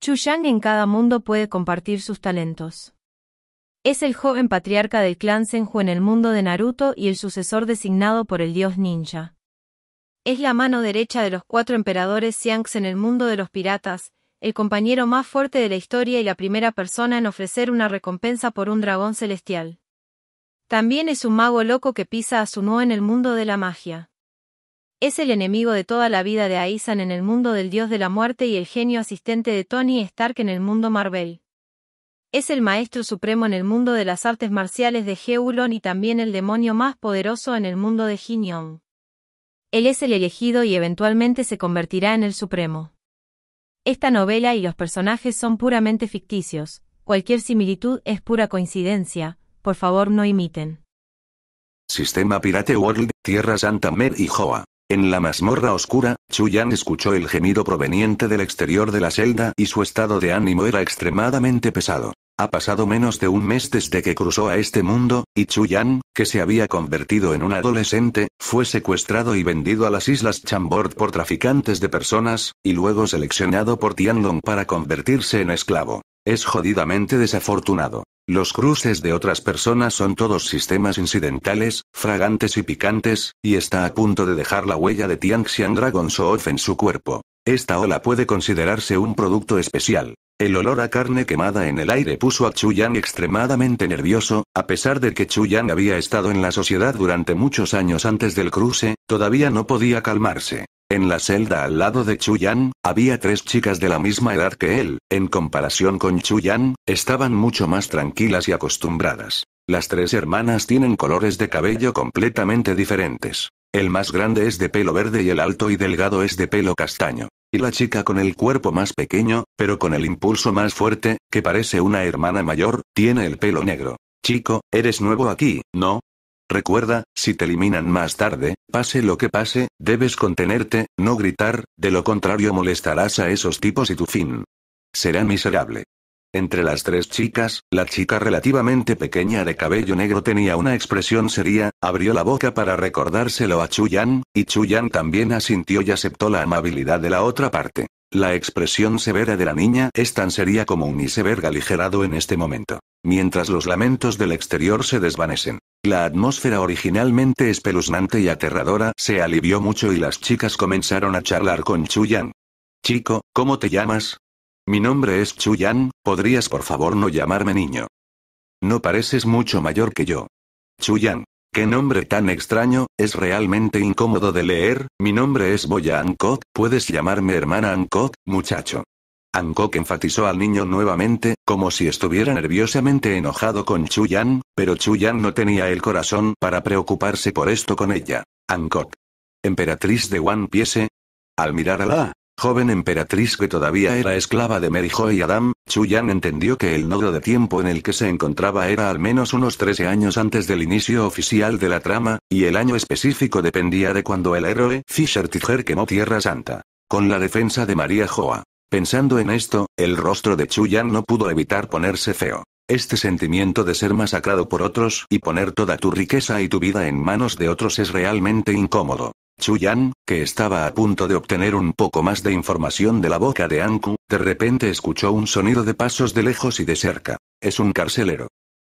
Chu Yang en cada mundo puede compartir sus talentos. Es el joven patriarca del clan Senju en el mundo de Naruto y el sucesor designado por el dios ninja. Es la mano derecha de los cuatro emperadores Xiangs en el mundo de los piratas, el compañero más fuerte de la historia y la primera persona en ofrecer una recompensa por un dragón celestial. También es un mago loco que pisa a su no en el mundo de la magia. Es el enemigo de toda la vida de Aizan en el mundo del dios de la muerte y el genio asistente de Tony Stark en el mundo Marvel. Es el maestro supremo en el mundo de las artes marciales de Geulon y también el demonio más poderoso en el mundo de Jinyong. Él es el elegido y eventualmente se convertirá en el supremo. Esta novela y los personajes son puramente ficticios, cualquier similitud es pura coincidencia, por favor no imiten. Sistema Pirate World, Tierra Santa Mer y Joa. En la mazmorra oscura, Chuyan escuchó el gemido proveniente del exterior de la celda y su estado de ánimo era extremadamente pesado. Ha pasado menos de un mes desde que cruzó a este mundo, y Chuyan, que se había convertido en un adolescente, fue secuestrado y vendido a las Islas Chambord por traficantes de personas, y luego seleccionado por Tianlong para convertirse en esclavo. Es jodidamente desafortunado. Los cruces de otras personas son todos sistemas incidentales, fragantes y picantes, y está a punto de dejar la huella de Tianxian Dragon Soof en su cuerpo. Esta ola puede considerarse un producto especial. El olor a carne quemada en el aire puso a chuyang extremadamente nervioso, a pesar de que Yan había estado en la sociedad durante muchos años antes del cruce, todavía no podía calmarse. En la celda al lado de Chuyan, había tres chicas de la misma edad que él, en comparación con Chuyan, estaban mucho más tranquilas y acostumbradas. Las tres hermanas tienen colores de cabello completamente diferentes. El más grande es de pelo verde y el alto y delgado es de pelo castaño. Y la chica con el cuerpo más pequeño, pero con el impulso más fuerte, que parece una hermana mayor, tiene el pelo negro. Chico, eres nuevo aquí, ¿no? Recuerda, si te eliminan más tarde, pase lo que pase, debes contenerte, no gritar, de lo contrario molestarás a esos tipos y tu fin. Será miserable. Entre las tres chicas, la chica relativamente pequeña de cabello negro tenía una expresión seria, abrió la boca para recordárselo a Chuyan, y Chuyan también asintió y aceptó la amabilidad de la otra parte. La expresión severa de la niña es tan seria como un iceberg aligerado en este momento, mientras los lamentos del exterior se desvanecen. La atmósfera originalmente espeluznante y aterradora se alivió mucho y las chicas comenzaron a charlar con Chuyan. Chico, ¿cómo te llamas? Mi nombre es Chuyan, ¿podrías por favor no llamarme niño? No pareces mucho mayor que yo. Chuyan. Qué nombre tan extraño, es realmente incómodo de leer, mi nombre es Boya Ankot, puedes llamarme hermana Ankot, muchacho. Angkok enfatizó al niño nuevamente, como si estuviera nerviosamente enojado con Chuyan, pero Chuyan no tenía el corazón para preocuparse por esto con ella. Angkok. Emperatriz de One Piece. Al mirar a la joven emperatriz que todavía era esclava de Mary-Jo y Adam, Chuyan entendió que el nodo de tiempo en el que se encontraba era al menos unos 13 años antes del inicio oficial de la trama, y el año específico dependía de cuando el héroe Fisher Tiger quemó Tierra Santa. Con la defensa de María Joa. Pensando en esto, el rostro de Chuyan no pudo evitar ponerse feo. Este sentimiento de ser masacrado por otros y poner toda tu riqueza y tu vida en manos de otros es realmente incómodo. Chuyan, que estaba a punto de obtener un poco más de información de la boca de Anku, de repente escuchó un sonido de pasos de lejos y de cerca. Es un carcelero.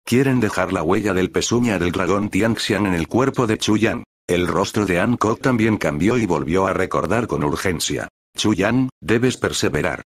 Quieren dejar la huella del pezuña del dragón Tianxian en el cuerpo de Chuyan. El rostro de Anku también cambió y volvió a recordar con urgencia. Chuyan, debes perseverar.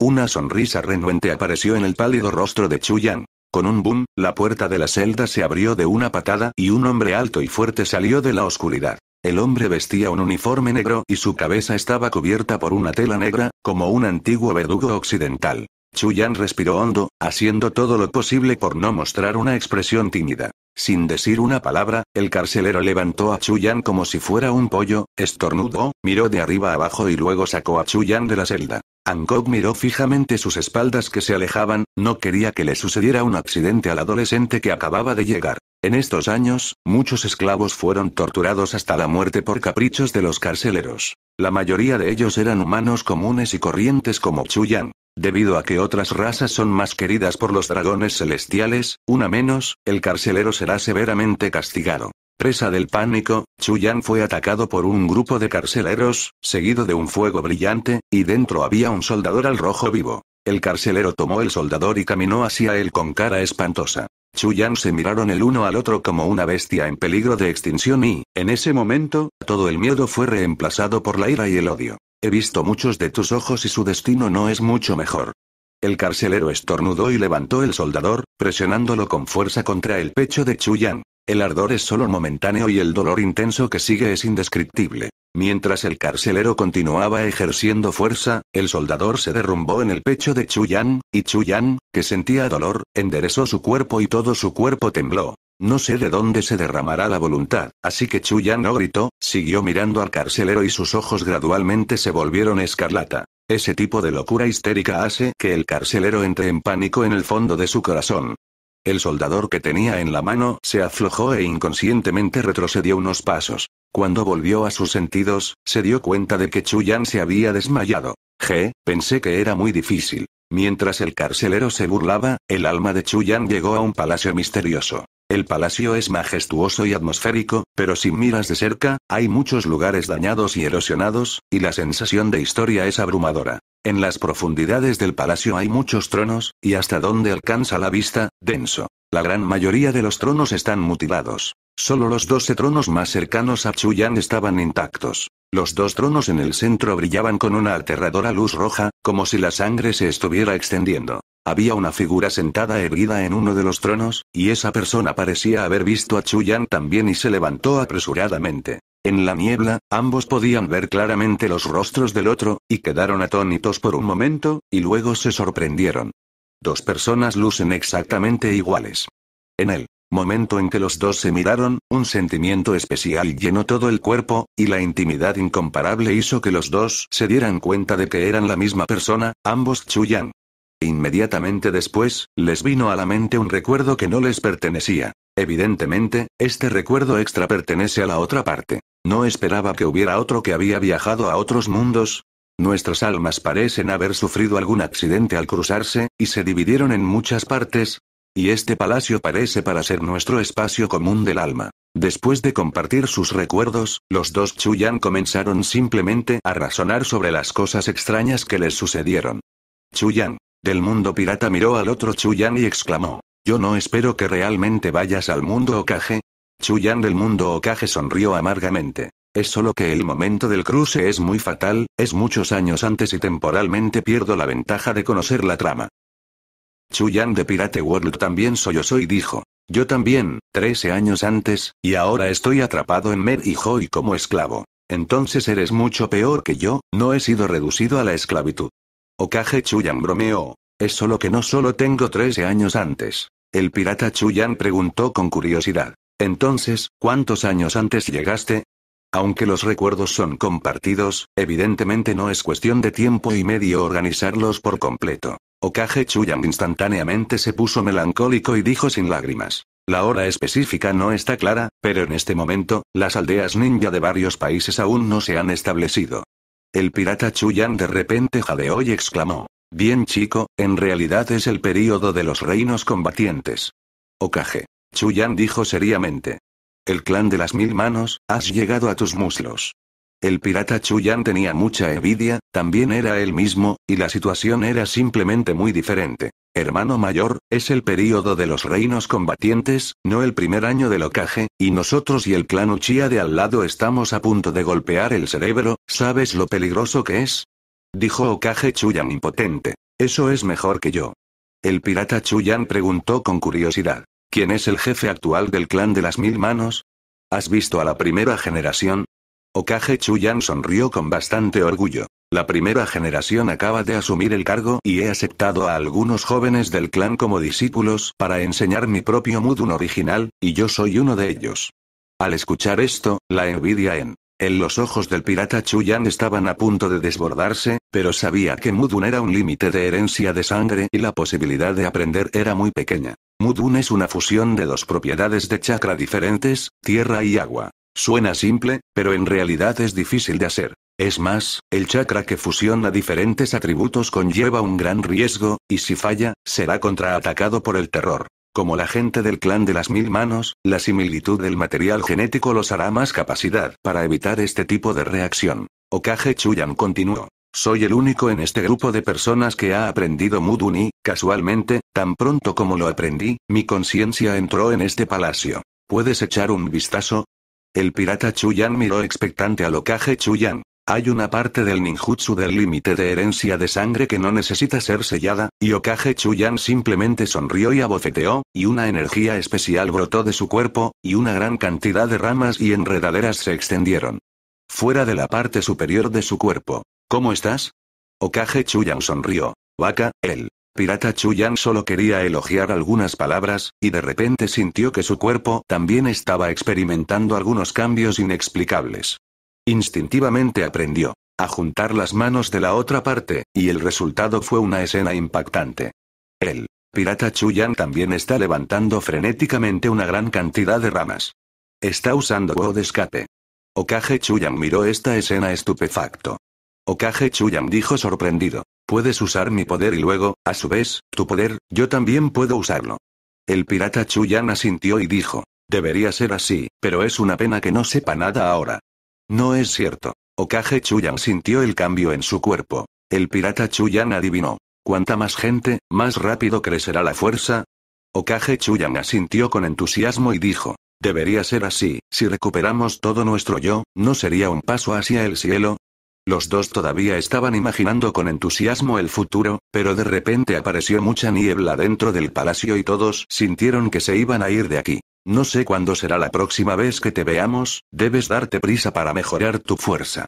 Una sonrisa renuente apareció en el pálido rostro de Yan. Con un boom, la puerta de la celda se abrió de una patada y un hombre alto y fuerte salió de la oscuridad. El hombre vestía un uniforme negro y su cabeza estaba cubierta por una tela negra, como un antiguo verdugo occidental. Yan respiró hondo, haciendo todo lo posible por no mostrar una expresión tímida. Sin decir una palabra, el carcelero levantó a Chuyan como si fuera un pollo, estornudó, miró de arriba abajo y luego sacó a Chuyan de la celda. Hancock miró fijamente sus espaldas que se alejaban, no quería que le sucediera un accidente al adolescente que acababa de llegar. En estos años, muchos esclavos fueron torturados hasta la muerte por caprichos de los carceleros. La mayoría de ellos eran humanos comunes y corrientes como Chuyan. Debido a que otras razas son más queridas por los dragones celestiales, una menos, el carcelero será severamente castigado. Presa del pánico, Chuyan fue atacado por un grupo de carceleros, seguido de un fuego brillante, y dentro había un soldador al rojo vivo. El carcelero tomó el soldador y caminó hacia él con cara espantosa. Chuyan se miraron el uno al otro como una bestia en peligro de extinción y, en ese momento, todo el miedo fue reemplazado por la ira y el odio. He visto muchos de tus ojos y su destino no es mucho mejor. El carcelero estornudó y levantó el soldador, presionándolo con fuerza contra el pecho de Chuyan. El ardor es solo momentáneo y el dolor intenso que sigue es indescriptible. Mientras el carcelero continuaba ejerciendo fuerza, el soldador se derrumbó en el pecho de Chuyan, y Chuyan, que sentía dolor, enderezó su cuerpo y todo su cuerpo tembló. No sé de dónde se derramará la voluntad, así que Chuyan no gritó, siguió mirando al carcelero y sus ojos gradualmente se volvieron escarlata. Ese tipo de locura histérica hace que el carcelero entre en pánico en el fondo de su corazón. El soldador que tenía en la mano se aflojó e inconscientemente retrocedió unos pasos. Cuando volvió a sus sentidos, se dio cuenta de que Chuyan se había desmayado. G, pensé que era muy difícil. Mientras el carcelero se burlaba, el alma de Chuyan llegó a un palacio misterioso. El palacio es majestuoso y atmosférico, pero si miras de cerca, hay muchos lugares dañados y erosionados, y la sensación de historia es abrumadora. En las profundidades del palacio hay muchos tronos, y hasta donde alcanza la vista, denso. La gran mayoría de los tronos están mutilados. Solo los 12 tronos más cercanos a Chuyan estaban intactos. Los dos tronos en el centro brillaban con una aterradora luz roja, como si la sangre se estuviera extendiendo. Había una figura sentada erguida en uno de los tronos, y esa persona parecía haber visto a Chuyan también y se levantó apresuradamente. En la niebla, ambos podían ver claramente los rostros del otro, y quedaron atónitos por un momento, y luego se sorprendieron. Dos personas lucen exactamente iguales. En el momento en que los dos se miraron, un sentimiento especial llenó todo el cuerpo, y la intimidad incomparable hizo que los dos se dieran cuenta de que eran la misma persona, ambos Chuyan. Inmediatamente después, les vino a la mente un recuerdo que no les pertenecía. Evidentemente, este recuerdo extra pertenece a la otra parte. No esperaba que hubiera otro que había viajado a otros mundos. Nuestras almas parecen haber sufrido algún accidente al cruzarse, y se dividieron en muchas partes. Y este palacio parece para ser nuestro espacio común del alma. Después de compartir sus recuerdos, los dos Chuyan comenzaron simplemente a razonar sobre las cosas extrañas que les sucedieron. Chuyan, del mundo pirata miró al otro Chuyan y exclamó. Yo no espero que realmente vayas al mundo Okage. Chuyan del mundo Okage sonrió amargamente. Es solo que el momento del cruce es muy fatal, es muchos años antes y temporalmente pierdo la ventaja de conocer la trama. Chuyan de Pirate World también sollozó y dijo. Yo también, 13 años antes, y ahora estoy atrapado en Mer y Joy como esclavo. Entonces eres mucho peor que yo, no he sido reducido a la esclavitud. Okage Chuyan bromeó. Es solo que no solo tengo 13 años antes. El pirata Chuyan preguntó con curiosidad. Entonces, ¿cuántos años antes llegaste? Aunque los recuerdos son compartidos, evidentemente no es cuestión de tiempo y medio organizarlos por completo. Okage Chuyan instantáneamente se puso melancólico y dijo sin lágrimas. La hora específica no está clara, pero en este momento, las aldeas ninja de varios países aún no se han establecido. El pirata Chuyan de repente jadeó y exclamó. Bien chico, en realidad es el período de los reinos combatientes. Okage. Chuyan dijo seriamente. El clan de las mil manos, has llegado a tus muslos. El pirata Chuyan tenía mucha envidia, también era él mismo, y la situación era simplemente muy diferente. Hermano mayor, es el período de los reinos combatientes, no el primer año del Okage, y nosotros y el clan Uchiha de al lado estamos a punto de golpear el cerebro, ¿sabes lo peligroso que es? Dijo Okage Chuyan impotente. Eso es mejor que yo. El pirata Chuyan preguntó con curiosidad. ¿Quién es el jefe actual del clan de las mil manos? ¿Has visto a la primera generación? Okage Chuyan sonrió con bastante orgullo. La primera generación acaba de asumir el cargo y he aceptado a algunos jóvenes del clan como discípulos para enseñar mi propio Mudun original, y yo soy uno de ellos. Al escuchar esto, la envidia en en los ojos del pirata Chuyan estaban a punto de desbordarse, pero sabía que Mudun era un límite de herencia de sangre y la posibilidad de aprender era muy pequeña. Mudun es una fusión de dos propiedades de chakra diferentes, tierra y agua. Suena simple, pero en realidad es difícil de hacer. Es más, el chakra que fusiona diferentes atributos conlleva un gran riesgo, y si falla, será contraatacado por el terror. Como la gente del clan de las mil manos, la similitud del material genético los hará más capacidad para evitar este tipo de reacción. Okage Chuyan continuó. Soy el único en este grupo de personas que ha aprendido Muduni, casualmente, tan pronto como lo aprendí, mi conciencia entró en este palacio. ¿Puedes echar un vistazo? El pirata Chuyan miró expectante al Okage Chuyan. Hay una parte del ninjutsu del límite de herencia de sangre que no necesita ser sellada, y Okage Chuyan simplemente sonrió y abofeteó, y una energía especial brotó de su cuerpo, y una gran cantidad de ramas y enredaderas se extendieron. Fuera de la parte superior de su cuerpo. ¿Cómo estás? Okage Chuyan sonrió. Vaca, él. Pirata Chuyan solo quería elogiar algunas palabras, y de repente sintió que su cuerpo también estaba experimentando algunos cambios inexplicables. Instintivamente aprendió a juntar las manos de la otra parte, y el resultado fue una escena impactante. El pirata Chuyan también está levantando frenéticamente una gran cantidad de ramas. Está usando huevo de escape. Okage Chuyan miró esta escena estupefacto. Okage Chuyan dijo sorprendido. Puedes usar mi poder y luego, a su vez, tu poder, yo también puedo usarlo. El pirata Chuyan asintió y dijo. Debería ser así, pero es una pena que no sepa nada ahora. No es cierto. Okage Chuyan sintió el cambio en su cuerpo. El pirata Chuyan adivinó. Cuanta más gente, más rápido crecerá la fuerza. Okage Chuyan asintió con entusiasmo y dijo. Debería ser así, si recuperamos todo nuestro yo, ¿no sería un paso hacia el cielo? Los dos todavía estaban imaginando con entusiasmo el futuro, pero de repente apareció mucha niebla dentro del palacio y todos sintieron que se iban a ir de aquí. No sé cuándo será la próxima vez que te veamos, debes darte prisa para mejorar tu fuerza.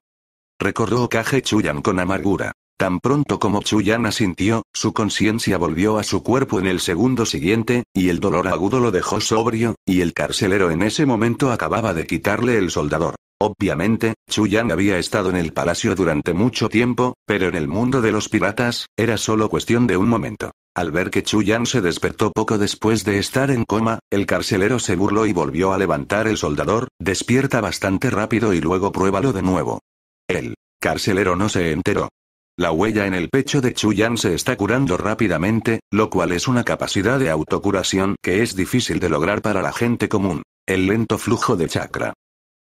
Recordó Kage Chuyan con amargura. Tan pronto como Chuyan sintió, su conciencia volvió a su cuerpo en el segundo siguiente, y el dolor agudo lo dejó sobrio, y el carcelero en ese momento acababa de quitarle el soldador. Obviamente, Chu Yan había estado en el palacio durante mucho tiempo, pero en el mundo de los piratas, era solo cuestión de un momento. Al ver que Chu Yan se despertó poco después de estar en coma, el carcelero se burló y volvió a levantar el soldador, despierta bastante rápido y luego pruébalo de nuevo. El carcelero no se enteró. La huella en el pecho de Chu Yan se está curando rápidamente, lo cual es una capacidad de autocuración que es difícil de lograr para la gente común. El lento flujo de chakra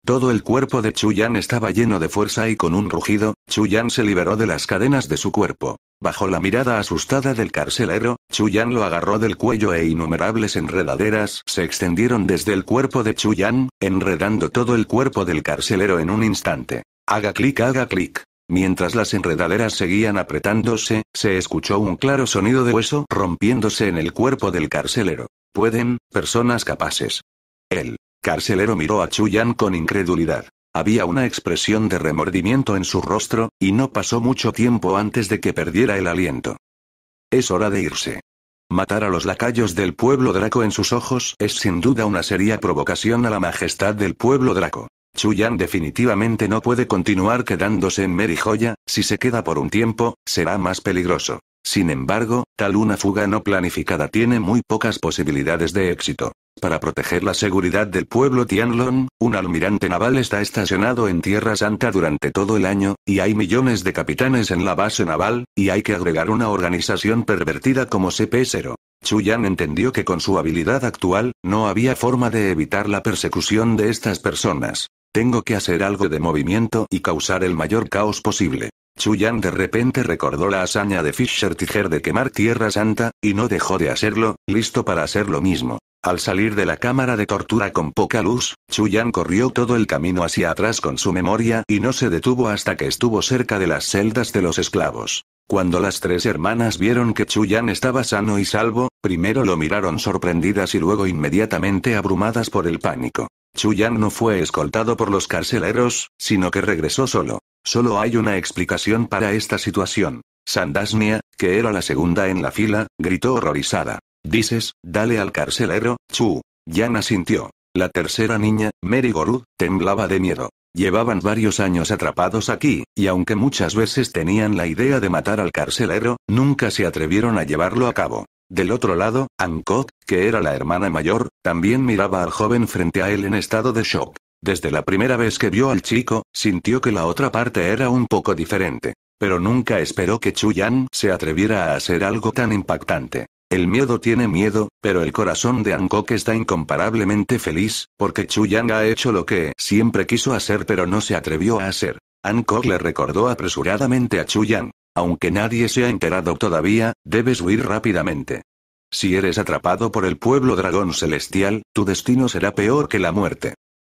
todo el cuerpo de Chuyan estaba lleno de fuerza y con un rugido, Chuyan se liberó de las cadenas de su cuerpo. Bajo la mirada asustada del carcelero, Chuyan lo agarró del cuello e innumerables enredaderas se extendieron desde el cuerpo de Chuyan, enredando todo el cuerpo del carcelero en un instante. Haga clic, haga clic. Mientras las enredaderas seguían apretándose, se escuchó un claro sonido de hueso rompiéndose en el cuerpo del carcelero. Pueden, personas capaces. Él. Carcelero miró a Chuyan con incredulidad. Había una expresión de remordimiento en su rostro, y no pasó mucho tiempo antes de que perdiera el aliento. Es hora de irse. Matar a los lacayos del pueblo Draco en sus ojos es sin duda una seria provocación a la majestad del pueblo Draco. Chuyan definitivamente no puede continuar quedándose en Merijoya, si se queda por un tiempo, será más peligroso. Sin embargo, tal una fuga no planificada tiene muy pocas posibilidades de éxito. Para proteger la seguridad del pueblo Tianlong, un almirante naval está estacionado en Tierra Santa durante todo el año, y hay millones de capitanes en la base naval, y hay que agregar una organización pervertida como CP0. Chuyan entendió que con su habilidad actual, no había forma de evitar la persecución de estas personas. Tengo que hacer algo de movimiento y causar el mayor caos posible. Chuyan de repente recordó la hazaña de Fisher Tiger de quemar Tierra Santa, y no dejó de hacerlo, listo para hacer lo mismo. Al salir de la cámara de tortura con poca luz, Chuyan corrió todo el camino hacia atrás con su memoria y no se detuvo hasta que estuvo cerca de las celdas de los esclavos. Cuando las tres hermanas vieron que Chuyan estaba sano y salvo, primero lo miraron sorprendidas y luego inmediatamente abrumadas por el pánico. Yan no fue escoltado por los carceleros, sino que regresó solo. Solo hay una explicación para esta situación. Sandasnia, que era la segunda en la fila, gritó horrorizada. Dices, dale al carcelero, Chu. Yan asintió. La tercera niña, Mary temblaba de miedo. Llevaban varios años atrapados aquí, y aunque muchas veces tenían la idea de matar al carcelero, nunca se atrevieron a llevarlo a cabo. Del otro lado, Hancock, que era la hermana mayor, también miraba al joven frente a él en estado de shock. Desde la primera vez que vio al chico, sintió que la otra parte era un poco diferente. Pero nunca esperó que Chuyan se atreviera a hacer algo tan impactante. El miedo tiene miedo, pero el corazón de Hancock está incomparablemente feliz, porque Chu ha hecho lo que siempre quiso hacer pero no se atrevió a hacer. Hancock le recordó apresuradamente a Chu aunque nadie se ha enterado todavía, debes huir rápidamente. Si eres atrapado por el pueblo dragón celestial, tu destino será peor que la muerte.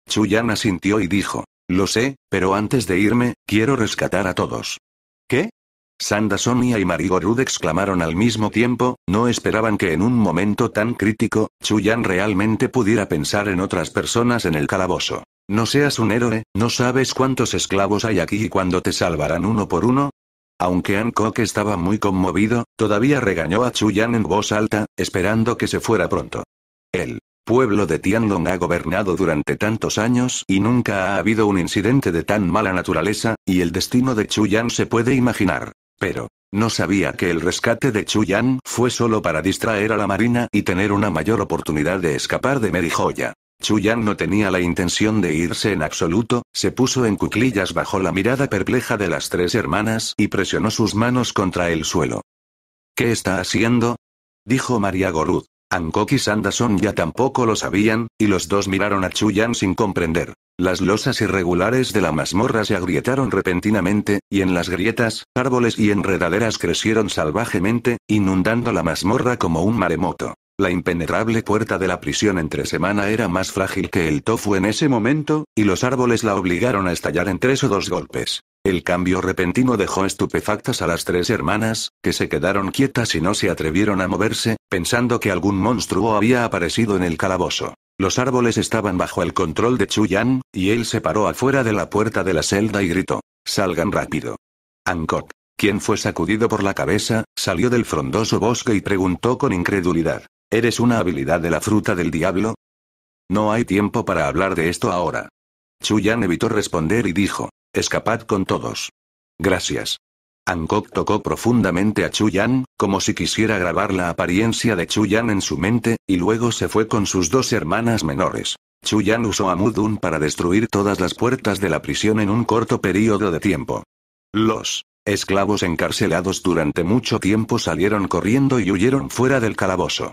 Chuyan asintió y dijo, lo sé, pero antes de irme, quiero rescatar a todos. ¿Qué? Sanda Sonia y Marigorud exclamaron al mismo tiempo, no esperaban que en un momento tan crítico, Chuyan realmente pudiera pensar en otras personas en el calabozo. No seas un héroe, no sabes cuántos esclavos hay aquí y cuándo te salvarán uno por uno, aunque Hancock estaba muy conmovido, todavía regañó a Chuyan en voz alta, esperando que se fuera pronto. El pueblo de Tianlong ha gobernado durante tantos años y nunca ha habido un incidente de tan mala naturaleza, y el destino de Chuyan se puede imaginar. Pero, no sabía que el rescate de Chuyan fue solo para distraer a la marina y tener una mayor oportunidad de escapar de Merijoya. Chuyan no tenía la intención de irse en absoluto, se puso en cuclillas bajo la mirada perpleja de las tres hermanas y presionó sus manos contra el suelo. ¿Qué está haciendo? dijo María Gorud. Hancock y Sanderson ya tampoco lo sabían, y los dos miraron a Chuyan sin comprender. Las losas irregulares de la mazmorra se agrietaron repentinamente, y en las grietas, árboles y enredaderas crecieron salvajemente, inundando la mazmorra como un maremoto. La impenetrable puerta de la prisión entre semana era más frágil que el tofu en ese momento, y los árboles la obligaron a estallar en tres o dos golpes. El cambio repentino dejó estupefactas a las tres hermanas, que se quedaron quietas y no se atrevieron a moverse, pensando que algún monstruo había aparecido en el calabozo. Los árboles estaban bajo el control de Chuyan, y él se paró afuera de la puerta de la celda y gritó: Salgan rápido. Angkok, quien fue sacudido por la cabeza, salió del frondoso bosque y preguntó con incredulidad: ¿Eres una habilidad de la fruta del diablo? No hay tiempo para hablar de esto ahora. Chuyan evitó responder y dijo, escapad con todos. Gracias. hancock tocó profundamente a Chuyan, como si quisiera grabar la apariencia de Chuyan en su mente, y luego se fue con sus dos hermanas menores. Chuyan usó a Mudun para destruir todas las puertas de la prisión en un corto periodo de tiempo. Los esclavos encarcelados durante mucho tiempo salieron corriendo y huyeron fuera del calabozo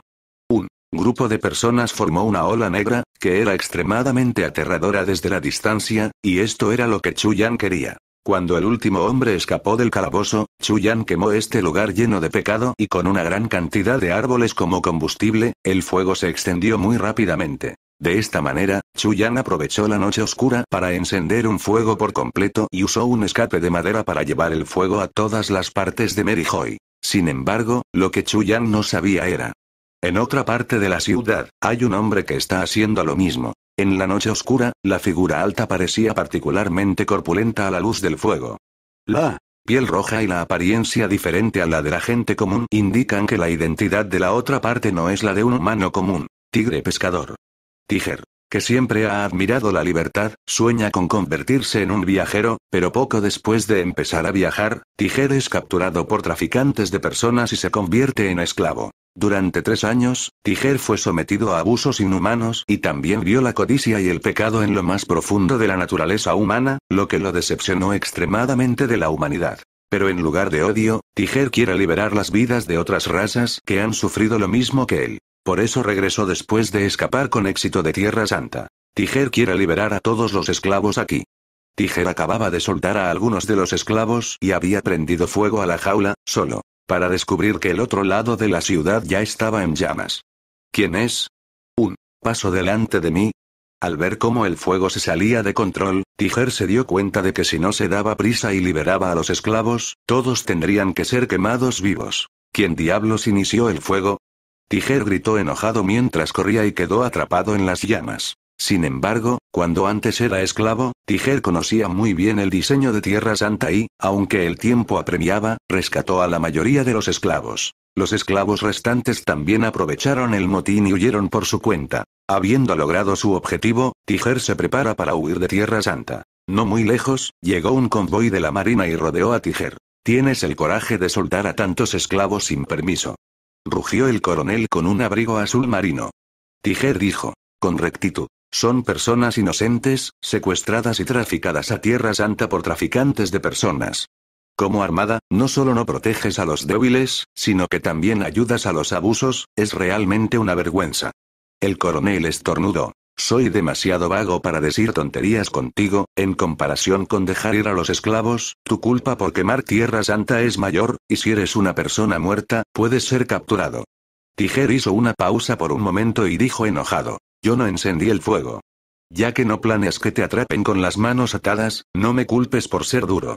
grupo de personas formó una ola negra, que era extremadamente aterradora desde la distancia, y esto era lo que Chuyan quería. Cuando el último hombre escapó del calabozo, Chuyan quemó este lugar lleno de pecado y con una gran cantidad de árboles como combustible, el fuego se extendió muy rápidamente. De esta manera, Chuyan aprovechó la noche oscura para encender un fuego por completo y usó un escape de madera para llevar el fuego a todas las partes de Merihoy. Sin embargo, lo que Chuyan no sabía era en otra parte de la ciudad, hay un hombre que está haciendo lo mismo. En la noche oscura, la figura alta parecía particularmente corpulenta a la luz del fuego. La piel roja y la apariencia diferente a la de la gente común indican que la identidad de la otra parte no es la de un humano común. Tigre pescador. Tiger que siempre ha admirado la libertad, sueña con convertirse en un viajero, pero poco después de empezar a viajar, Tijer es capturado por traficantes de personas y se convierte en esclavo. Durante tres años, Tijer fue sometido a abusos inhumanos y también vio la codicia y el pecado en lo más profundo de la naturaleza humana, lo que lo decepcionó extremadamente de la humanidad. Pero en lugar de odio, Tijer quiere liberar las vidas de otras razas que han sufrido lo mismo que él. Por eso regresó después de escapar con éxito de Tierra Santa. Tijer quiere liberar a todos los esclavos aquí. Tijer acababa de soltar a algunos de los esclavos y había prendido fuego a la jaula, solo, para descubrir que el otro lado de la ciudad ya estaba en llamas. ¿Quién es? Un paso delante de mí. Al ver cómo el fuego se salía de control, Tijer se dio cuenta de que si no se daba prisa y liberaba a los esclavos, todos tendrían que ser quemados vivos. ¿Quién diablos inició el fuego? Tiger gritó enojado mientras corría y quedó atrapado en las llamas. Sin embargo, cuando antes era esclavo, Tiger conocía muy bien el diseño de Tierra Santa y, aunque el tiempo apremiaba, rescató a la mayoría de los esclavos. Los esclavos restantes también aprovecharon el motín y huyeron por su cuenta. Habiendo logrado su objetivo, Tiger se prepara para huir de Tierra Santa. No muy lejos, llegó un convoy de la marina y rodeó a Tiger. Tienes el coraje de soltar a tantos esclavos sin permiso rugió el coronel con un abrigo azul marino. Tijer dijo, con rectitud, son personas inocentes, secuestradas y traficadas a Tierra Santa por traficantes de personas. Como armada, no solo no proteges a los débiles, sino que también ayudas a los abusos, es realmente una vergüenza. El coronel estornudó. Soy demasiado vago para decir tonterías contigo, en comparación con dejar ir a los esclavos, tu culpa por quemar Tierra Santa es mayor, y si eres una persona muerta, puedes ser capturado. Tiger hizo una pausa por un momento y dijo enojado. Yo no encendí el fuego. Ya que no planeas que te atrapen con las manos atadas, no me culpes por ser duro.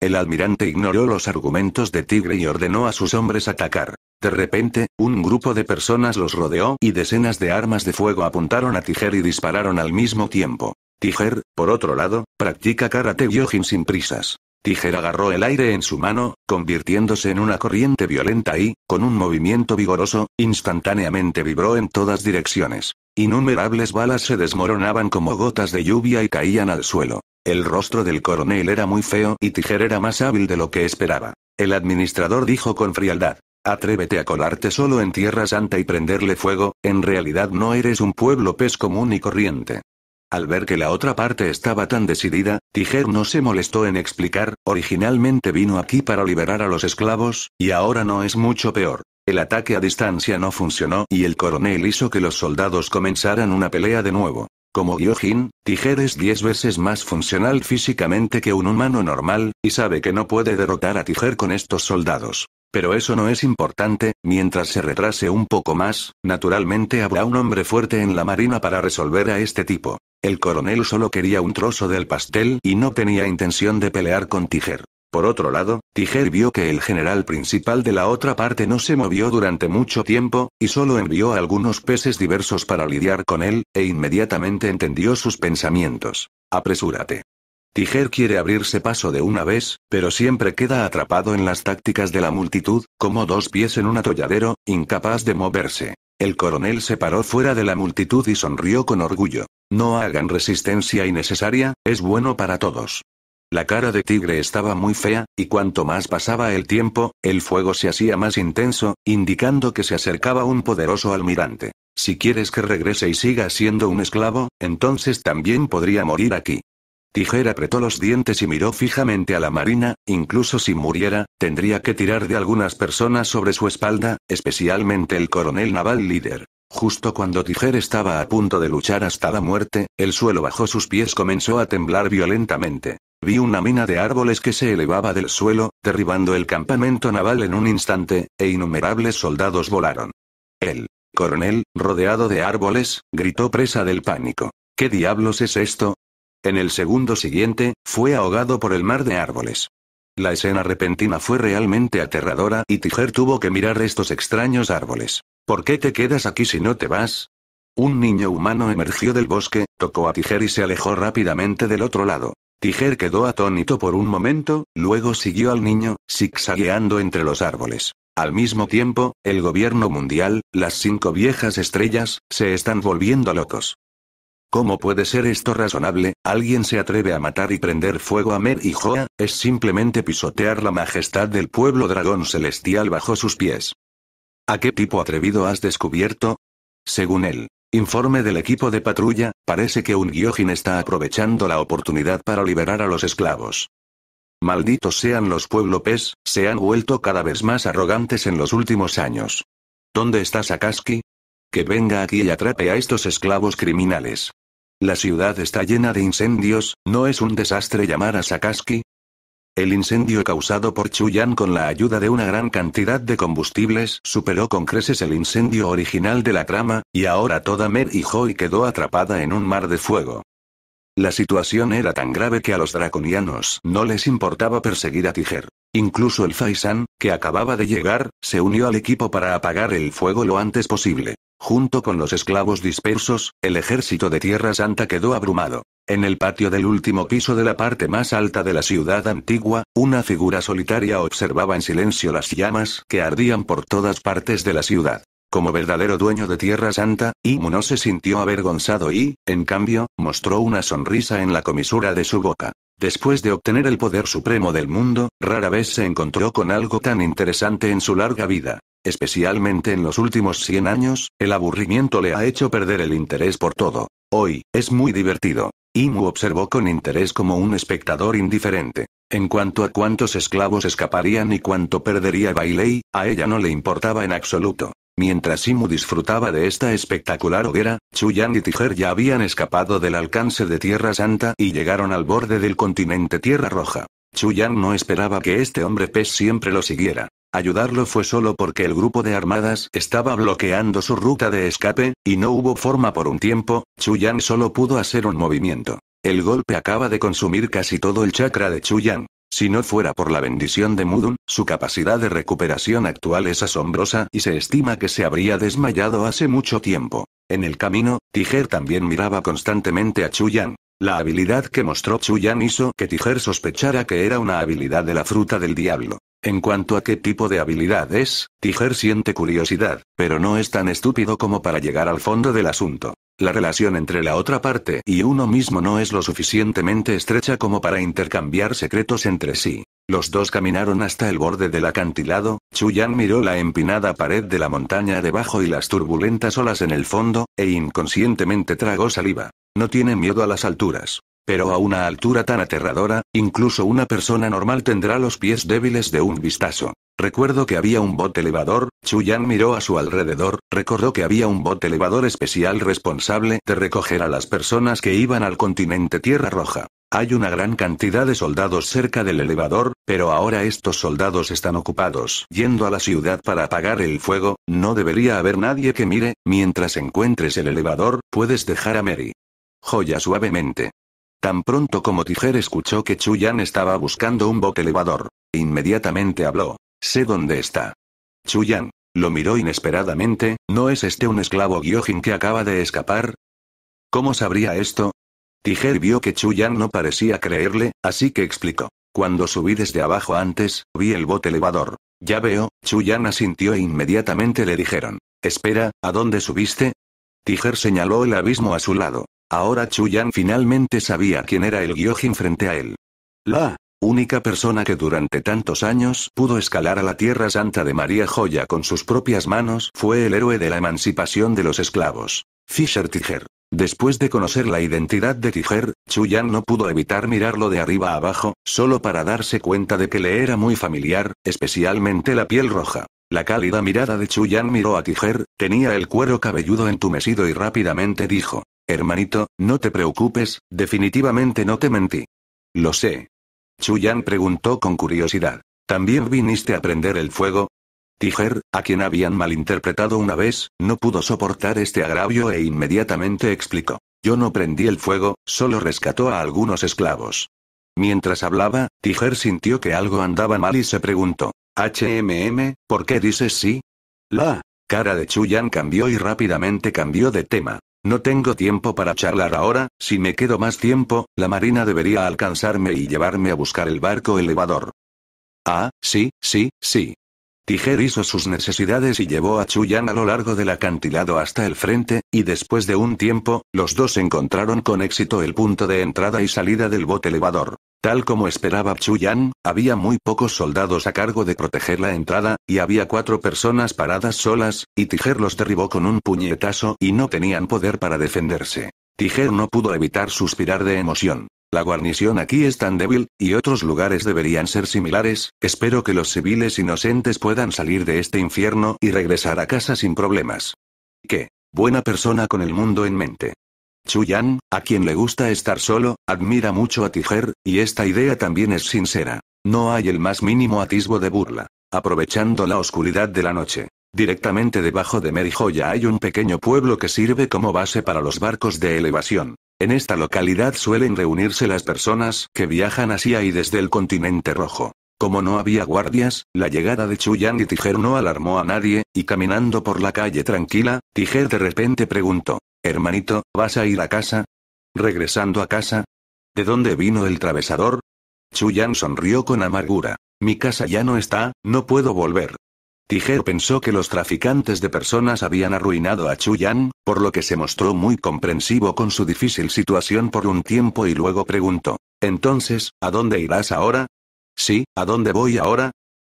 El almirante ignoró los argumentos de Tigre y ordenó a sus hombres atacar. De repente, un grupo de personas los rodeó y decenas de armas de fuego apuntaron a Tiger y dispararon al mismo tiempo. Tiger, por otro lado, practica karate yojin sin prisas. Tiger agarró el aire en su mano, convirtiéndose en una corriente violenta y, con un movimiento vigoroso, instantáneamente vibró en todas direcciones. Innumerables balas se desmoronaban como gotas de lluvia y caían al suelo. El rostro del coronel era muy feo y Tiger era más hábil de lo que esperaba. El administrador dijo con frialdad. Atrévete a colarte solo en Tierra Santa y prenderle fuego, en realidad no eres un pueblo pez común y corriente. Al ver que la otra parte estaba tan decidida, Tiger no se molestó en explicar, originalmente vino aquí para liberar a los esclavos, y ahora no es mucho peor. El ataque a distancia no funcionó y el coronel hizo que los soldados comenzaran una pelea de nuevo. Como Gyojin, Tiger es 10 veces más funcional físicamente que un humano normal, y sabe que no puede derrotar a Tiger con estos soldados. Pero eso no es importante, mientras se retrase un poco más, naturalmente habrá un hombre fuerte en la marina para resolver a este tipo. El coronel solo quería un trozo del pastel y no tenía intención de pelear con Tiger. Por otro lado, Tiger vio que el general principal de la otra parte no se movió durante mucho tiempo, y solo envió algunos peces diversos para lidiar con él, e inmediatamente entendió sus pensamientos. Apresúrate. Tiger quiere abrirse paso de una vez, pero siempre queda atrapado en las tácticas de la multitud, como dos pies en un atolladero, incapaz de moverse. El coronel se paró fuera de la multitud y sonrió con orgullo. No hagan resistencia innecesaria, es bueno para todos. La cara de tigre estaba muy fea, y cuanto más pasaba el tiempo, el fuego se hacía más intenso, indicando que se acercaba un poderoso almirante. Si quieres que regrese y siga siendo un esclavo, entonces también podría morir aquí. Tijer apretó los dientes y miró fijamente a la marina, incluso si muriera, tendría que tirar de algunas personas sobre su espalda, especialmente el coronel naval líder. Justo cuando Tijer estaba a punto de luchar hasta la muerte, el suelo bajo sus pies comenzó a temblar violentamente. Vi una mina de árboles que se elevaba del suelo, derribando el campamento naval en un instante, e innumerables soldados volaron. El coronel, rodeado de árboles, gritó presa del pánico. ¿Qué diablos es esto? En el segundo siguiente, fue ahogado por el mar de árboles. La escena repentina fue realmente aterradora y Tiger tuvo que mirar estos extraños árboles. ¿Por qué te quedas aquí si no te vas? Un niño humano emergió del bosque, tocó a Tiger y se alejó rápidamente del otro lado. Tiger quedó atónito por un momento, luego siguió al niño, zigzagueando entre los árboles. Al mismo tiempo, el gobierno mundial, las cinco viejas estrellas, se están volviendo locos. ¿Cómo puede ser esto razonable? Alguien se atreve a matar y prender fuego a Mer y Joa, es simplemente pisotear la majestad del pueblo dragón celestial bajo sus pies. ¿A qué tipo atrevido has descubierto? Según él, informe del equipo de patrulla, parece que un Gyojin está aprovechando la oportunidad para liberar a los esclavos. Malditos sean los pueblo se han vuelto cada vez más arrogantes en los últimos años. ¿Dónde está Sakaski? Que venga aquí y atrape a estos esclavos criminales. La ciudad está llena de incendios, ¿no es un desastre llamar a Sakaski? El incendio causado por Chuyan con la ayuda de una gran cantidad de combustibles superó con creces el incendio original de la trama, y ahora toda Mer y Joy quedó atrapada en un mar de fuego. La situación era tan grave que a los draconianos no les importaba perseguir a Tiger. Incluso el Faisan, que acababa de llegar, se unió al equipo para apagar el fuego lo antes posible. Junto con los esclavos dispersos, el ejército de Tierra Santa quedó abrumado. En el patio del último piso de la parte más alta de la ciudad antigua, una figura solitaria observaba en silencio las llamas que ardían por todas partes de la ciudad. Como verdadero dueño de Tierra Santa, Imu no se sintió avergonzado y, en cambio, mostró una sonrisa en la comisura de su boca. Después de obtener el poder supremo del mundo, rara vez se encontró con algo tan interesante en su larga vida. Especialmente en los últimos 100 años, el aburrimiento le ha hecho perder el interés por todo. Hoy, es muy divertido. Imu observó con interés como un espectador indiferente. En cuanto a cuántos esclavos escaparían y cuánto perdería Bailey, a ella no le importaba en absoluto. Mientras Simu disfrutaba de esta espectacular hoguera, Chuyang y Tiger ya habían escapado del alcance de Tierra Santa y llegaron al borde del continente Tierra Roja. Chuyang no esperaba que este hombre pez siempre lo siguiera. Ayudarlo fue solo porque el grupo de armadas estaba bloqueando su ruta de escape, y no hubo forma por un tiempo, Chuyan solo pudo hacer un movimiento. El golpe acaba de consumir casi todo el chakra de Chuyang. Si no fuera por la bendición de Mudun, su capacidad de recuperación actual es asombrosa y se estima que se habría desmayado hace mucho tiempo. En el camino, Tiger también miraba constantemente a Chuyan. La habilidad que mostró Chuyan hizo que Tiger sospechara que era una habilidad de la fruta del diablo. En cuanto a qué tipo de habilidad es, Tiger siente curiosidad, pero no es tan estúpido como para llegar al fondo del asunto. La relación entre la otra parte y uno mismo no es lo suficientemente estrecha como para intercambiar secretos entre sí. Los dos caminaron hasta el borde del acantilado, Chuyan miró la empinada pared de la montaña debajo y las turbulentas olas en el fondo, e inconscientemente tragó saliva. No tiene miedo a las alturas. Pero a una altura tan aterradora, incluso una persona normal tendrá los pies débiles de un vistazo. Recuerdo que había un bot elevador, Chuyan miró a su alrededor, recordó que había un bot elevador especial responsable de recoger a las personas que iban al continente Tierra Roja. Hay una gran cantidad de soldados cerca del elevador, pero ahora estos soldados están ocupados yendo a la ciudad para apagar el fuego, no debería haber nadie que mire, mientras encuentres el elevador, puedes dejar a Mary. Joya suavemente. Tan pronto como Tijer escuchó que Chuyan estaba buscando un bote elevador. Inmediatamente habló. Sé dónde está. Chuyan. Lo miró inesperadamente, ¿no es este un esclavo Gyojin que acaba de escapar? ¿Cómo sabría esto? Tiger vio que Chuyan no parecía creerle, así que explicó. Cuando subí desde abajo antes, vi el bote elevador. Ya veo, Chuyan asintió e inmediatamente le dijeron. Espera, ¿a dónde subiste? Tiger señaló el abismo a su lado. Ahora Chuyan finalmente sabía quién era el Gyojin frente a él. La, única persona que durante tantos años pudo escalar a la Tierra Santa de María Joya con sus propias manos, fue el héroe de la emancipación de los esclavos. Fisher Tiger. Después de conocer la identidad de Tiger, Chuyan no pudo evitar mirarlo de arriba a abajo, solo para darse cuenta de que le era muy familiar, especialmente la piel roja. La cálida mirada de Chuyan miró a Tiger, tenía el cuero cabelludo entumecido y rápidamente dijo, Hermanito, no te preocupes, definitivamente no te mentí. Lo sé, Chuyan preguntó con curiosidad. ¿También viniste a prender el fuego? Tiger, a quien habían malinterpretado una vez, no pudo soportar este agravio e inmediatamente explicó. Yo no prendí el fuego, solo rescató a algunos esclavos. Mientras hablaba, Tiger sintió que algo andaba mal y se preguntó. HMM, ¿por qué dices sí? La cara de Chuyan cambió y rápidamente cambió de tema. No tengo tiempo para charlar ahora, si me quedo más tiempo, la marina debería alcanzarme y llevarme a buscar el barco elevador. Ah, sí, sí, sí. Tiger hizo sus necesidades y llevó a Chuyan a lo largo del acantilado hasta el frente, y después de un tiempo, los dos encontraron con éxito el punto de entrada y salida del bote elevador. Tal como esperaba Chuyan, había muy pocos soldados a cargo de proteger la entrada, y había cuatro personas paradas solas, y Tiger los derribó con un puñetazo y no tenían poder para defenderse. Tiger no pudo evitar suspirar de emoción. La guarnición aquí es tan débil, y otros lugares deberían ser similares, espero que los civiles inocentes puedan salir de este infierno y regresar a casa sin problemas. ¿Qué? Buena persona con el mundo en mente. Chuyan, a quien le gusta estar solo, admira mucho a Tiger, y esta idea también es sincera. No hay el más mínimo atisbo de burla. Aprovechando la oscuridad de la noche. Directamente debajo de Merijoya hay un pequeño pueblo que sirve como base para los barcos de elevación. En esta localidad suelen reunirse las personas que viajan hacia y desde el continente rojo. Como no había guardias, la llegada de Chuyang y Tijer no alarmó a nadie, y caminando por la calle tranquila, Tijer de repente preguntó, Hermanito, ¿vas a ir a casa? ¿Regresando a casa? ¿De dónde vino el travesador? Chuyang sonrió con amargura. Mi casa ya no está, no puedo volver. Tiger pensó que los traficantes de personas habían arruinado a Chuyan, por lo que se mostró muy comprensivo con su difícil situación por un tiempo y luego preguntó, Entonces, ¿a dónde irás ahora? Sí, ¿a dónde voy ahora?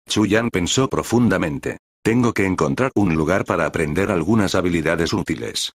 Chuyan pensó profundamente. Tengo que encontrar un lugar para aprender algunas habilidades útiles.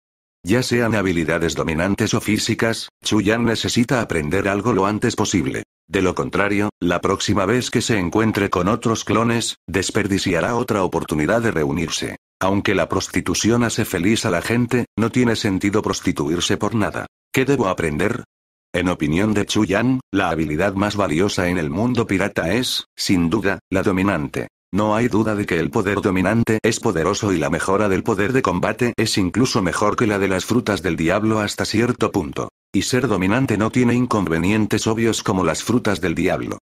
Ya sean habilidades dominantes o físicas, Chuyan necesita aprender algo lo antes posible. De lo contrario, la próxima vez que se encuentre con otros clones, desperdiciará otra oportunidad de reunirse. Aunque la prostitución hace feliz a la gente, no tiene sentido prostituirse por nada. ¿Qué debo aprender? En opinión de Chuyan, la habilidad más valiosa en el mundo pirata es, sin duda, la dominante. No hay duda de que el poder dominante es poderoso y la mejora del poder de combate es incluso mejor que la de las frutas del diablo hasta cierto punto. Y ser dominante no tiene inconvenientes obvios como las frutas del diablo.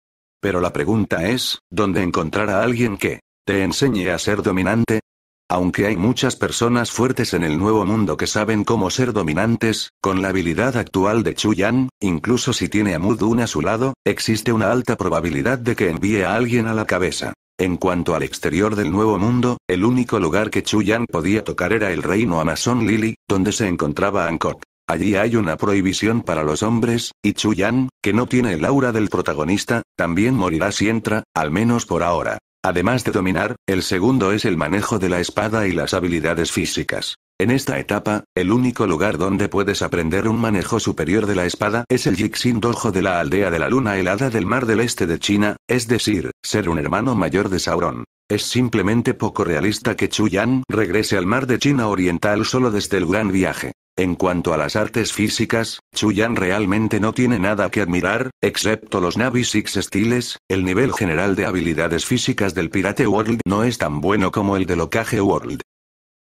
Pero la pregunta es, ¿dónde encontrar a alguien que te enseñe a ser dominante? Aunque hay muchas personas fuertes en el nuevo mundo que saben cómo ser dominantes, con la habilidad actual de Chu Yan, incluso si tiene a Mudun a su lado, existe una alta probabilidad de que envíe a alguien a la cabeza. En cuanto al exterior del Nuevo Mundo, el único lugar que Chu Yan podía tocar era el reino Amazon Lily, donde se encontraba Angkor. Allí hay una prohibición para los hombres, y Chuyan, que no tiene el aura del protagonista, también morirá si entra, al menos por ahora. Además de dominar, el segundo es el manejo de la espada y las habilidades físicas. En esta etapa, el único lugar donde puedes aprender un manejo superior de la espada es el Jixin Dojo de la aldea de la luna helada del mar del este de China, es decir, ser un hermano mayor de Sauron. Es simplemente poco realista que Chuyan regrese al mar de China Oriental solo desde el gran viaje. En cuanto a las artes físicas, Chuyan realmente no tiene nada que admirar, excepto los Navy Six Estiles, el nivel general de habilidades físicas del Pirate World no es tan bueno como el de Locage World.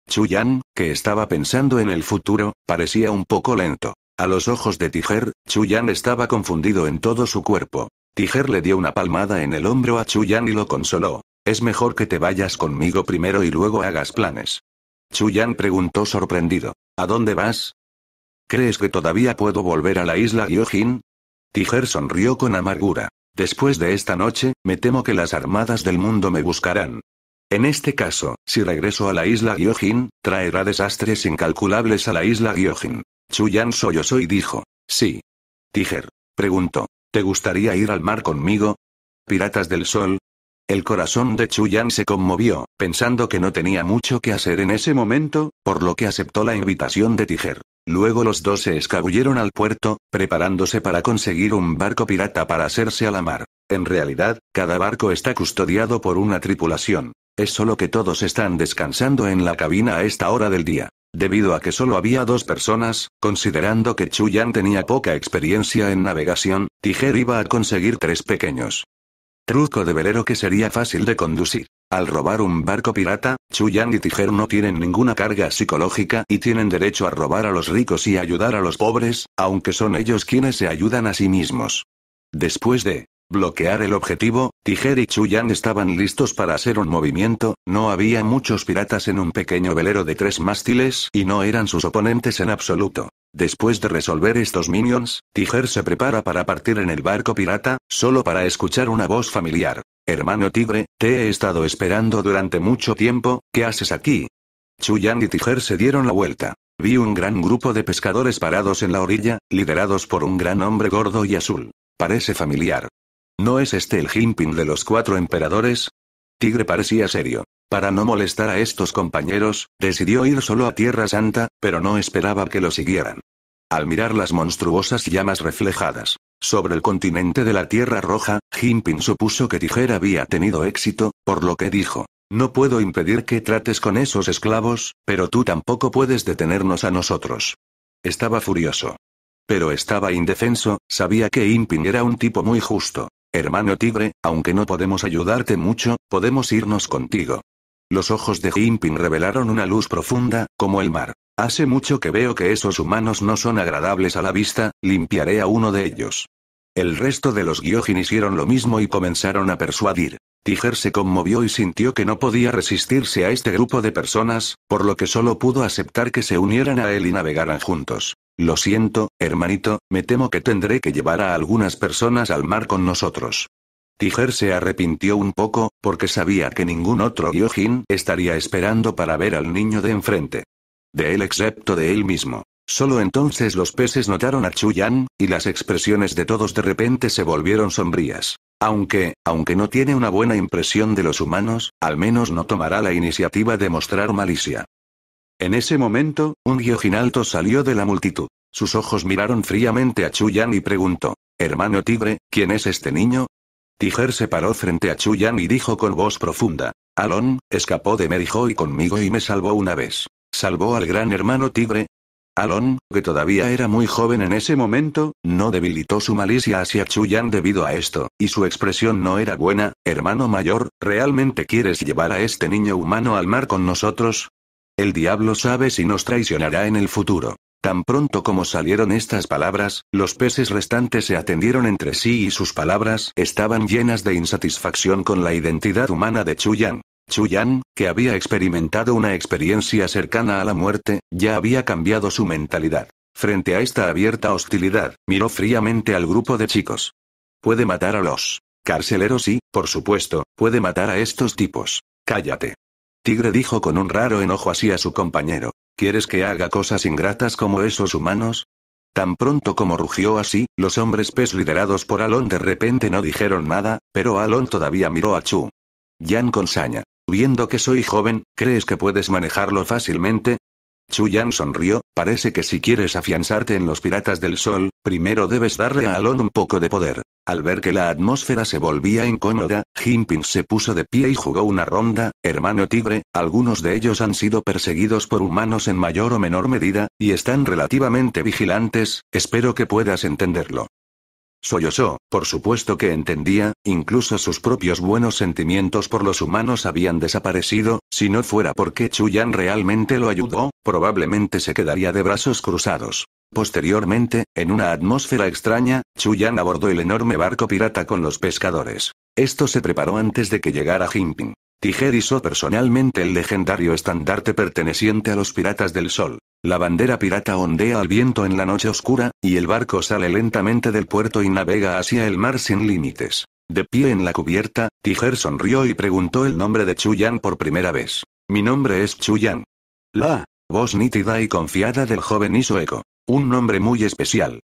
Chuyan, que estaba pensando en el futuro, parecía un poco lento. A los ojos de Tiger, Chuyan estaba confundido en todo su cuerpo. Tiger le dio una palmada en el hombro a Chuyan y lo consoló. Es mejor que te vayas conmigo primero y luego hagas planes. Chuyan preguntó sorprendido. ¿A dónde vas? ¿Crees que todavía puedo volver a la isla Gyojin? Tiger sonrió con amargura. Después de esta noche, me temo que las armadas del mundo me buscarán. En este caso, si regreso a la isla Gyojin, traerá desastres incalculables a la isla Gyojin. Chuyan sollozó y dijo. Sí. Tiger. Preguntó. ¿Te gustaría ir al mar conmigo? Piratas del Sol, el corazón de Chuyan se conmovió, pensando que no tenía mucho que hacer en ese momento, por lo que aceptó la invitación de Tiger. Luego los dos se escabulleron al puerto, preparándose para conseguir un barco pirata para hacerse a la mar. En realidad, cada barco está custodiado por una tripulación. Es solo que todos están descansando en la cabina a esta hora del día. Debido a que solo había dos personas, considerando que Chuyan tenía poca experiencia en navegación, Tiger iba a conseguir tres pequeños. Truco de velero que sería fácil de conducir. Al robar un barco pirata, Chuyang y Tijer no tienen ninguna carga psicológica y tienen derecho a robar a los ricos y ayudar a los pobres, aunque son ellos quienes se ayudan a sí mismos. Después de Bloquear el objetivo, Tiger y Chuyan estaban listos para hacer un movimiento, no había muchos piratas en un pequeño velero de tres mástiles y no eran sus oponentes en absoluto. Después de resolver estos minions, Tiger se prepara para partir en el barco pirata, solo para escuchar una voz familiar. Hermano Tigre, te he estado esperando durante mucho tiempo, ¿qué haces aquí? Chuyan y Tiger se dieron la vuelta. Vi un gran grupo de pescadores parados en la orilla, liderados por un gran hombre gordo y azul. Parece familiar. ¿No es este el Jinping de los cuatro emperadores? Tigre parecía serio. Para no molestar a estos compañeros, decidió ir solo a Tierra Santa, pero no esperaba que lo siguieran. Al mirar las monstruosas llamas reflejadas sobre el continente de la Tierra Roja, Jinping supuso que Tijera había tenido éxito, por lo que dijo, no puedo impedir que trates con esos esclavos, pero tú tampoco puedes detenernos a nosotros. Estaba furioso. Pero estaba indefenso, sabía que Jinping era un tipo muy justo. Hermano tigre, aunque no podemos ayudarte mucho, podemos irnos contigo. Los ojos de Jinping revelaron una luz profunda, como el mar. Hace mucho que veo que esos humanos no son agradables a la vista, limpiaré a uno de ellos. El resto de los Gyojin hicieron lo mismo y comenzaron a persuadir. Tiger se conmovió y sintió que no podía resistirse a este grupo de personas, por lo que solo pudo aceptar que se unieran a él y navegaran juntos. Lo siento, hermanito, me temo que tendré que llevar a algunas personas al mar con nosotros. Tiger se arrepintió un poco, porque sabía que ningún otro Gyojin estaría esperando para ver al niño de enfrente. De él excepto de él mismo. Solo entonces los peces notaron a Chuyan, y las expresiones de todos de repente se volvieron sombrías. Aunque, aunque no tiene una buena impresión de los humanos, al menos no tomará la iniciativa de mostrar malicia. En ese momento, un Gyojin alto salió de la multitud. Sus ojos miraron fríamente a Chuyan y preguntó: Hermano tigre, ¿quién es este niño? Tiger se paró frente a Chuyan y dijo con voz profunda: Alon, escapó de Merihoy conmigo y me salvó una vez. ¿Salvó al gran hermano tigre? Alon, que todavía era muy joven en ese momento, no debilitó su malicia hacia Chuyan debido a esto, y su expresión no era buena. Hermano mayor, ¿realmente quieres llevar a este niño humano al mar con nosotros? El diablo sabe si nos traicionará en el futuro. Tan pronto como salieron estas palabras, los peces restantes se atendieron entre sí y sus palabras estaban llenas de insatisfacción con la identidad humana de Chuyan. Chuyan, que había experimentado una experiencia cercana a la muerte, ya había cambiado su mentalidad. Frente a esta abierta hostilidad, miró fríamente al grupo de chicos. Puede matar a los carceleros y, por supuesto, puede matar a estos tipos. Cállate. Tigre dijo con un raro enojo así a su compañero. ¿Quieres que haga cosas ingratas como esos humanos? Tan pronto como rugió así, los hombres pez liderados por Alon de repente no dijeron nada, pero Alon todavía miró a Chu. Yan con saña. Viendo que soy joven, ¿crees que puedes manejarlo fácilmente? Chu Yan sonrió, parece que si quieres afianzarte en los piratas del sol, primero debes darle a Alon un poco de poder. Al ver que la atmósfera se volvía incómoda, Jinping se puso de pie y jugó una ronda, hermano tigre, algunos de ellos han sido perseguidos por humanos en mayor o menor medida, y están relativamente vigilantes, espero que puedas entenderlo. Sollozó, por supuesto que entendía, incluso sus propios buenos sentimientos por los humanos habían desaparecido, si no fuera porque Chuyan realmente lo ayudó, probablemente se quedaría de brazos cruzados. Posteriormente, en una atmósfera extraña, Chuyan abordó el enorme barco pirata con los pescadores. Esto se preparó antes de que llegara Jinping. Tiger hizo personalmente el legendario estandarte perteneciente a los piratas del sol. La bandera pirata ondea al viento en la noche oscura, y el barco sale lentamente del puerto y navega hacia el mar sin límites. De pie en la cubierta, Tiger sonrió y preguntó el nombre de Chuyan por primera vez. Mi nombre es Chuyan. La, voz nítida y confiada del joven hizo eco. Un nombre muy especial.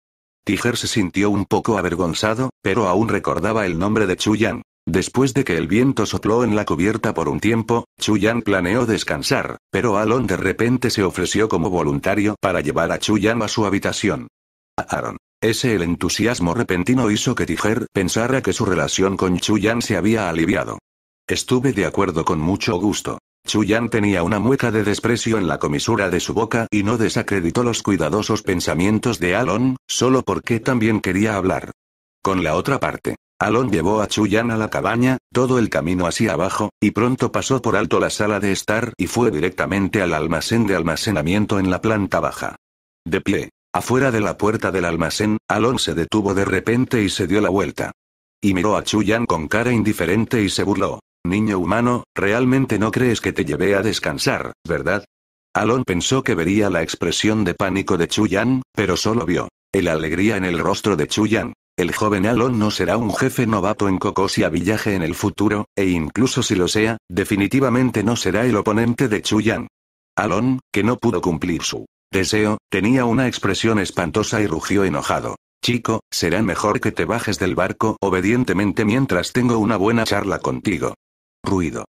Tiger se sintió un poco avergonzado, pero aún recordaba el nombre de Chuyan. Después de que el viento sopló en la cubierta por un tiempo, Chuyan planeó descansar, pero Alon de repente se ofreció como voluntario para llevar a Chuyan a su habitación. A Aaron. Ese el entusiasmo repentino hizo que Tiger pensara que su relación con Chuyan se había aliviado. Estuve de acuerdo con mucho gusto. Chuyan tenía una mueca de desprecio en la comisura de su boca y no desacreditó los cuidadosos pensamientos de Alon, solo porque también quería hablar. Con la otra parte, Alon llevó a Chuyan a la cabaña, todo el camino hacia abajo, y pronto pasó por alto la sala de estar y fue directamente al almacén de almacenamiento en la planta baja. De pie, afuera de la puerta del almacén, Alon se detuvo de repente y se dio la vuelta. Y miró a Chuyan con cara indiferente y se burló. Niño humano, realmente no crees que te llevé a descansar, ¿verdad? Alon pensó que vería la expresión de pánico de Chuyan, pero solo vio la alegría en el rostro de Chuyan. El joven Alon no será un jefe novato en Cocosia Villaje en el futuro, e incluso si lo sea, definitivamente no será el oponente de Chuyan. Alon, que no pudo cumplir su deseo, tenía una expresión espantosa y rugió enojado. Chico, será mejor que te bajes del barco obedientemente mientras tengo una buena charla contigo. Ruido.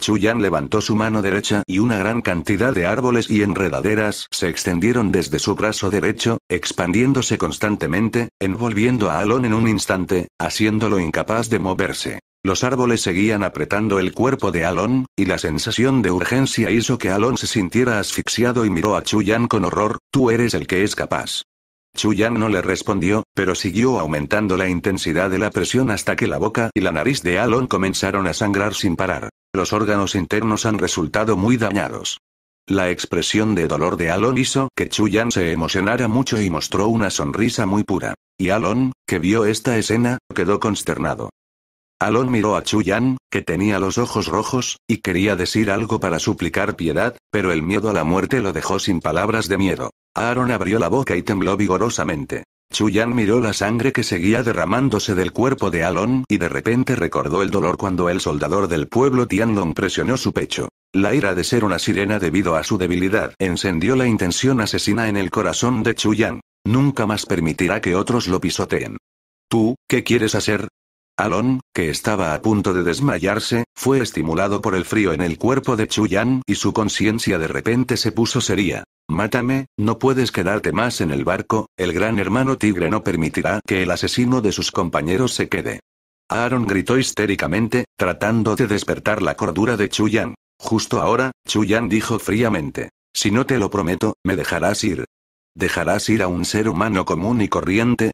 Chuyan levantó su mano derecha y una gran cantidad de árboles y enredaderas se extendieron desde su brazo derecho, expandiéndose constantemente, envolviendo a Alon en un instante, haciéndolo incapaz de moverse. Los árboles seguían apretando el cuerpo de Alon, y la sensación de urgencia hizo que Alon se sintiera asfixiado y miró a Chuyan con horror, tú eres el que es capaz. Chuyan no le respondió, pero siguió aumentando la intensidad de la presión hasta que la boca y la nariz de Alon comenzaron a sangrar sin parar. Los órganos internos han resultado muy dañados. La expresión de dolor de Alon hizo que Chuyan se emocionara mucho y mostró una sonrisa muy pura. Y Alon, que vio esta escena, quedó consternado. Alon miró a Chuyan, que tenía los ojos rojos, y quería decir algo para suplicar piedad, pero el miedo a la muerte lo dejó sin palabras de miedo. Aaron abrió la boca y tembló vigorosamente. Chuyan miró la sangre que seguía derramándose del cuerpo de Alon y de repente recordó el dolor cuando el soldador del pueblo Tianlong presionó su pecho. La ira de ser una sirena debido a su debilidad encendió la intención asesina en el corazón de Chuyan. Nunca más permitirá que otros lo pisoteen. ¿Tú, qué quieres hacer? Alon, que estaba a punto de desmayarse, fue estimulado por el frío en el cuerpo de Chuyan y su conciencia de repente se puso seria. Mátame, no puedes quedarte más en el barco, el gran hermano tigre no permitirá que el asesino de sus compañeros se quede. Aaron gritó histéricamente, tratando de despertar la cordura de Chuyan. Justo ahora, Chuyan dijo fríamente. Si no te lo prometo, me dejarás ir. ¿Dejarás ir a un ser humano común y corriente?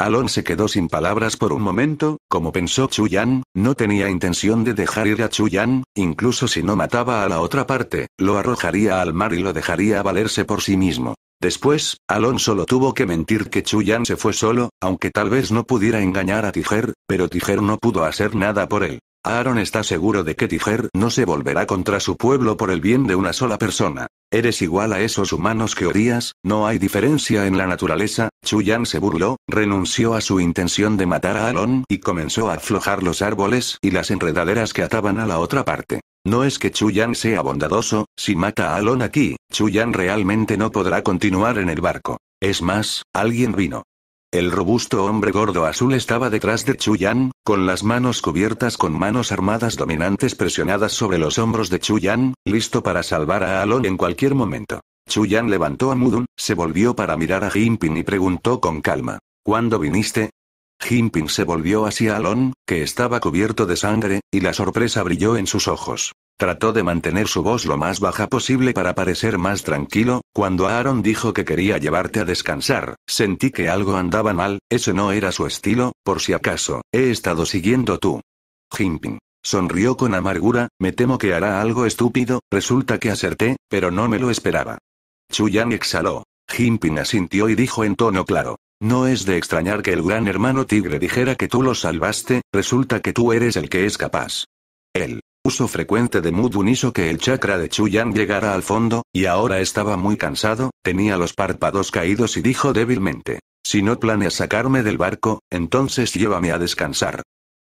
Alon se quedó sin palabras por un momento, como pensó Chuyan, no tenía intención de dejar ir a Chuyan, incluso si no mataba a la otra parte, lo arrojaría al mar y lo dejaría valerse por sí mismo. Después, Alon solo tuvo que mentir que Chuyan se fue solo, aunque tal vez no pudiera engañar a Tiger, pero Tiger no pudo hacer nada por él. Aaron está seguro de que Tiger no se volverá contra su pueblo por el bien de una sola persona. Eres igual a esos humanos que odias, no hay diferencia en la naturaleza. Chuyan se burló, renunció a su intención de matar a Aaron y comenzó a aflojar los árboles y las enredaderas que ataban a la otra parte. No es que Chuyan sea bondadoso, si mata a Alon aquí, Chuyan realmente no podrá continuar en el barco. Es más, alguien vino. El robusto hombre gordo azul estaba detrás de Yan, con las manos cubiertas con manos armadas dominantes presionadas sobre los hombros de Yan, listo para salvar a Alon en cualquier momento. Yan levantó a Mudun, se volvió para mirar a Jinping y preguntó con calma: ¿Cuándo viniste? Jinping se volvió hacia Alon, que estaba cubierto de sangre, y la sorpresa brilló en sus ojos. Trató de mantener su voz lo más baja posible para parecer más tranquilo, cuando Aaron dijo que quería llevarte a descansar, sentí que algo andaba mal, ese no era su estilo, por si acaso, he estado siguiendo tú. Jinping. Sonrió con amargura, me temo que hará algo estúpido, resulta que acerté, pero no me lo esperaba. Chuyang exhaló. Jinping asintió y dijo en tono claro. No es de extrañar que el gran hermano tigre dijera que tú lo salvaste, resulta que tú eres el que es capaz. Él. Uso frecuente de Mudun hizo que el chakra de Chuyan llegara al fondo, y ahora estaba muy cansado, tenía los párpados caídos y dijo débilmente. Si no planeas sacarme del barco, entonces llévame a descansar.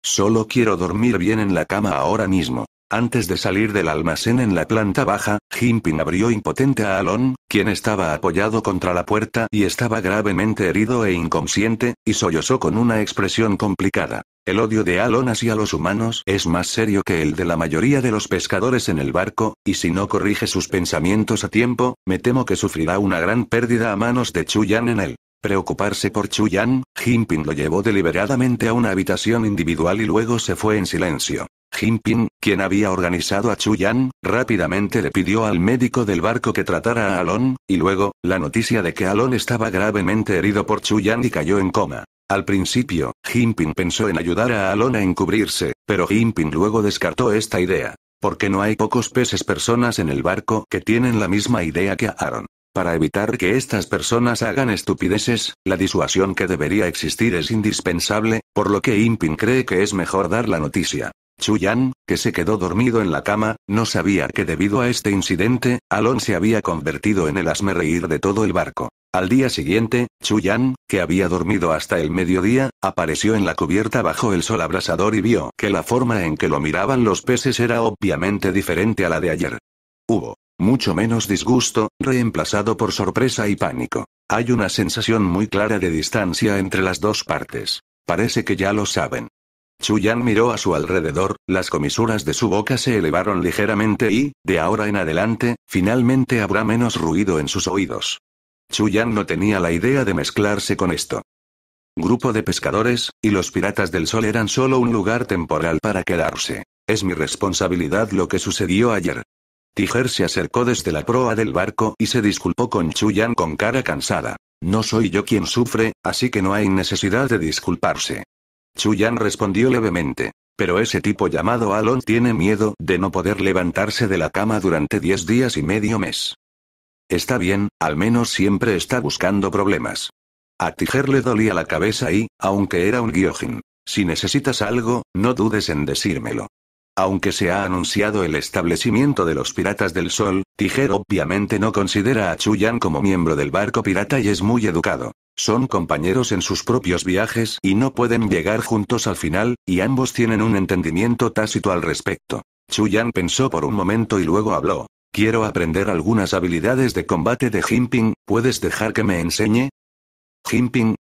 Solo quiero dormir bien en la cama ahora mismo. Antes de salir del almacén en la planta baja, Jinping abrió impotente a Alon, quien estaba apoyado contra la puerta y estaba gravemente herido e inconsciente, y sollozó con una expresión complicada. El odio de Alon hacia los humanos es más serio que el de la mayoría de los pescadores en el barco, y si no corrige sus pensamientos a tiempo, me temo que sufrirá una gran pérdida a manos de Chuyan en él. Preocuparse por Chuyan, Jinping lo llevó deliberadamente a una habitación individual y luego se fue en silencio. Jinping, quien había organizado a Chuyan, rápidamente le pidió al médico del barco que tratara a Alon, y luego, la noticia de que Alon estaba gravemente herido por Chuyan y cayó en coma. Al principio, Jinping pensó en ayudar a Alon a encubrirse, pero Jinping luego descartó esta idea. Porque no hay pocos peces personas en el barco que tienen la misma idea que Aaron. Para evitar que estas personas hagan estupideces, la disuasión que debería existir es indispensable, por lo que Jinping cree que es mejor dar la noticia. Yan, que se quedó dormido en la cama, no sabía que debido a este incidente, Alon se había convertido en el asmerreír de todo el barco. Al día siguiente, Yan, que había dormido hasta el mediodía, apareció en la cubierta bajo el sol abrasador y vio que la forma en que lo miraban los peces era obviamente diferente a la de ayer. Hubo mucho menos disgusto, reemplazado por sorpresa y pánico. Hay una sensación muy clara de distancia entre las dos partes. Parece que ya lo saben. Chuyan miró a su alrededor, las comisuras de su boca se elevaron ligeramente y, de ahora en adelante, finalmente habrá menos ruido en sus oídos. Chuyan no tenía la idea de mezclarse con esto. Grupo de pescadores, y los piratas del sol eran solo un lugar temporal para quedarse. Es mi responsabilidad lo que sucedió ayer. Tiger se acercó desde la proa del barco y se disculpó con Chuyan con cara cansada. No soy yo quien sufre, así que no hay necesidad de disculparse. Chuyan respondió levemente. Pero ese tipo llamado Alon tiene miedo de no poder levantarse de la cama durante diez días y medio mes. Está bien, al menos siempre está buscando problemas. A Tiger le dolía la cabeza y, aunque era un Gyojin, si necesitas algo, no dudes en decírmelo. Aunque se ha anunciado el establecimiento de los Piratas del Sol, Tiger obviamente no considera a Chuyan como miembro del barco pirata y es muy educado. Son compañeros en sus propios viajes y no pueden llegar juntos al final, y ambos tienen un entendimiento tácito al respecto. Chuyan pensó por un momento y luego habló. Quiero aprender algunas habilidades de combate de Jinping, ¿puedes dejar que me enseñe? Jinping.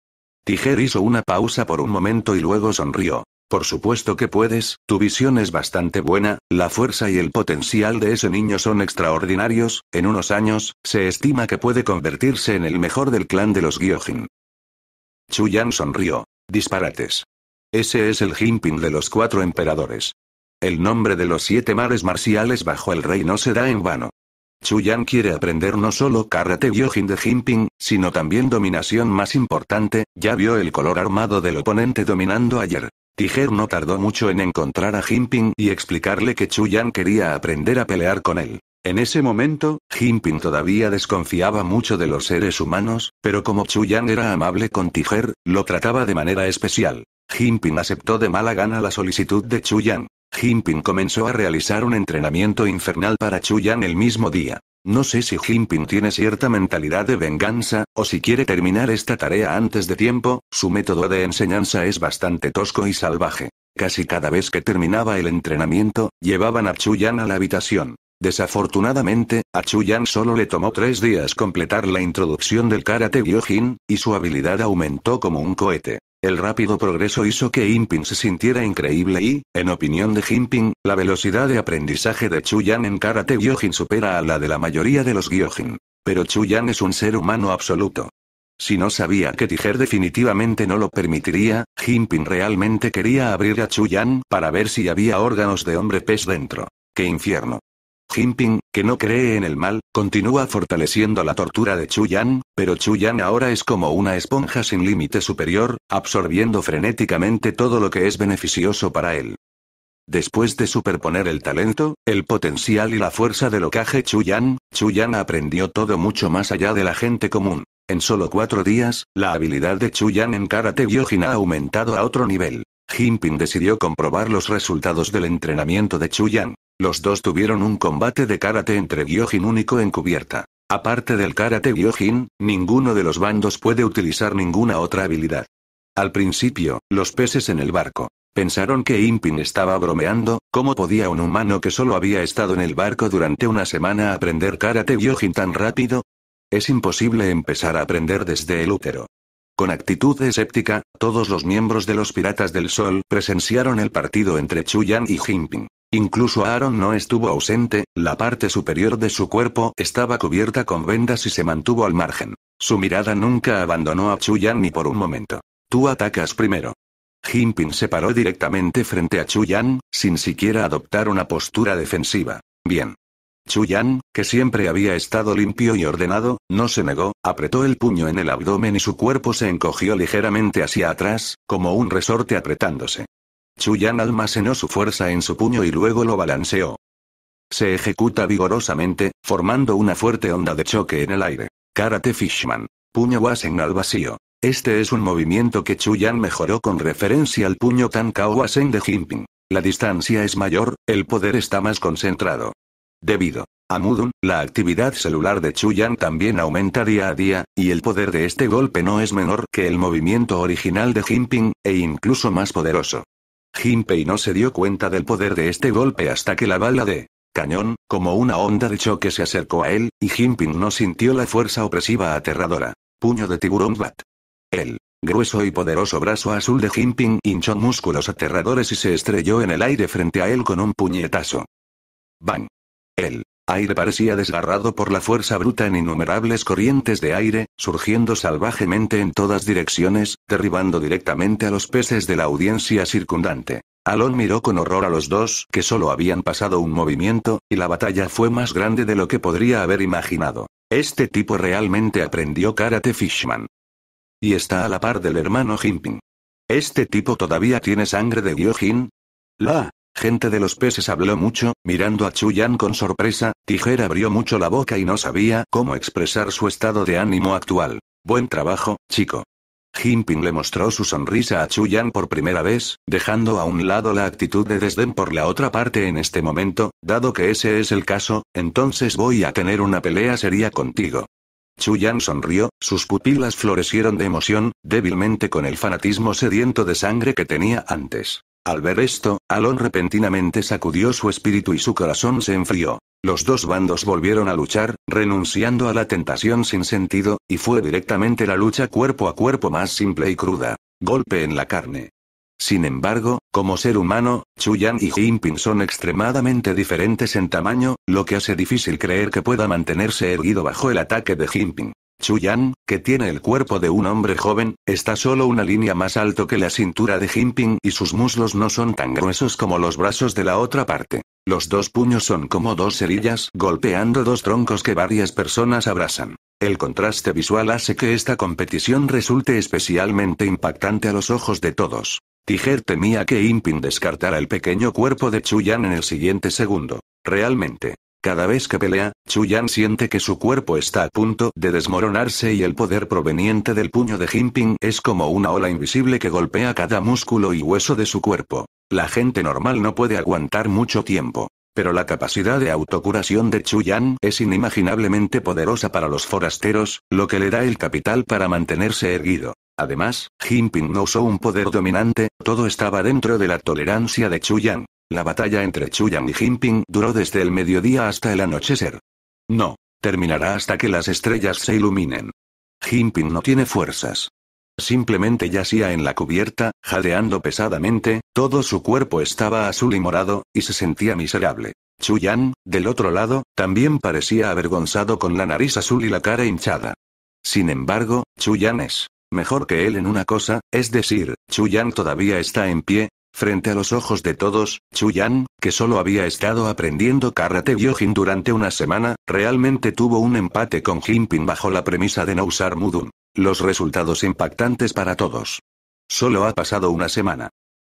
Tijer hizo una pausa por un momento y luego sonrió. Por supuesto que puedes, tu visión es bastante buena, la fuerza y el potencial de ese niño son extraordinarios, en unos años, se estima que puede convertirse en el mejor del clan de los Gyojin. Chuyan sonrió. Disparates. Ese es el Jinping de los cuatro emperadores. El nombre de los siete mares marciales bajo el rey no se da en vano. Chuyan quiere aprender no solo karate gyojin de Jinping, sino también dominación más importante, ya vio el color armado del oponente dominando ayer. Tiger no tardó mucho en encontrar a Jinping y explicarle que Yan quería aprender a pelear con él. En ese momento, Jinping todavía desconfiaba mucho de los seres humanos, pero como Yan era amable con Tiger, lo trataba de manera especial. Jinping aceptó de mala gana la solicitud de Chuyan. Jinping comenzó a realizar un entrenamiento infernal para Yan el mismo día. No sé si Jinping tiene cierta mentalidad de venganza, o si quiere terminar esta tarea antes de tiempo, su método de enseñanza es bastante tosco y salvaje. Casi cada vez que terminaba el entrenamiento, llevaban a Chuyan a la habitación. Desafortunadamente, a Chuyan solo le tomó tres días completar la introducción del karate Gyojin, y su habilidad aumentó como un cohete. El rápido progreso hizo que Jinping se sintiera increíble y, en opinión de Jinping, la velocidad de aprendizaje de Chuyan en karate Gyojin supera a la de la mayoría de los Gyojin. Pero Chuyan es un ser humano absoluto. Si no sabía que Tijer definitivamente no lo permitiría, Jinping realmente quería abrir a Chuyan para ver si había órganos de hombre pez dentro. ¡Qué infierno! Jinping, que no cree en el mal, continúa fortaleciendo la tortura de Chuyan, pero Chuyan ahora es como una esponja sin límite superior, absorbiendo frenéticamente todo lo que es beneficioso para él. Después de superponer el talento, el potencial y la fuerza del ocaje Chuyan, Chuyan aprendió todo mucho más allá de la gente común. En solo cuatro días, la habilidad de Chuyan en karate Gyojin ha aumentado a otro nivel. Jinping decidió comprobar los resultados del entrenamiento de Chuyan. Los dos tuvieron un combate de karate entre Gyojin único en cubierta. Aparte del karate Gyojin, ninguno de los bandos puede utilizar ninguna otra habilidad. Al principio, los peces en el barco. Pensaron que Impin estaba bromeando, ¿cómo podía un humano que solo había estado en el barco durante una semana aprender karate Gyojin tan rápido? Es imposible empezar a aprender desde el útero. Con actitud escéptica, todos los miembros de los Piratas del Sol presenciaron el partido entre Chuyan y Jinping. Incluso Aaron no estuvo ausente, la parte superior de su cuerpo estaba cubierta con vendas y se mantuvo al margen. Su mirada nunca abandonó a Chuyan ni por un momento. Tú atacas primero. Jinping se paró directamente frente a Chuyan, sin siquiera adoptar una postura defensiva. Bien. Chuyan, que siempre había estado limpio y ordenado, no se negó, apretó el puño en el abdomen y su cuerpo se encogió ligeramente hacia atrás, como un resorte apretándose. Chuyan almacenó su fuerza en su puño y luego lo balanceó. Se ejecuta vigorosamente, formando una fuerte onda de choque en el aire. Karate Fishman. Puño Wasen al vacío. Este es un movimiento que Chuyan mejoró con referencia al puño Kao Wasen de Jinping. La distancia es mayor, el poder está más concentrado. Debido a Mudun, la actividad celular de Chuyan también aumenta día a día, y el poder de este golpe no es menor que el movimiento original de Jinping, e incluso más poderoso. Jinpei no se dio cuenta del poder de este golpe hasta que la bala de cañón, como una onda de choque se acercó a él, y Jinping no sintió la fuerza opresiva aterradora. Puño de tiburón bat. El grueso y poderoso brazo azul de Jinping hinchó músculos aterradores y se estrelló en el aire frente a él con un puñetazo. Bang. El aire parecía desgarrado por la fuerza bruta en innumerables corrientes de aire, surgiendo salvajemente en todas direcciones, derribando directamente a los peces de la audiencia circundante. Alon miró con horror a los dos, que solo habían pasado un movimiento, y la batalla fue más grande de lo que podría haber imaginado. Este tipo realmente aprendió karate Fishman. Y está a la par del hermano Jinping. ¿Este tipo todavía tiene sangre de Gyojin? La gente de los peces habló mucho, mirando a Chuyan con sorpresa, Tijera abrió mucho la boca y no sabía cómo expresar su estado de ánimo actual. Buen trabajo, chico. Jinping le mostró su sonrisa a Chuyan por primera vez, dejando a un lado la actitud de desdén por la otra parte en este momento, dado que ese es el caso, entonces voy a tener una pelea seria contigo. Chuyan sonrió, sus pupilas florecieron de emoción, débilmente con el fanatismo sediento de sangre que tenía antes. Al ver esto, Alon repentinamente sacudió su espíritu y su corazón se enfrió. Los dos bandos volvieron a luchar, renunciando a la tentación sin sentido, y fue directamente la lucha cuerpo a cuerpo más simple y cruda. Golpe en la carne. Sin embargo, como ser humano, Chuyan y Jinping son extremadamente diferentes en tamaño, lo que hace difícil creer que pueda mantenerse erguido bajo el ataque de Jinping. Chuyan, que tiene el cuerpo de un hombre joven, está solo una línea más alto que la cintura de Jinping y sus muslos no son tan gruesos como los brazos de la otra parte. Los dos puños son como dos cerillas golpeando dos troncos que varias personas abrazan. El contraste visual hace que esta competición resulte especialmente impactante a los ojos de todos. Tiger temía que Jinping descartara el pequeño cuerpo de Chuyan en el siguiente segundo. Realmente, cada vez que pelea, Chuyan siente que su cuerpo está a punto de desmoronarse y el poder proveniente del puño de Jinping es como una ola invisible que golpea cada músculo y hueso de su cuerpo. La gente normal no puede aguantar mucho tiempo. Pero la capacidad de autocuración de Chuyan es inimaginablemente poderosa para los forasteros, lo que le da el capital para mantenerse erguido. Además, Jinping no usó un poder dominante, todo estaba dentro de la tolerancia de Chuyan. La batalla entre Chuyang y Jinping duró desde el mediodía hasta el anochecer. No. Terminará hasta que las estrellas se iluminen. Jinping no tiene fuerzas. Simplemente yacía en la cubierta, jadeando pesadamente, todo su cuerpo estaba azul y morado, y se sentía miserable. Yan, del otro lado, también parecía avergonzado con la nariz azul y la cara hinchada. Sin embargo, Chuyan es mejor que él en una cosa, es decir, Yan todavía está en pie, Frente a los ojos de todos, Chuyan, que solo había estado aprendiendo karate gyojin durante una semana, realmente tuvo un empate con Jinping bajo la premisa de no usar Mudun. Los resultados impactantes para todos. Solo ha pasado una semana.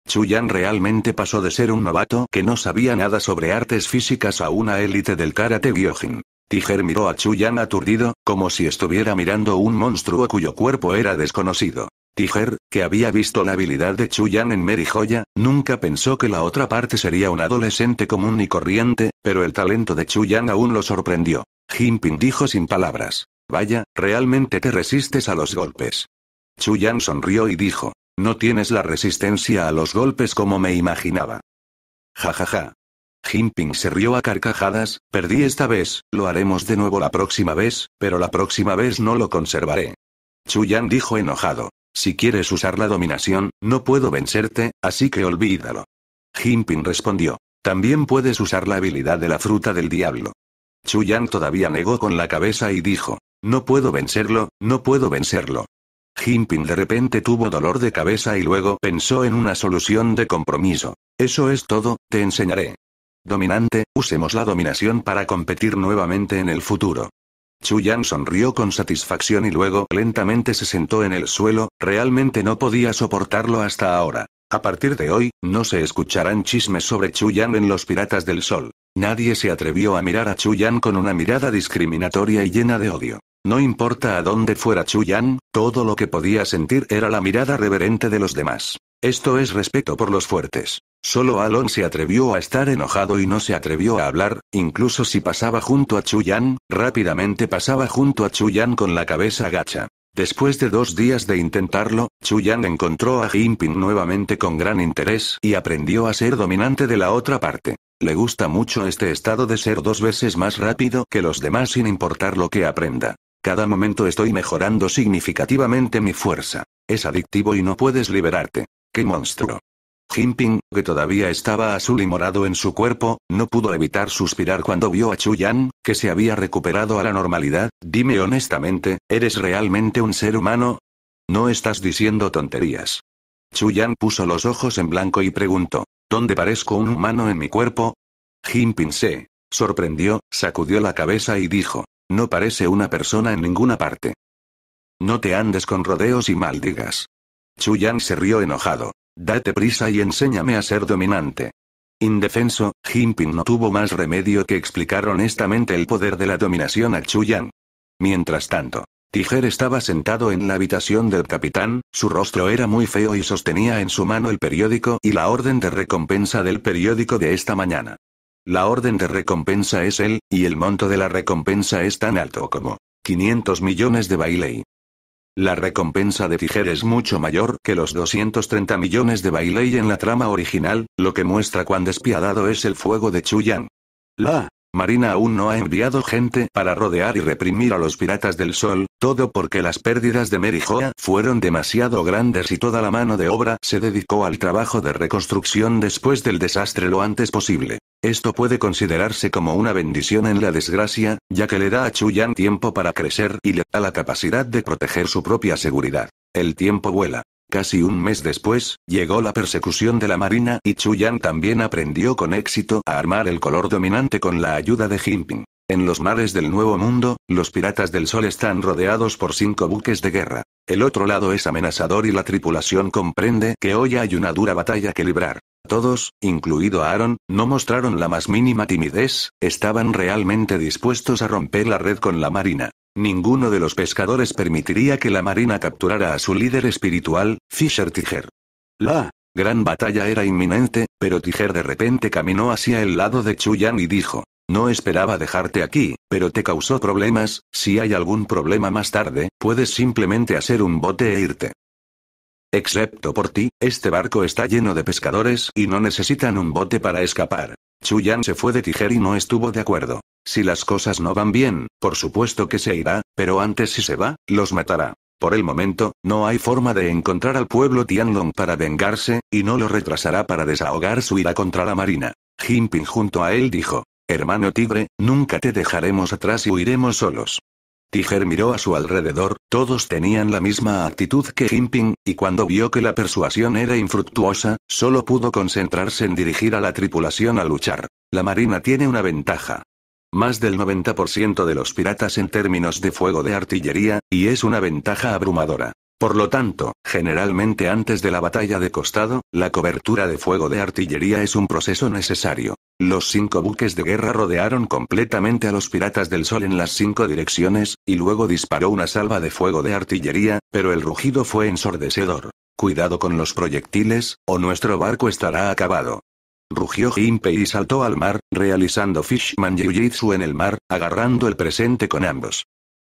Chuyan realmente pasó de ser un novato que no sabía nada sobre artes físicas a una élite del karate gyojin. Tiger miró a Chuyan aturdido, como si estuviera mirando un monstruo cuyo cuerpo era desconocido. Tiger, que había visto la habilidad de Chuyan en Mary Joya, nunca pensó que la otra parte sería un adolescente común y corriente, pero el talento de Chuyan aún lo sorprendió. Jinping dijo sin palabras. Vaya, realmente te resistes a los golpes. Chuyan sonrió y dijo. No tienes la resistencia a los golpes como me imaginaba. Ja ja ja. Jinping se rió a carcajadas, perdí esta vez, lo haremos de nuevo la próxima vez, pero la próxima vez no lo conservaré. Chuyan dijo enojado. Si quieres usar la dominación, no puedo vencerte, así que olvídalo. Jinping respondió. También puedes usar la habilidad de la fruta del diablo. Chuyan todavía negó con la cabeza y dijo. No puedo vencerlo, no puedo vencerlo. Jinping de repente tuvo dolor de cabeza y luego pensó en una solución de compromiso. Eso es todo, te enseñaré. Dominante, usemos la dominación para competir nuevamente en el futuro. Yan sonrió con satisfacción y luego lentamente se sentó en el suelo, realmente no podía soportarlo hasta ahora. A partir de hoy, no se escucharán chismes sobre Yan en Los Piratas del Sol. Nadie se atrevió a mirar a Yan con una mirada discriminatoria y llena de odio. No importa a dónde fuera Yan, todo lo que podía sentir era la mirada reverente de los demás. Esto es respeto por los fuertes. Solo Alon se atrevió a estar enojado y no se atrevió a hablar, incluso si pasaba junto a Chuyan, rápidamente pasaba junto a Chuyan con la cabeza gacha. Después de dos días de intentarlo, Chuyan encontró a Jinping nuevamente con gran interés y aprendió a ser dominante de la otra parte. Le gusta mucho este estado de ser dos veces más rápido que los demás sin importar lo que aprenda. Cada momento estoy mejorando significativamente mi fuerza. Es adictivo y no puedes liberarte. ¡Qué monstruo! Jinping, que todavía estaba azul y morado en su cuerpo, no pudo evitar suspirar cuando vio a Chuyan, que se había recuperado a la normalidad. Dime honestamente, ¿eres realmente un ser humano? No estás diciendo tonterías. Yan puso los ojos en blanco y preguntó, ¿dónde parezco un humano en mi cuerpo? Jinping se sorprendió, sacudió la cabeza y dijo, no parece una persona en ninguna parte. No te andes con rodeos y maldigas. Chuyan se rió enojado. Date prisa y enséñame a ser dominante. Indefenso, Jinping no tuvo más remedio que explicar honestamente el poder de la dominación a Chuyan. Mientras tanto, Tiger estaba sentado en la habitación del capitán, su rostro era muy feo y sostenía en su mano el periódico y la orden de recompensa del periódico de esta mañana. La orden de recompensa es él, y el monto de la recompensa es tan alto como 500 millones de bailei. La recompensa de Tiger es mucho mayor que los 230 millones de Bailey en la trama original, lo que muestra cuán despiadado es el fuego de Chuyan. La Marina aún no ha enviado gente para rodear y reprimir a los piratas del sol, todo porque las pérdidas de Merijoa fueron demasiado grandes y toda la mano de obra se dedicó al trabajo de reconstrucción después del desastre lo antes posible. Esto puede considerarse como una bendición en la desgracia, ya que le da a Chuyan tiempo para crecer y le da la capacidad de proteger su propia seguridad. El tiempo vuela. Casi un mes después, llegó la persecución de la marina y Chuyan también aprendió con éxito a armar el color dominante con la ayuda de Jinping. En los mares del Nuevo Mundo, los piratas del Sol están rodeados por cinco buques de guerra. El otro lado es amenazador y la tripulación comprende que hoy hay una dura batalla que librar. Todos, incluido Aaron, no mostraron la más mínima timidez, estaban realmente dispuestos a romper la red con la Marina. Ninguno de los pescadores permitiría que la Marina capturara a su líder espiritual, Fisher Tiger. La gran batalla era inminente, pero Tiger de repente caminó hacia el lado de Chuyan y dijo, no esperaba dejarte aquí, pero te causó problemas, si hay algún problema más tarde, puedes simplemente hacer un bote e irte. Excepto por ti, este barco está lleno de pescadores y no necesitan un bote para escapar. Chuyan se fue de Tijer y no estuvo de acuerdo. Si las cosas no van bien, por supuesto que se irá, pero antes si se va, los matará. Por el momento, no hay forma de encontrar al pueblo Tianlong para vengarse, y no lo retrasará para desahogar su ira contra la marina. Jinping junto a él dijo. Hermano tigre, nunca te dejaremos atrás y huiremos solos. Tiger miró a su alrededor, todos tenían la misma actitud que Jinping y cuando vio que la persuasión era infructuosa, solo pudo concentrarse en dirigir a la tripulación a luchar. La marina tiene una ventaja. Más del 90% de los piratas en términos de fuego de artillería, y es una ventaja abrumadora. Por lo tanto, generalmente antes de la batalla de costado, la cobertura de fuego de artillería es un proceso necesario. Los cinco buques de guerra rodearon completamente a los piratas del sol en las cinco direcciones, y luego disparó una salva de fuego de artillería, pero el rugido fue ensordecedor. Cuidado con los proyectiles, o nuestro barco estará acabado. Rugió Jinpei y saltó al mar, realizando Fishman Jiu-Jitsu en el mar, agarrando el presente con ambos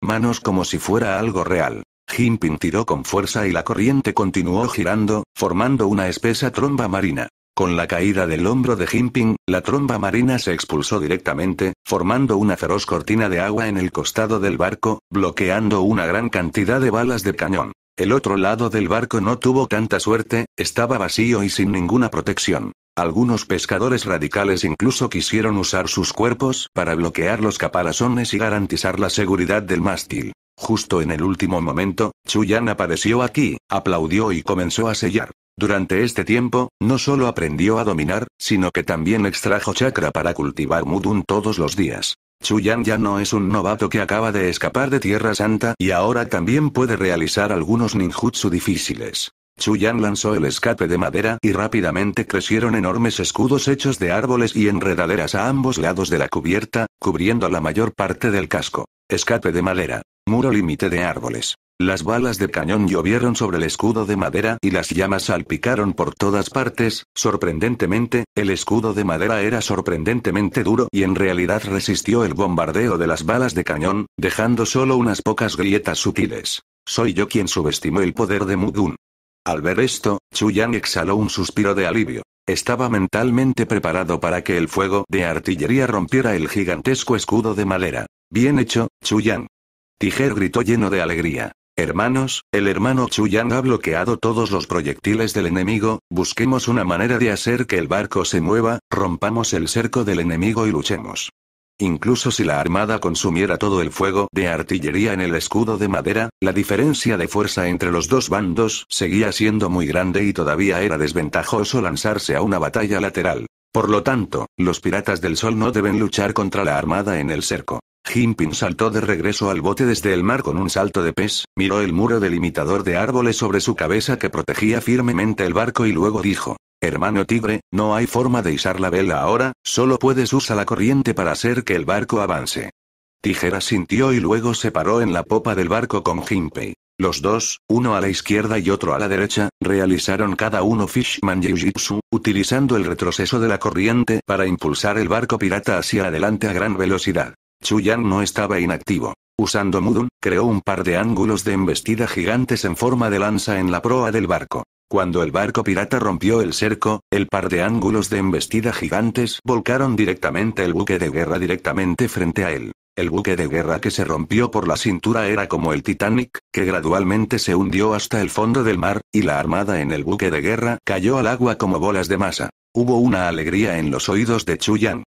manos como si fuera algo real. Jinping tiró con fuerza y la corriente continuó girando, formando una espesa tromba marina. Con la caída del hombro de Jinping, la tromba marina se expulsó directamente, formando una feroz cortina de agua en el costado del barco, bloqueando una gran cantidad de balas de cañón. El otro lado del barco no tuvo tanta suerte, estaba vacío y sin ninguna protección. Algunos pescadores radicales incluso quisieron usar sus cuerpos para bloquear los caparazones y garantizar la seguridad del mástil. Justo en el último momento, Chuyan apareció aquí, aplaudió y comenzó a sellar. Durante este tiempo, no solo aprendió a dominar, sino que también extrajo chakra para cultivar Mudun todos los días. Chuyan ya no es un novato que acaba de escapar de Tierra Santa y ahora también puede realizar algunos ninjutsu difíciles. Chuyan lanzó el escape de madera y rápidamente crecieron enormes escudos hechos de árboles y enredaderas a ambos lados de la cubierta, cubriendo la mayor parte del casco. Escape de madera. Muro límite de árboles. Las balas de cañón llovieron sobre el escudo de madera y las llamas salpicaron por todas partes, sorprendentemente, el escudo de madera era sorprendentemente duro y en realidad resistió el bombardeo de las balas de cañón, dejando solo unas pocas grietas sutiles. Soy yo quien subestimó el poder de Mudun. Al ver esto, Chuyan exhaló un suspiro de alivio. Estaba mentalmente preparado para que el fuego de artillería rompiera el gigantesco escudo de madera. Bien hecho, Chuyan. Tijer gritó lleno de alegría. Hermanos, el hermano Chuyan ha bloqueado todos los proyectiles del enemigo, busquemos una manera de hacer que el barco se mueva, rompamos el cerco del enemigo y luchemos. Incluso si la armada consumiera todo el fuego de artillería en el escudo de madera, la diferencia de fuerza entre los dos bandos seguía siendo muy grande y todavía era desventajoso lanzarse a una batalla lateral. Por lo tanto, los piratas del sol no deben luchar contra la armada en el cerco. Jimpin saltó de regreso al bote desde el mar con un salto de pez, miró el muro delimitador de árboles sobre su cabeza que protegía firmemente el barco y luego dijo, Hermano tigre, no hay forma de izar la vela ahora, solo puedes usar la corriente para hacer que el barco avance. Tijera sintió y luego se paró en la popa del barco con Jinpei. Los dos, uno a la izquierda y otro a la derecha, realizaron cada uno Fishman Jiu-Jitsu, utilizando el retroceso de la corriente para impulsar el barco pirata hacia adelante a gran velocidad. Chuyan no estaba inactivo. Usando Mudun, creó un par de ángulos de embestida gigantes en forma de lanza en la proa del barco. Cuando el barco pirata rompió el cerco, el par de ángulos de embestida gigantes volcaron directamente el buque de guerra directamente frente a él. El buque de guerra que se rompió por la cintura era como el Titanic, que gradualmente se hundió hasta el fondo del mar, y la armada en el buque de guerra cayó al agua como bolas de masa. Hubo una alegría en los oídos de Chuyang.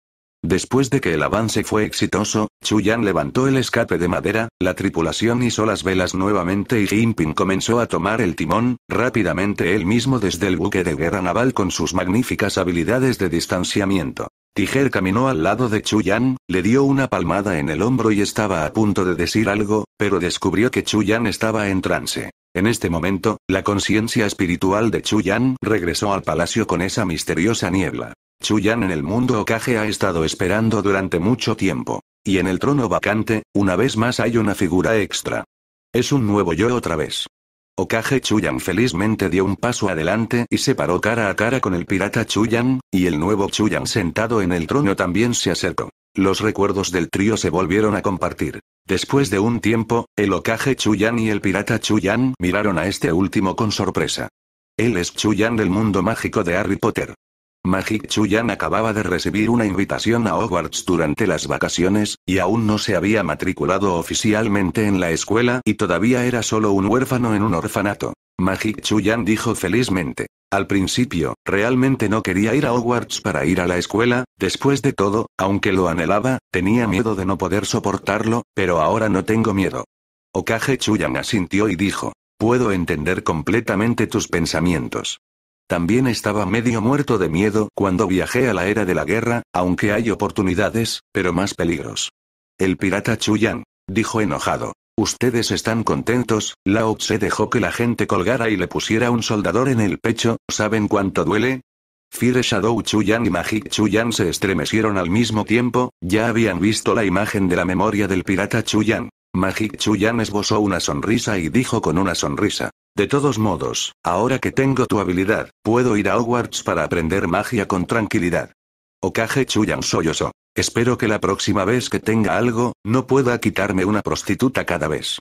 Después de que el avance fue exitoso, Chuyan levantó el escape de madera, la tripulación hizo las velas nuevamente y Jinping comenzó a tomar el timón, rápidamente él mismo desde el buque de guerra naval con sus magníficas habilidades de distanciamiento. Tiger caminó al lado de Chuyan, le dio una palmada en el hombro y estaba a punto de decir algo, pero descubrió que Chuyan estaba en trance. En este momento, la conciencia espiritual de Chuyan regresó al palacio con esa misteriosa niebla. Chuyan en el mundo Okage ha estado esperando durante mucho tiempo. Y en el trono vacante, una vez más hay una figura extra. Es un nuevo yo otra vez. Okage Chuyan felizmente dio un paso adelante y se paró cara a cara con el pirata Chuyan, y el nuevo Chuyan sentado en el trono también se acercó. Los recuerdos del trío se volvieron a compartir. Después de un tiempo, el Okage Chuyan y el pirata Chuyan miraron a este último con sorpresa. Él es Chuyan del mundo mágico de Harry Potter. Magic Chuyan acababa de recibir una invitación a Hogwarts durante las vacaciones, y aún no se había matriculado oficialmente en la escuela y todavía era solo un huérfano en un orfanato. Magic Chuyan dijo felizmente. Al principio, realmente no quería ir a Hogwarts para ir a la escuela, después de todo, aunque lo anhelaba, tenía miedo de no poder soportarlo, pero ahora no tengo miedo. Okage Chuyan asintió y dijo. Puedo entender completamente tus pensamientos. También estaba medio muerto de miedo cuando viajé a la era de la guerra, aunque hay oportunidades, pero más peligros. El pirata Chuyan. Dijo enojado. Ustedes están contentos, Lao se dejó que la gente colgara y le pusiera un soldador en el pecho, ¿saben cuánto duele? Fire Shadow Chuyan y Magic Chuyan se estremecieron al mismo tiempo, ya habían visto la imagen de la memoria del pirata Chuyan. Magic Chuyan esbozó una sonrisa y dijo con una sonrisa. De todos modos, ahora que tengo tu habilidad, puedo ir a Hogwarts para aprender magia con tranquilidad. Okage Chuyan soyoso. Espero que la próxima vez que tenga algo, no pueda quitarme una prostituta cada vez.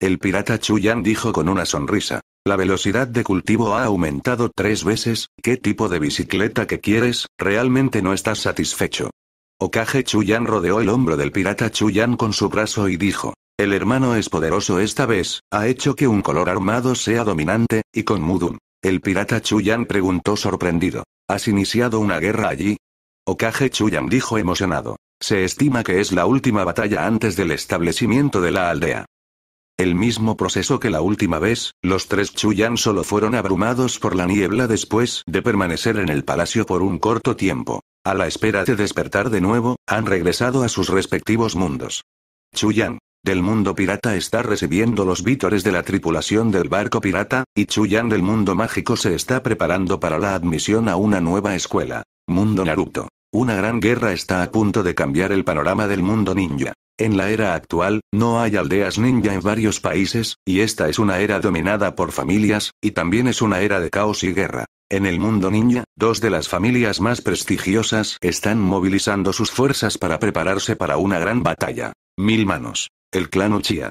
El pirata Chuyan dijo con una sonrisa. La velocidad de cultivo ha aumentado tres veces, ¿qué tipo de bicicleta que quieres? Realmente no estás satisfecho. Okage Chuyan rodeó el hombro del pirata Chuyan con su brazo y dijo. El hermano es poderoso esta vez, ha hecho que un color armado sea dominante, y con Mudun. El pirata Chuyan preguntó sorprendido. ¿Has iniciado una guerra allí? Okage Chuyan dijo emocionado. Se estima que es la última batalla antes del establecimiento de la aldea. El mismo proceso que la última vez, los tres Chuyan solo fueron abrumados por la niebla después de permanecer en el palacio por un corto tiempo. A la espera de despertar de nuevo, han regresado a sus respectivos mundos. Chuyan, del mundo pirata está recibiendo los vítores de la tripulación del barco pirata, y Chuyan del mundo mágico se está preparando para la admisión a una nueva escuela. Mundo Naruto. Una gran guerra está a punto de cambiar el panorama del mundo ninja. En la era actual, no hay aldeas ninja en varios países, y esta es una era dominada por familias, y también es una era de caos y guerra. En el mundo ninja, dos de las familias más prestigiosas están movilizando sus fuerzas para prepararse para una gran batalla. Mil manos. El clan Uchiha.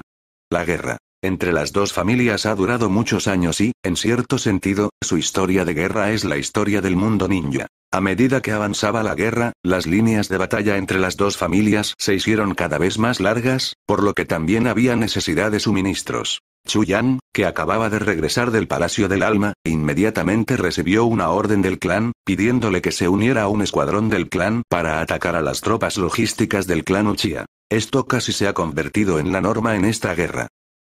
La guerra entre las dos familias ha durado muchos años y, en cierto sentido, su historia de guerra es la historia del mundo ninja. A medida que avanzaba la guerra, las líneas de batalla entre las dos familias se hicieron cada vez más largas, por lo que también había necesidad de suministros. Chuyan, que acababa de regresar del Palacio del Alma, inmediatamente recibió una orden del clan, pidiéndole que se uniera a un escuadrón del clan para atacar a las tropas logísticas del clan Uchiha. Esto casi se ha convertido en la norma en esta guerra.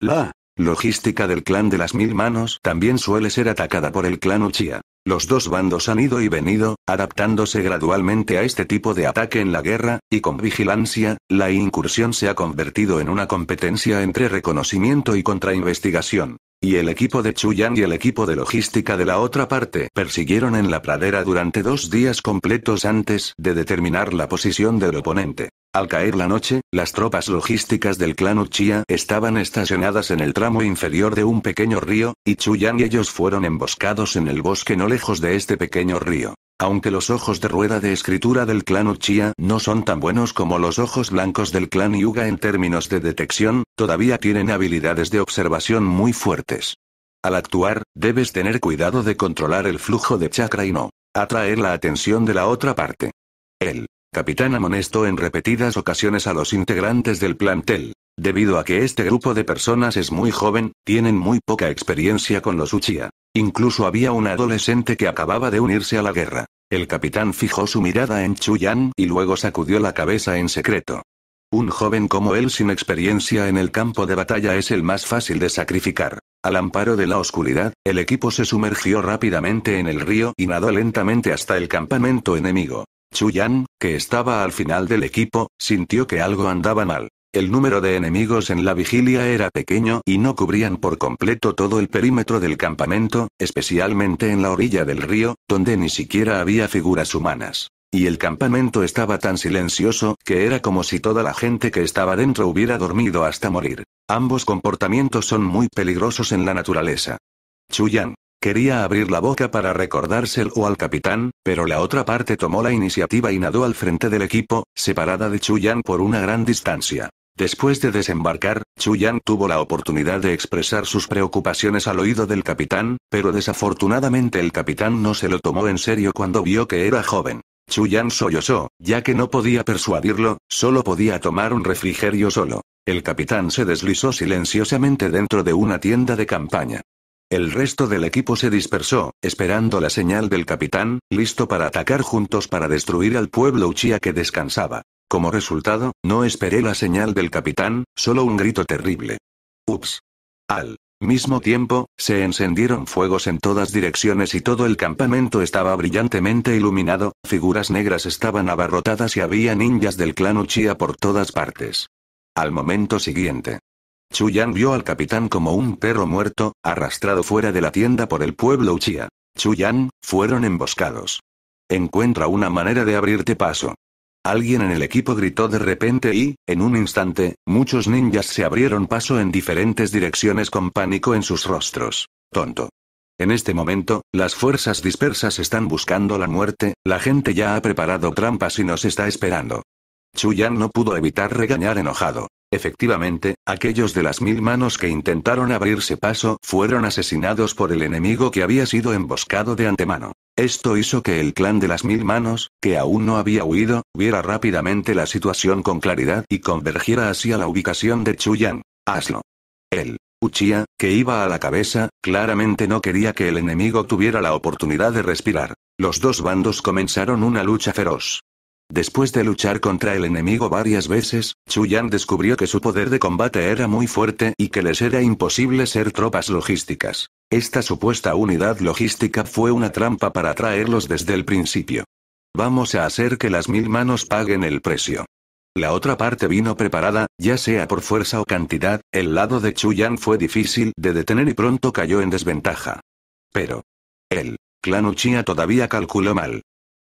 La logística del clan de las mil manos también suele ser atacada por el clan Uchiha. Los dos bandos han ido y venido, adaptándose gradualmente a este tipo de ataque en la guerra, y con vigilancia, la incursión se ha convertido en una competencia entre reconocimiento y contrainvestigación. Y el equipo de Chuyan y el equipo de logística de la otra parte persiguieron en la pradera durante dos días completos antes de determinar la posición del oponente. Al caer la noche, las tropas logísticas del clan Uchiha estaban estacionadas en el tramo inferior de un pequeño río, y Chuyan y ellos fueron emboscados en el bosque no lejos de este pequeño río. Aunque los ojos de rueda de escritura del clan Uchiha no son tan buenos como los ojos blancos del clan Yuga en términos de detección, todavía tienen habilidades de observación muy fuertes. Al actuar, debes tener cuidado de controlar el flujo de chakra y no atraer la atención de la otra parte. El capitán amonestó en repetidas ocasiones a los integrantes del plantel. Debido a que este grupo de personas es muy joven, tienen muy poca experiencia con los Uchiha. Incluso había un adolescente que acababa de unirse a la guerra. El capitán fijó su mirada en Chuyan y luego sacudió la cabeza en secreto. Un joven como él sin experiencia en el campo de batalla es el más fácil de sacrificar. Al amparo de la oscuridad, el equipo se sumergió rápidamente en el río y nadó lentamente hasta el campamento enemigo. Chuyan, que estaba al final del equipo, sintió que algo andaba mal. El número de enemigos en la vigilia era pequeño y no cubrían por completo todo el perímetro del campamento, especialmente en la orilla del río, donde ni siquiera había figuras humanas. Y el campamento estaba tan silencioso que era como si toda la gente que estaba dentro hubiera dormido hasta morir. Ambos comportamientos son muy peligrosos en la naturaleza. Chuyan, Quería abrir la boca para recordárselo al capitán, pero la otra parte tomó la iniciativa y nadó al frente del equipo, separada de Chuyan por una gran distancia. Después de desembarcar, Chuyan tuvo la oportunidad de expresar sus preocupaciones al oído del capitán, pero desafortunadamente el capitán no se lo tomó en serio cuando vio que era joven. Chuyan sollozó, ya que no podía persuadirlo, solo podía tomar un refrigerio solo. El capitán se deslizó silenciosamente dentro de una tienda de campaña. El resto del equipo se dispersó, esperando la señal del capitán, listo para atacar juntos para destruir al pueblo Uchiha que descansaba. Como resultado, no esperé la señal del capitán, solo un grito terrible. Ups. Al mismo tiempo, se encendieron fuegos en todas direcciones y todo el campamento estaba brillantemente iluminado, figuras negras estaban abarrotadas y había ninjas del clan Uchiha por todas partes. Al momento siguiente, Chuyan vio al capitán como un perro muerto, arrastrado fuera de la tienda por el pueblo Uchia. Chuyan, fueron emboscados. Encuentra una manera de abrirte paso. Alguien en el equipo gritó de repente y, en un instante, muchos ninjas se abrieron paso en diferentes direcciones con pánico en sus rostros. Tonto. En este momento, las fuerzas dispersas están buscando la muerte, la gente ya ha preparado trampas y nos está esperando. Chuyan no pudo evitar regañar enojado. Efectivamente, aquellos de las mil manos que intentaron abrirse paso fueron asesinados por el enemigo que había sido emboscado de antemano. Esto hizo que el clan de las mil manos, que aún no había huido, viera rápidamente la situación con claridad y convergiera hacia la ubicación de Chuyan. Hazlo. El Uchia, que iba a la cabeza, claramente no quería que el enemigo tuviera la oportunidad de respirar. Los dos bandos comenzaron una lucha feroz. Después de luchar contra el enemigo varias veces, Chuyan descubrió que su poder de combate era muy fuerte y que les era imposible ser tropas logísticas. Esta supuesta unidad logística fue una trampa para atraerlos desde el principio. Vamos a hacer que las mil manos paguen el precio. La otra parte vino preparada, ya sea por fuerza o cantidad, el lado de Chuyan fue difícil de detener y pronto cayó en desventaja. Pero. El clan Uchiha todavía calculó mal.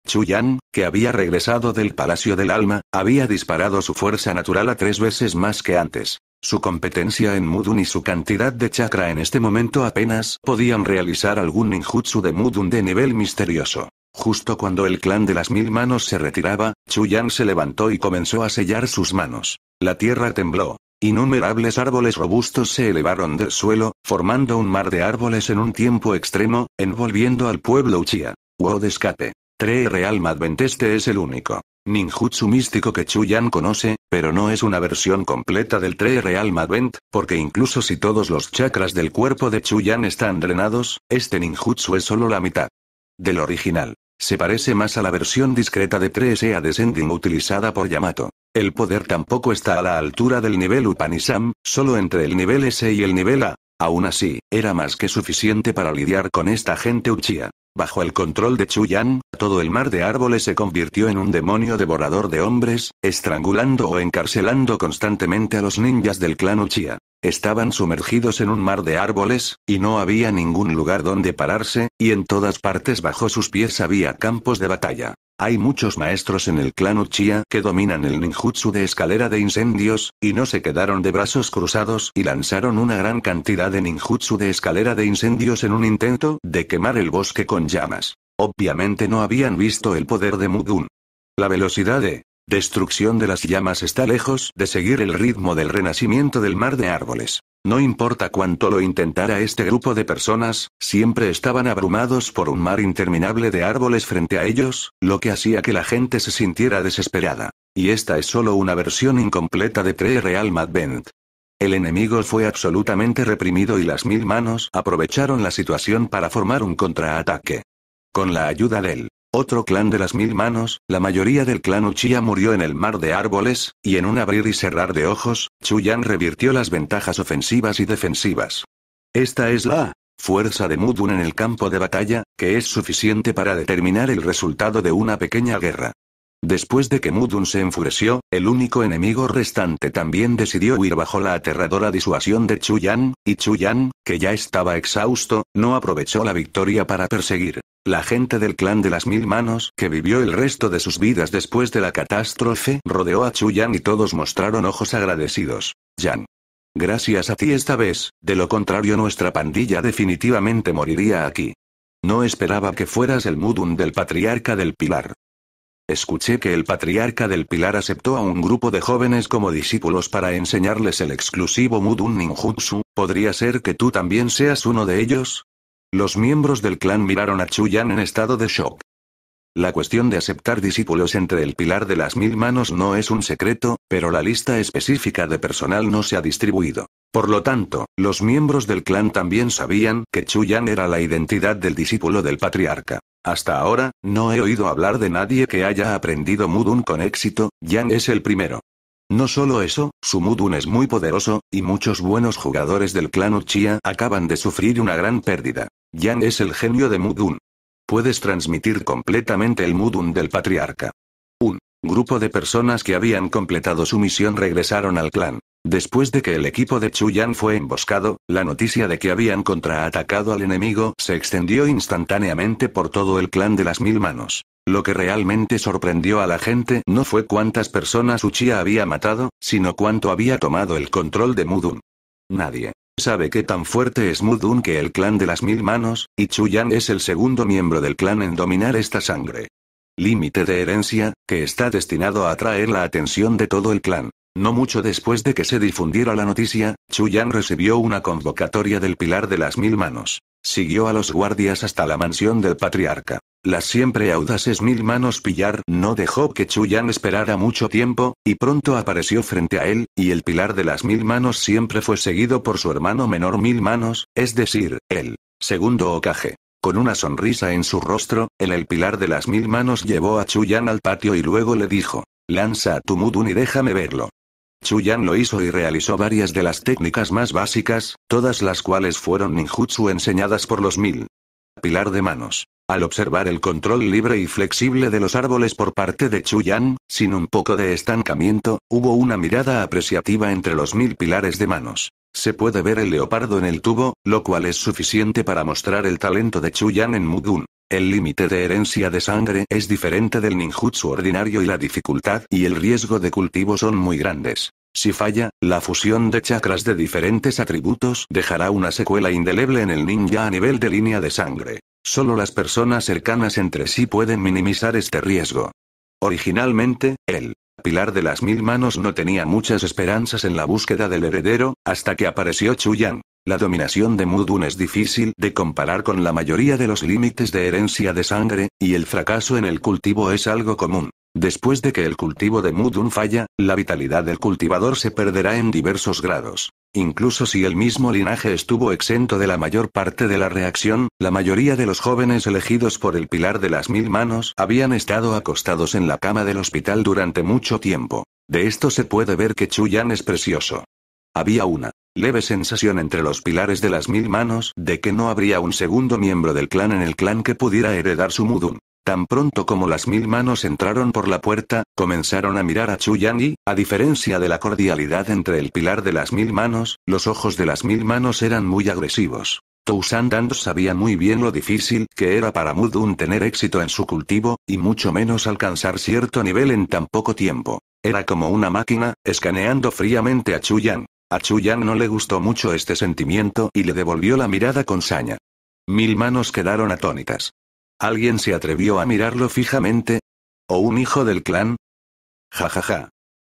Chuyan, que había regresado del Palacio del Alma, había disparado su fuerza natural a tres veces más que antes. Su competencia en Mudun y su cantidad de chakra en este momento apenas podían realizar algún ninjutsu de Mudun de nivel misterioso. Justo cuando el clan de las mil manos se retiraba, Chuyan se levantó y comenzó a sellar sus manos. La tierra tembló. Innumerables árboles robustos se elevaron del suelo, formando un mar de árboles en un tiempo extremo, envolviendo al pueblo Uchiha. de escape. Real Madvent este es el único ninjutsu místico que Chuyan conoce, pero no es una versión completa del 3 Real Madvent, porque incluso si todos los chakras del cuerpo de Chuyan están drenados, este ninjutsu es solo la mitad del original. Se parece más a la versión discreta de 3 Sea Descending utilizada por Yamato. El poder tampoco está a la altura del nivel Upanisham, solo entre el nivel S y el nivel A. Aún así, era más que suficiente para lidiar con esta gente Uchiha. Bajo el control de Chuyan, todo el mar de árboles se convirtió en un demonio devorador de hombres, estrangulando o encarcelando constantemente a los ninjas del clan Uchiha. Estaban sumergidos en un mar de árboles, y no había ningún lugar donde pararse, y en todas partes bajo sus pies había campos de batalla. Hay muchos maestros en el clan Uchiha que dominan el ninjutsu de escalera de incendios, y no se quedaron de brazos cruzados y lanzaron una gran cantidad de ninjutsu de escalera de incendios en un intento de quemar el bosque con llamas. Obviamente no habían visto el poder de Mugun. La velocidad de Destrucción de las llamas está lejos de seguir el ritmo del renacimiento del mar de árboles. No importa cuánto lo intentara este grupo de personas, siempre estaban abrumados por un mar interminable de árboles frente a ellos, lo que hacía que la gente se sintiera desesperada. Y esta es solo una versión incompleta de Tree Real Madvent. El enemigo fue absolutamente reprimido y las mil manos aprovecharon la situación para formar un contraataque. Con la ayuda él. Otro clan de las mil manos, la mayoría del clan Uchiha murió en el mar de árboles, y en un abrir y cerrar de ojos, Chuyan revirtió las ventajas ofensivas y defensivas. Esta es la fuerza de Mudun en el campo de batalla, que es suficiente para determinar el resultado de una pequeña guerra. Después de que Mudun se enfureció, el único enemigo restante también decidió huir bajo la aterradora disuasión de Chuyan, y Chuyan, que ya estaba exhausto, no aprovechó la victoria para perseguir. La gente del clan de las mil manos, que vivió el resto de sus vidas después de la catástrofe, rodeó a Chuyan y todos mostraron ojos agradecidos. Yan. Gracias a ti esta vez, de lo contrario nuestra pandilla definitivamente moriría aquí. No esperaba que fueras el Mudun del patriarca del Pilar. Escuché que el patriarca del Pilar aceptó a un grupo de jóvenes como discípulos para enseñarles el exclusivo Mudun Ninjutsu, ¿podría ser que tú también seas uno de ellos? Los miembros del clan miraron a Chuyan en estado de shock. La cuestión de aceptar discípulos entre el Pilar de las Mil Manos no es un secreto, pero la lista específica de personal no se ha distribuido. Por lo tanto, los miembros del clan también sabían que Chuyan era la identidad del discípulo del patriarca. Hasta ahora, no he oído hablar de nadie que haya aprendido Mudun con éxito, Yang es el primero. No solo eso, su Mudun es muy poderoso, y muchos buenos jugadores del clan Uchiha acaban de sufrir una gran pérdida. Yang es el genio de Mudun. Puedes transmitir completamente el Mudun del patriarca. Un grupo de personas que habían completado su misión regresaron al clan. Después de que el equipo de Chuyan fue emboscado, la noticia de que habían contraatacado al enemigo se extendió instantáneamente por todo el clan de las mil manos. Lo que realmente sorprendió a la gente no fue cuántas personas Uchiha había matado, sino cuánto había tomado el control de Mudun. Nadie sabe qué tan fuerte es Mudun que el clan de las mil manos, y Chuyan es el segundo miembro del clan en dominar esta sangre. Límite de herencia, que está destinado a atraer la atención de todo el clan. No mucho después de que se difundiera la noticia, Chuyan recibió una convocatoria del Pilar de las Mil Manos. Siguió a los guardias hasta la mansión del patriarca. Las siempre audaces Mil Manos Pillar no dejó que Chuyan esperara mucho tiempo, y pronto apareció frente a él, y el Pilar de las Mil Manos siempre fue seguido por su hermano menor Mil Manos, es decir, el segundo Okage. Con una sonrisa en su rostro, en el Pilar de las Mil Manos llevó a Chuyan al patio y luego le dijo, lanza a tu mudun y déjame verlo. Chuyan lo hizo y realizó varias de las técnicas más básicas, todas las cuales fueron ninjutsu enseñadas por los mil. Pilar de manos. Al observar el control libre y flexible de los árboles por parte de Chuyan, sin un poco de estancamiento, hubo una mirada apreciativa entre los mil pilares de manos. Se puede ver el leopardo en el tubo, lo cual es suficiente para mostrar el talento de Chuyan en Mudun. El límite de herencia de sangre es diferente del ninjutsu ordinario y la dificultad y el riesgo de cultivo son muy grandes. Si falla, la fusión de chakras de diferentes atributos dejará una secuela indeleble en el ninja a nivel de línea de sangre. Solo las personas cercanas entre sí pueden minimizar este riesgo. Originalmente, el Pilar de las Mil Manos no tenía muchas esperanzas en la búsqueda del heredero, hasta que apareció Chuyan. La dominación de Mudun es difícil de comparar con la mayoría de los límites de herencia de sangre, y el fracaso en el cultivo es algo común. Después de que el cultivo de Mudun falla, la vitalidad del cultivador se perderá en diversos grados. Incluso si el mismo linaje estuvo exento de la mayor parte de la reacción, la mayoría de los jóvenes elegidos por el Pilar de las Mil Manos habían estado acostados en la cama del hospital durante mucho tiempo. De esto se puede ver que Chuyan es precioso. Había una leve sensación entre los pilares de las mil manos de que no habría un segundo miembro del clan en el clan que pudiera heredar su mudun. Tan pronto como las mil manos entraron por la puerta, comenzaron a mirar a chuyang y, a diferencia de la cordialidad entre el pilar de las mil manos, los ojos de las mil manos eran muy agresivos. San Dand sabía muy bien lo difícil que era para Mudun tener éxito en su cultivo, y mucho menos alcanzar cierto nivel en tan poco tiempo. Era como una máquina, escaneando fríamente a chuyang a Chuyang no le gustó mucho este sentimiento y le devolvió la mirada con saña. Mil manos quedaron atónitas. ¿Alguien se atrevió a mirarlo fijamente? ¿O un hijo del clan? Ja ja ja.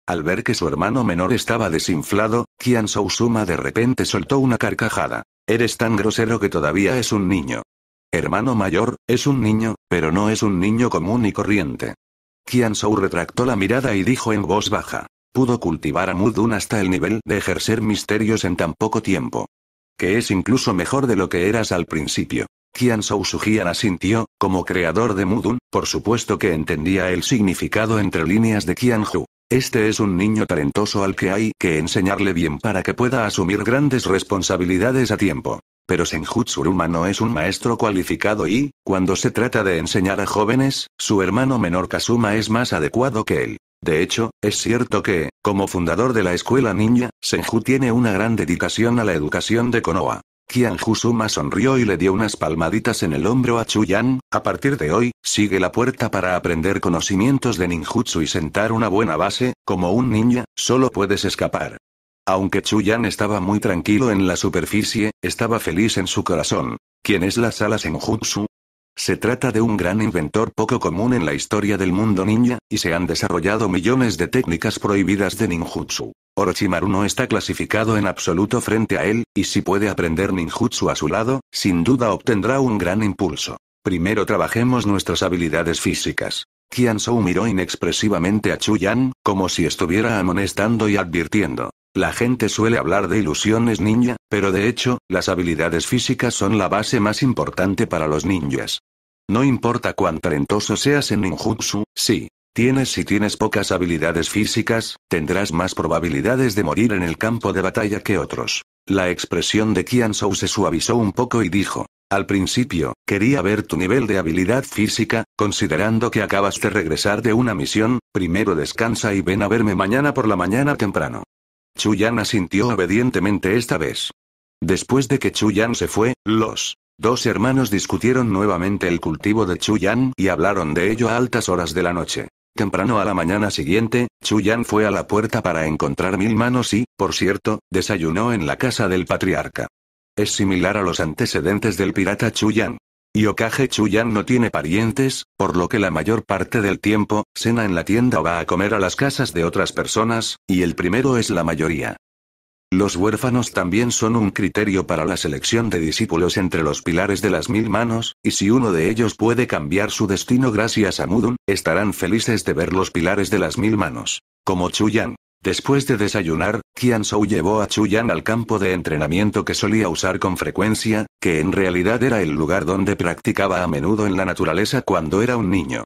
Al ver que su hermano menor estaba desinflado, Qian Suma de repente soltó una carcajada. Eres tan grosero que todavía es un niño. Hermano mayor, es un niño, pero no es un niño común y corriente. Qian Sou retractó la mirada y dijo en voz baja. Pudo cultivar a Mudun hasta el nivel de ejercer misterios en tan poco tiempo. Que es incluso mejor de lo que eras al principio. Qian Shou Sujian asintió, como creador de Mudun, por supuesto que entendía el significado entre líneas de Hu. Este es un niño talentoso al que hay que enseñarle bien para que pueda asumir grandes responsabilidades a tiempo. Pero Senjutsuruma no es un maestro cualificado y, cuando se trata de enseñar a jóvenes, su hermano menor Kazuma es más adecuado que él. De hecho, es cierto que, como fundador de la escuela ninja, Senju tiene una gran dedicación a la educación de Konoha. Kian Suma sonrió y le dio unas palmaditas en el hombro a Chuyan. A partir de hoy, sigue la puerta para aprender conocimientos de ninjutsu y sentar una buena base, como un ninja, solo puedes escapar. Aunque Chuyan estaba muy tranquilo en la superficie, estaba feliz en su corazón. ¿Quién es la sala Senjutsu? Se trata de un gran inventor poco común en la historia del mundo ninja, y se han desarrollado millones de técnicas prohibidas de ninjutsu. Orochimaru no está clasificado en absoluto frente a él, y si puede aprender ninjutsu a su lado, sin duda obtendrá un gran impulso. Primero trabajemos nuestras habilidades físicas. Qian Soo miró inexpresivamente a Chuyan, como si estuviera amonestando y advirtiendo. La gente suele hablar de ilusiones ninja, pero de hecho, las habilidades físicas son la base más importante para los ninjas. No importa cuán talentoso seas en ninjutsu, si Tienes si tienes pocas habilidades físicas, tendrás más probabilidades de morir en el campo de batalla que otros. La expresión de Qian se suavizó un poco y dijo, al principio, quería ver tu nivel de habilidad física, considerando que acabas de regresar de una misión, primero descansa y ven a verme mañana por la mañana temprano. Chuyan asintió obedientemente esta vez. Después de que Chuyan se fue, los dos hermanos discutieron nuevamente el cultivo de Chuyan y hablaron de ello a altas horas de la noche. Temprano a la mañana siguiente, Chuyan fue a la puerta para encontrar mil manos y, por cierto, desayunó en la casa del patriarca. Es similar a los antecedentes del pirata Chuyan. Yokage Chuyan no tiene parientes, por lo que la mayor parte del tiempo, cena en la tienda o va a comer a las casas de otras personas, y el primero es la mayoría. Los huérfanos también son un criterio para la selección de discípulos entre los pilares de las mil manos, y si uno de ellos puede cambiar su destino gracias a Mudun, estarán felices de ver los pilares de las mil manos. Como Chuyan. Después de desayunar, qian Shou llevó a Chuyan al campo de entrenamiento que solía usar con frecuencia, que en realidad era el lugar donde practicaba a menudo en la naturaleza cuando era un niño.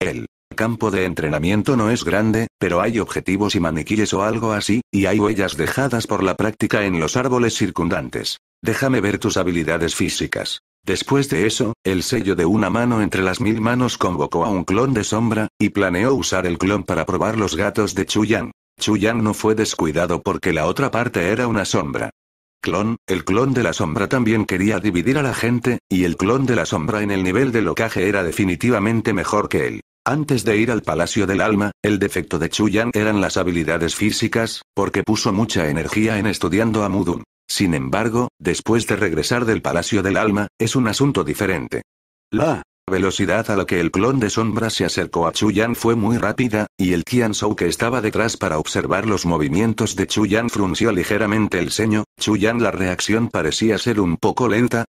El campo de entrenamiento no es grande, pero hay objetivos y maniquíes o algo así, y hay huellas dejadas por la práctica en los árboles circundantes. Déjame ver tus habilidades físicas. Después de eso, el sello de una mano entre las mil manos convocó a un clon de sombra, y planeó usar el clon para probar los gatos de Chuyan. Yang no fue descuidado porque la otra parte era una sombra. Clon, el clon de la sombra también quería dividir a la gente, y el clon de la sombra en el nivel de locaje era definitivamente mejor que él. Antes de ir al Palacio del Alma, el defecto de Yang eran las habilidades físicas, porque puso mucha energía en estudiando a Mudun. Sin embargo, después de regresar del Palacio del Alma, es un asunto diferente. La velocidad a la que el clon de sombra se acercó a Chuyan fue muy rápida, y el Shou que estaba detrás para observar los movimientos de Chuyan frunció ligeramente el ceño, Chuyan la reacción parecía ser un poco lenta.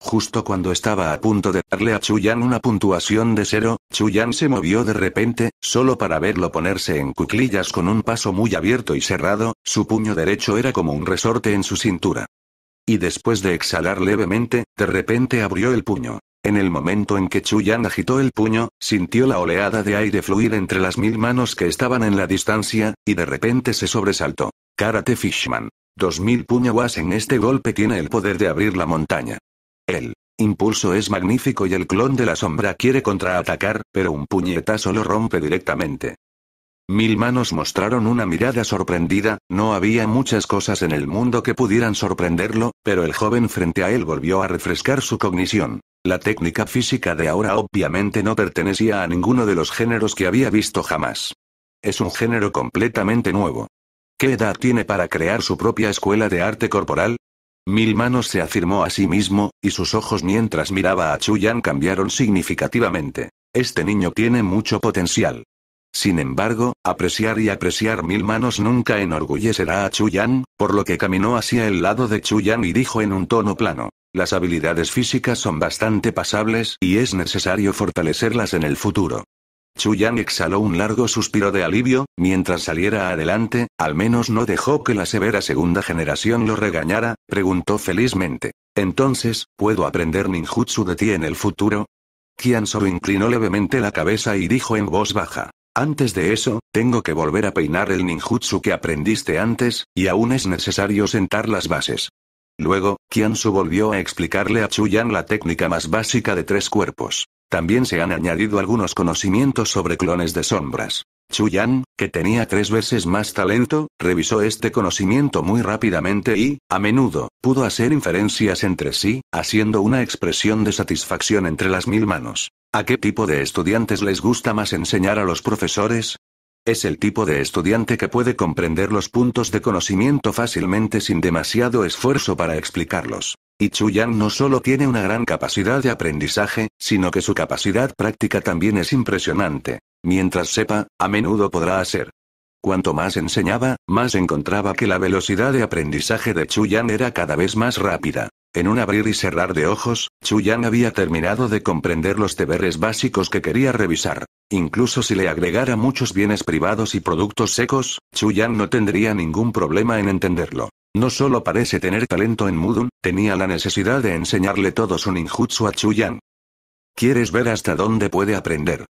Justo cuando estaba a punto de darle a Chuyan una puntuación de cero, Chuyan se movió de repente, solo para verlo ponerse en cuclillas con un paso muy abierto y cerrado, su puño derecho era como un resorte en su cintura. Y después de exhalar levemente, de repente abrió el puño. En el momento en que Chuyan agitó el puño, sintió la oleada de aire fluir entre las mil manos que estaban en la distancia, y de repente se sobresaltó. Karate Fishman. Dos mil puñaguas en este golpe tiene el poder de abrir la montaña. El impulso es magnífico y el clon de la sombra quiere contraatacar, pero un puñetazo lo rompe directamente. Mil manos mostraron una mirada sorprendida, no había muchas cosas en el mundo que pudieran sorprenderlo, pero el joven frente a él volvió a refrescar su cognición. La técnica física de ahora obviamente no pertenecía a ninguno de los géneros que había visto jamás. Es un género completamente nuevo. ¿Qué edad tiene para crear su propia escuela de arte corporal? Mil manos se afirmó a sí mismo, y sus ojos mientras miraba a Chuyan cambiaron significativamente. Este niño tiene mucho potencial. Sin embargo, apreciar y apreciar mil manos nunca enorgullecerá a Chuyan, por lo que caminó hacia el lado de Chuyan y dijo en un tono plano. Las habilidades físicas son bastante pasables y es necesario fortalecerlas en el futuro. Chuyan exhaló un largo suspiro de alivio, mientras saliera adelante, al menos no dejó que la severa segunda generación lo regañara, preguntó felizmente. Entonces, ¿puedo aprender ninjutsu de ti en el futuro? Qian solo inclinó levemente la cabeza y dijo en voz baja. Antes de eso, tengo que volver a peinar el ninjutsu que aprendiste antes, y aún es necesario sentar las bases. Luego, Kiansu volvió a explicarle a Chuyan la técnica más básica de tres cuerpos. También se han añadido algunos conocimientos sobre clones de sombras. Chuyan, que tenía tres veces más talento, revisó este conocimiento muy rápidamente y, a menudo, pudo hacer inferencias entre sí, haciendo una expresión de satisfacción entre las mil manos. ¿A qué tipo de estudiantes les gusta más enseñar a los profesores? Es el tipo de estudiante que puede comprender los puntos de conocimiento fácilmente sin demasiado esfuerzo para explicarlos. Y Chuyan no solo tiene una gran capacidad de aprendizaje, sino que su capacidad práctica también es impresionante. Mientras sepa, a menudo podrá hacer. Cuanto más enseñaba, más encontraba que la velocidad de aprendizaje de Chuyan era cada vez más rápida. En un abrir y cerrar de ojos, Chuyang había terminado de comprender los deberes básicos que quería revisar. Incluso si le agregara muchos bienes privados y productos secos, Yan no tendría ningún problema en entenderlo. No solo parece tener talento en Mudun, tenía la necesidad de enseñarle todo su ninjutsu a Chuyang. ¿Quieres ver hasta dónde puede aprender?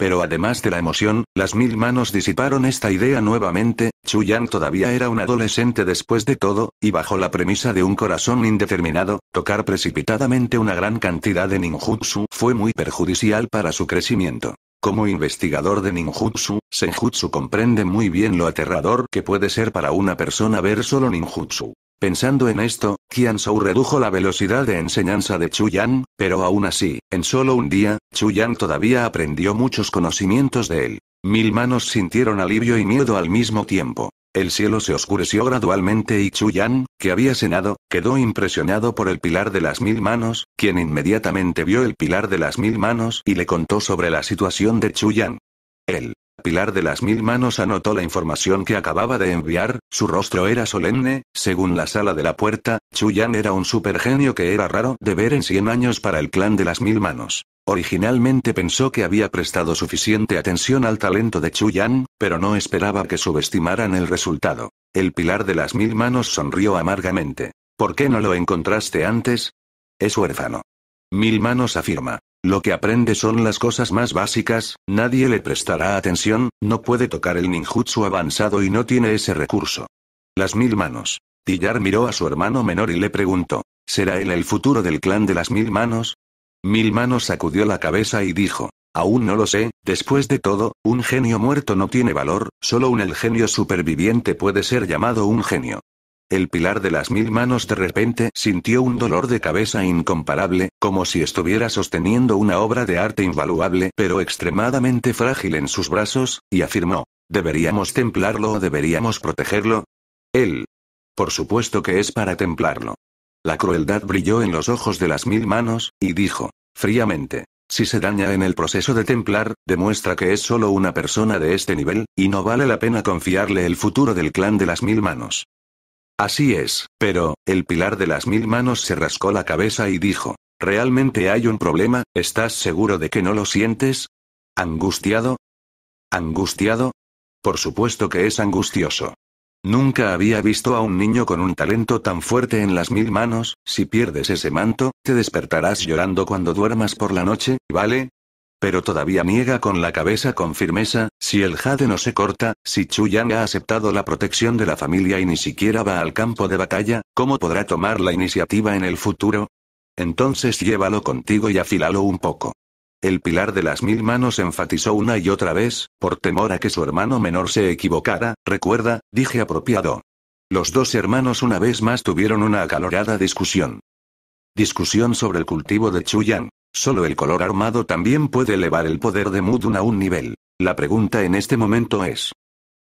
Pero además de la emoción, las mil manos disiparon esta idea nuevamente, Chuyan todavía era un adolescente después de todo, y bajo la premisa de un corazón indeterminado, tocar precipitadamente una gran cantidad de ninjutsu fue muy perjudicial para su crecimiento. Como investigador de ninjutsu, Senjutsu comprende muy bien lo aterrador que puede ser para una persona ver solo ninjutsu. Pensando en esto, Qian Shou redujo la velocidad de enseñanza de Chu Yan, pero aún así, en solo un día, Chu Yan todavía aprendió muchos conocimientos de él. Mil manos sintieron alivio y miedo al mismo tiempo. El cielo se oscureció gradualmente y Chu Yan, que había cenado, quedó impresionado por el pilar de las mil manos, quien inmediatamente vio el pilar de las mil manos y le contó sobre la situación de Chu Yan. Él Pilar de las Mil Manos anotó la información que acababa de enviar, su rostro era solemne, según la sala de la puerta, Chuyan era un supergenio que era raro de ver en 100 años para el clan de las Mil Manos. Originalmente pensó que había prestado suficiente atención al talento de Chuyan, pero no esperaba que subestimaran el resultado. El Pilar de las Mil Manos sonrió amargamente. ¿Por qué no lo encontraste antes? Es huérfano. Mil Manos afirma. Lo que aprende son las cosas más básicas, nadie le prestará atención, no puede tocar el ninjutsu avanzado y no tiene ese recurso. Las mil manos. Tillar miró a su hermano menor y le preguntó, ¿será él el futuro del clan de las mil manos? Mil manos sacudió la cabeza y dijo, aún no lo sé, después de todo, un genio muerto no tiene valor, solo un el genio superviviente puede ser llamado un genio. El pilar de las mil manos de repente sintió un dolor de cabeza incomparable, como si estuviera sosteniendo una obra de arte invaluable pero extremadamente frágil en sus brazos, y afirmó, ¿deberíamos templarlo o deberíamos protegerlo? Él. Por supuesto que es para templarlo. La crueldad brilló en los ojos de las mil manos, y dijo, fríamente, si se daña en el proceso de templar, demuestra que es solo una persona de este nivel, y no vale la pena confiarle el futuro del clan de las mil manos. Así es, pero, el pilar de las mil manos se rascó la cabeza y dijo, ¿realmente hay un problema? ¿Estás seguro de que no lo sientes? ¿Angustiado? ¿Angustiado? Por supuesto que es angustioso. Nunca había visto a un niño con un talento tan fuerte en las mil manos, si pierdes ese manto, te despertarás llorando cuando duermas por la noche, ¿vale? Pero todavía niega con la cabeza con firmeza, si el jade no se corta, si Chuyang ha aceptado la protección de la familia y ni siquiera va al campo de batalla, ¿cómo podrá tomar la iniciativa en el futuro? Entonces llévalo contigo y afílalo un poco. El pilar de las mil manos enfatizó una y otra vez, por temor a que su hermano menor se equivocara, recuerda, dije apropiado. Los dos hermanos una vez más tuvieron una acalorada discusión. Discusión sobre el cultivo de Chuyang. Solo el color armado también puede elevar el poder de Mudun a un nivel. La pregunta en este momento es.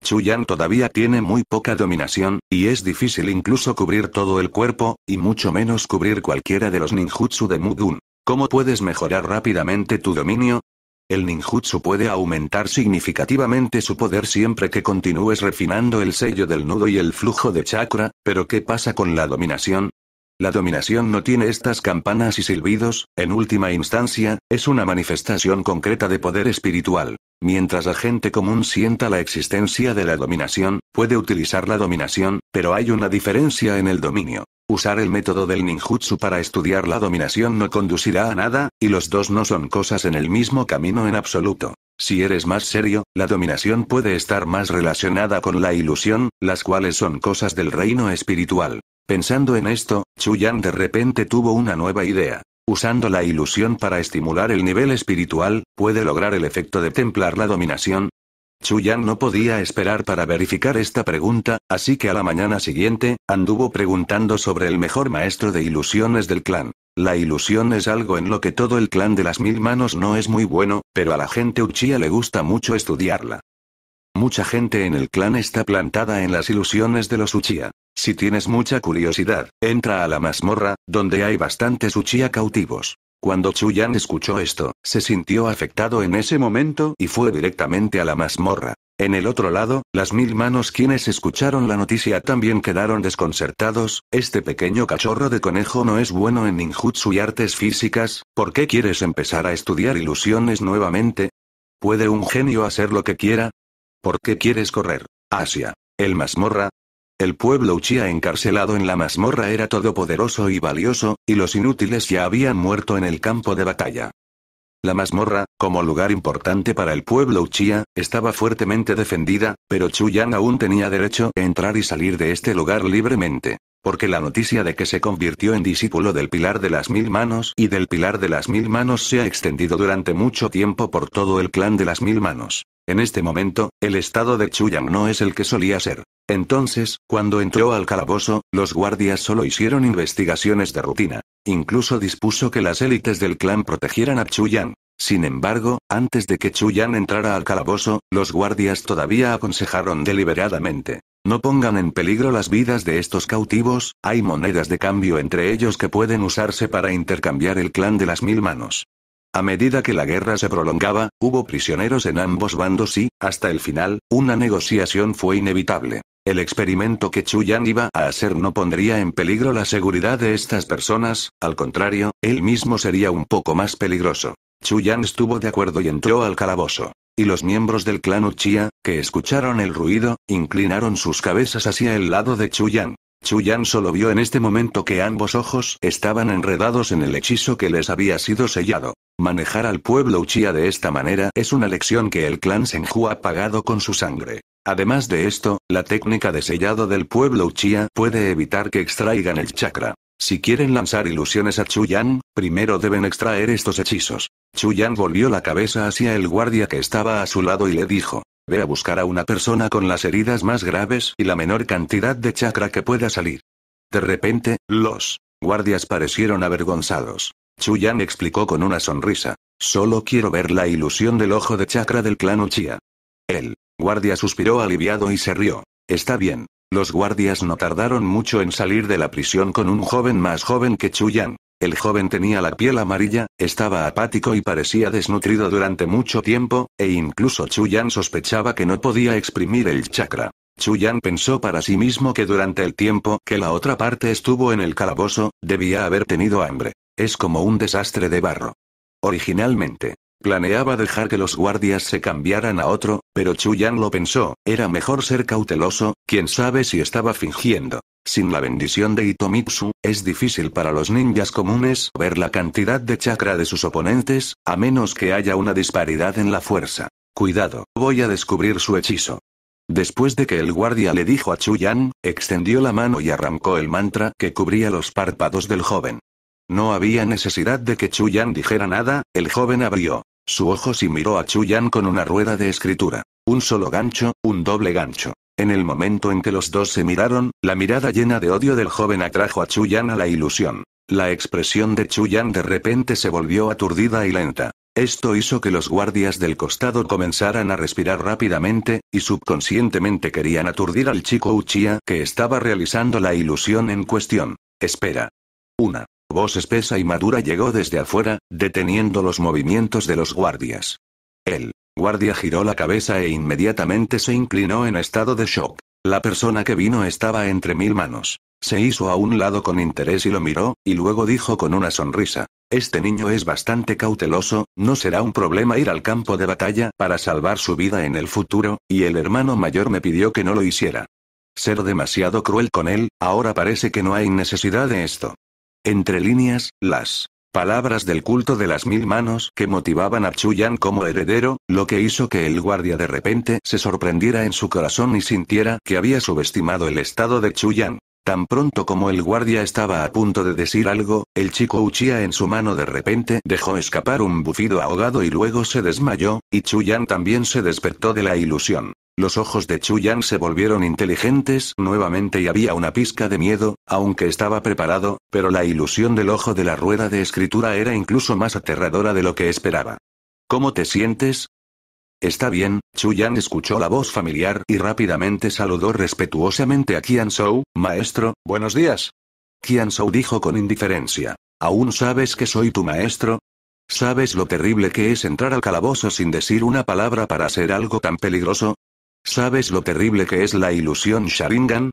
Chuyan todavía tiene muy poca dominación, y es difícil incluso cubrir todo el cuerpo, y mucho menos cubrir cualquiera de los ninjutsu de Mudun. ¿Cómo puedes mejorar rápidamente tu dominio? El ninjutsu puede aumentar significativamente su poder siempre que continúes refinando el sello del nudo y el flujo de chakra, pero ¿qué pasa con la dominación? La dominación no tiene estas campanas y silbidos, en última instancia, es una manifestación concreta de poder espiritual. Mientras la gente común sienta la existencia de la dominación, puede utilizar la dominación, pero hay una diferencia en el dominio. Usar el método del ninjutsu para estudiar la dominación no conducirá a nada, y los dos no son cosas en el mismo camino en absoluto. Si eres más serio, la dominación puede estar más relacionada con la ilusión, las cuales son cosas del reino espiritual. Pensando en esto, Chuyan de repente tuvo una nueva idea. Usando la ilusión para estimular el nivel espiritual, puede lograr el efecto de templar la dominación, Chuyan no podía esperar para verificar esta pregunta, así que a la mañana siguiente, anduvo preguntando sobre el mejor maestro de ilusiones del clan. La ilusión es algo en lo que todo el clan de las mil manos no es muy bueno, pero a la gente Uchiha le gusta mucho estudiarla. Mucha gente en el clan está plantada en las ilusiones de los Uchiha. Si tienes mucha curiosidad, entra a la mazmorra, donde hay bastantes Uchiha cautivos. Cuando Chuyan escuchó esto, se sintió afectado en ese momento y fue directamente a la mazmorra. En el otro lado, las mil manos quienes escucharon la noticia también quedaron desconcertados, este pequeño cachorro de conejo no es bueno en ninjutsu y artes físicas, ¿por qué quieres empezar a estudiar ilusiones nuevamente? ¿Puede un genio hacer lo que quiera? ¿Por qué quieres correr? Asia. El mazmorra, el pueblo Uchiha encarcelado en la mazmorra era todopoderoso y valioso, y los inútiles ya habían muerto en el campo de batalla. La mazmorra, como lugar importante para el pueblo Uchiha, estaba fuertemente defendida, pero Chuyan aún tenía derecho a entrar y salir de este lugar libremente porque la noticia de que se convirtió en discípulo del Pilar de las Mil Manos y del Pilar de las Mil Manos se ha extendido durante mucho tiempo por todo el clan de las Mil Manos. En este momento, el estado de Chuyang no es el que solía ser. Entonces, cuando entró al calabozo, los guardias solo hicieron investigaciones de rutina. Incluso dispuso que las élites del clan protegieran a Chuyang. Sin embargo, antes de que Yan entrara al calabozo, los guardias todavía aconsejaron deliberadamente. No pongan en peligro las vidas de estos cautivos, hay monedas de cambio entre ellos que pueden usarse para intercambiar el clan de las mil manos. A medida que la guerra se prolongaba, hubo prisioneros en ambos bandos y, hasta el final, una negociación fue inevitable. El experimento que Chuyan iba a hacer no pondría en peligro la seguridad de estas personas, al contrario, él mismo sería un poco más peligroso. Chuyan estuvo de acuerdo y entró al calabozo y los miembros del clan Uchiha, que escucharon el ruido, inclinaron sus cabezas hacia el lado de Chuyan. Chuyan solo vio en este momento que ambos ojos estaban enredados en el hechizo que les había sido sellado. Manejar al pueblo Uchiha de esta manera es una lección que el clan Senju ha pagado con su sangre. Además de esto, la técnica de sellado del pueblo Uchiha puede evitar que extraigan el chakra. Si quieren lanzar ilusiones a Chuyan, primero deben extraer estos hechizos. Chuyan volvió la cabeza hacia el guardia que estaba a su lado y le dijo. Ve a buscar a una persona con las heridas más graves y la menor cantidad de chakra que pueda salir. De repente, los guardias parecieron avergonzados. Chuyan explicó con una sonrisa. Solo quiero ver la ilusión del ojo de chakra del clan Uchiha. El guardia suspiró aliviado y se rió. Está bien. Los guardias no tardaron mucho en salir de la prisión con un joven más joven que Chuyan. El joven tenía la piel amarilla, estaba apático y parecía desnutrido durante mucho tiempo, e incluso Chuyan sospechaba que no podía exprimir el chakra. Chuyan pensó para sí mismo que durante el tiempo que la otra parte estuvo en el calabozo, debía haber tenido hambre. Es como un desastre de barro. Originalmente, Planeaba dejar que los guardias se cambiaran a otro, pero Chuyan lo pensó, era mejor ser cauteloso, quién sabe si estaba fingiendo. Sin la bendición de Itomitsu, es difícil para los ninjas comunes ver la cantidad de chakra de sus oponentes, a menos que haya una disparidad en la fuerza. Cuidado, voy a descubrir su hechizo. Después de que el guardia le dijo a Chuyan, extendió la mano y arrancó el mantra que cubría los párpados del joven. No había necesidad de que Chuyan dijera nada, el joven abrió su ojos y miró a Chuyan con una rueda de escritura. Un solo gancho, un doble gancho. En el momento en que los dos se miraron, la mirada llena de odio del joven atrajo a Chuyan a la ilusión. La expresión de Chuyan de repente se volvió aturdida y lenta. Esto hizo que los guardias del costado comenzaran a respirar rápidamente, y subconscientemente querían aturdir al chico Uchiha que estaba realizando la ilusión en cuestión. Espera. Una voz espesa y madura llegó desde afuera, deteniendo los movimientos de los guardias. El guardia giró la cabeza e inmediatamente se inclinó en estado de shock. La persona que vino estaba entre mil manos. Se hizo a un lado con interés y lo miró, y luego dijo con una sonrisa. Este niño es bastante cauteloso, no será un problema ir al campo de batalla para salvar su vida en el futuro, y el hermano mayor me pidió que no lo hiciera. Ser demasiado cruel con él, ahora parece que no hay necesidad de esto. Entre líneas, las palabras del culto de las mil manos que motivaban a Chuyan como heredero, lo que hizo que el guardia de repente se sorprendiera en su corazón y sintiera que había subestimado el estado de Chuyan. Tan pronto como el guardia estaba a punto de decir algo, el chico uchía en su mano de repente dejó escapar un bufido ahogado y luego se desmayó, y Chuyan también se despertó de la ilusión. Los ojos de Chuyan se volvieron inteligentes nuevamente y había una pizca de miedo, aunque estaba preparado, pero la ilusión del ojo de la rueda de escritura era incluso más aterradora de lo que esperaba. ¿Cómo te sientes? Está bien, Chu Yan escuchó la voz familiar y rápidamente saludó respetuosamente a Qian Shou, maestro, buenos días. Qian Shou dijo con indiferencia. ¿Aún sabes que soy tu maestro? ¿Sabes lo terrible que es entrar al calabozo sin decir una palabra para hacer algo tan peligroso? ¿Sabes lo terrible que es la ilusión Sharingan?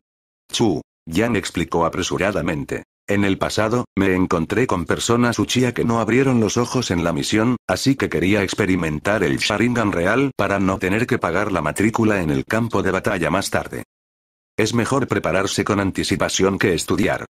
Chu Yan explicó apresuradamente. En el pasado, me encontré con personas Uchiha que no abrieron los ojos en la misión, así que quería experimentar el Sharingan real para no tener que pagar la matrícula en el campo de batalla más tarde. Es mejor prepararse con anticipación que estudiar.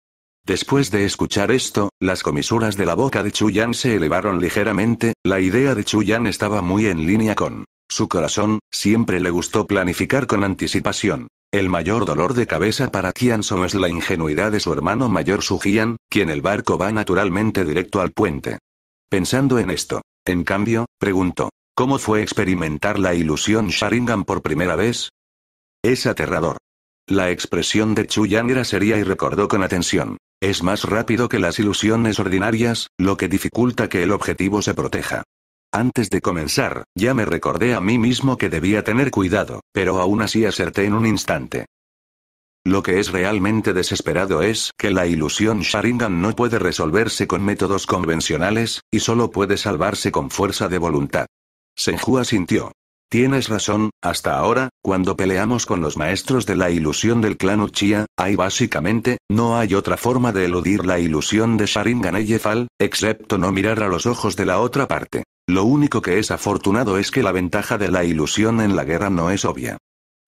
Después de escuchar esto, las comisuras de la boca de Chuyan se elevaron ligeramente, la idea de Chuyan estaba muy en línea con su corazón, siempre le gustó planificar con anticipación. El mayor dolor de cabeza para Kianso es la ingenuidad de su hermano mayor Sujian, quien el barco va naturalmente directo al puente. Pensando en esto, en cambio, preguntó, ¿cómo fue experimentar la ilusión Sharingan por primera vez? Es aterrador. La expresión de Chuyan era seria y recordó con atención. Es más rápido que las ilusiones ordinarias, lo que dificulta que el objetivo se proteja. Antes de comenzar, ya me recordé a mí mismo que debía tener cuidado, pero aún así acerté en un instante. Lo que es realmente desesperado es que la ilusión Sharingan no puede resolverse con métodos convencionales, y solo puede salvarse con fuerza de voluntad. Senju asintió. Tienes razón, hasta ahora, cuando peleamos con los maestros de la ilusión del clan Uchiha, hay básicamente, no hay otra forma de eludir la ilusión de Sharingan Eyefal, excepto no mirar a los ojos de la otra parte. Lo único que es afortunado es que la ventaja de la ilusión en la guerra no es obvia.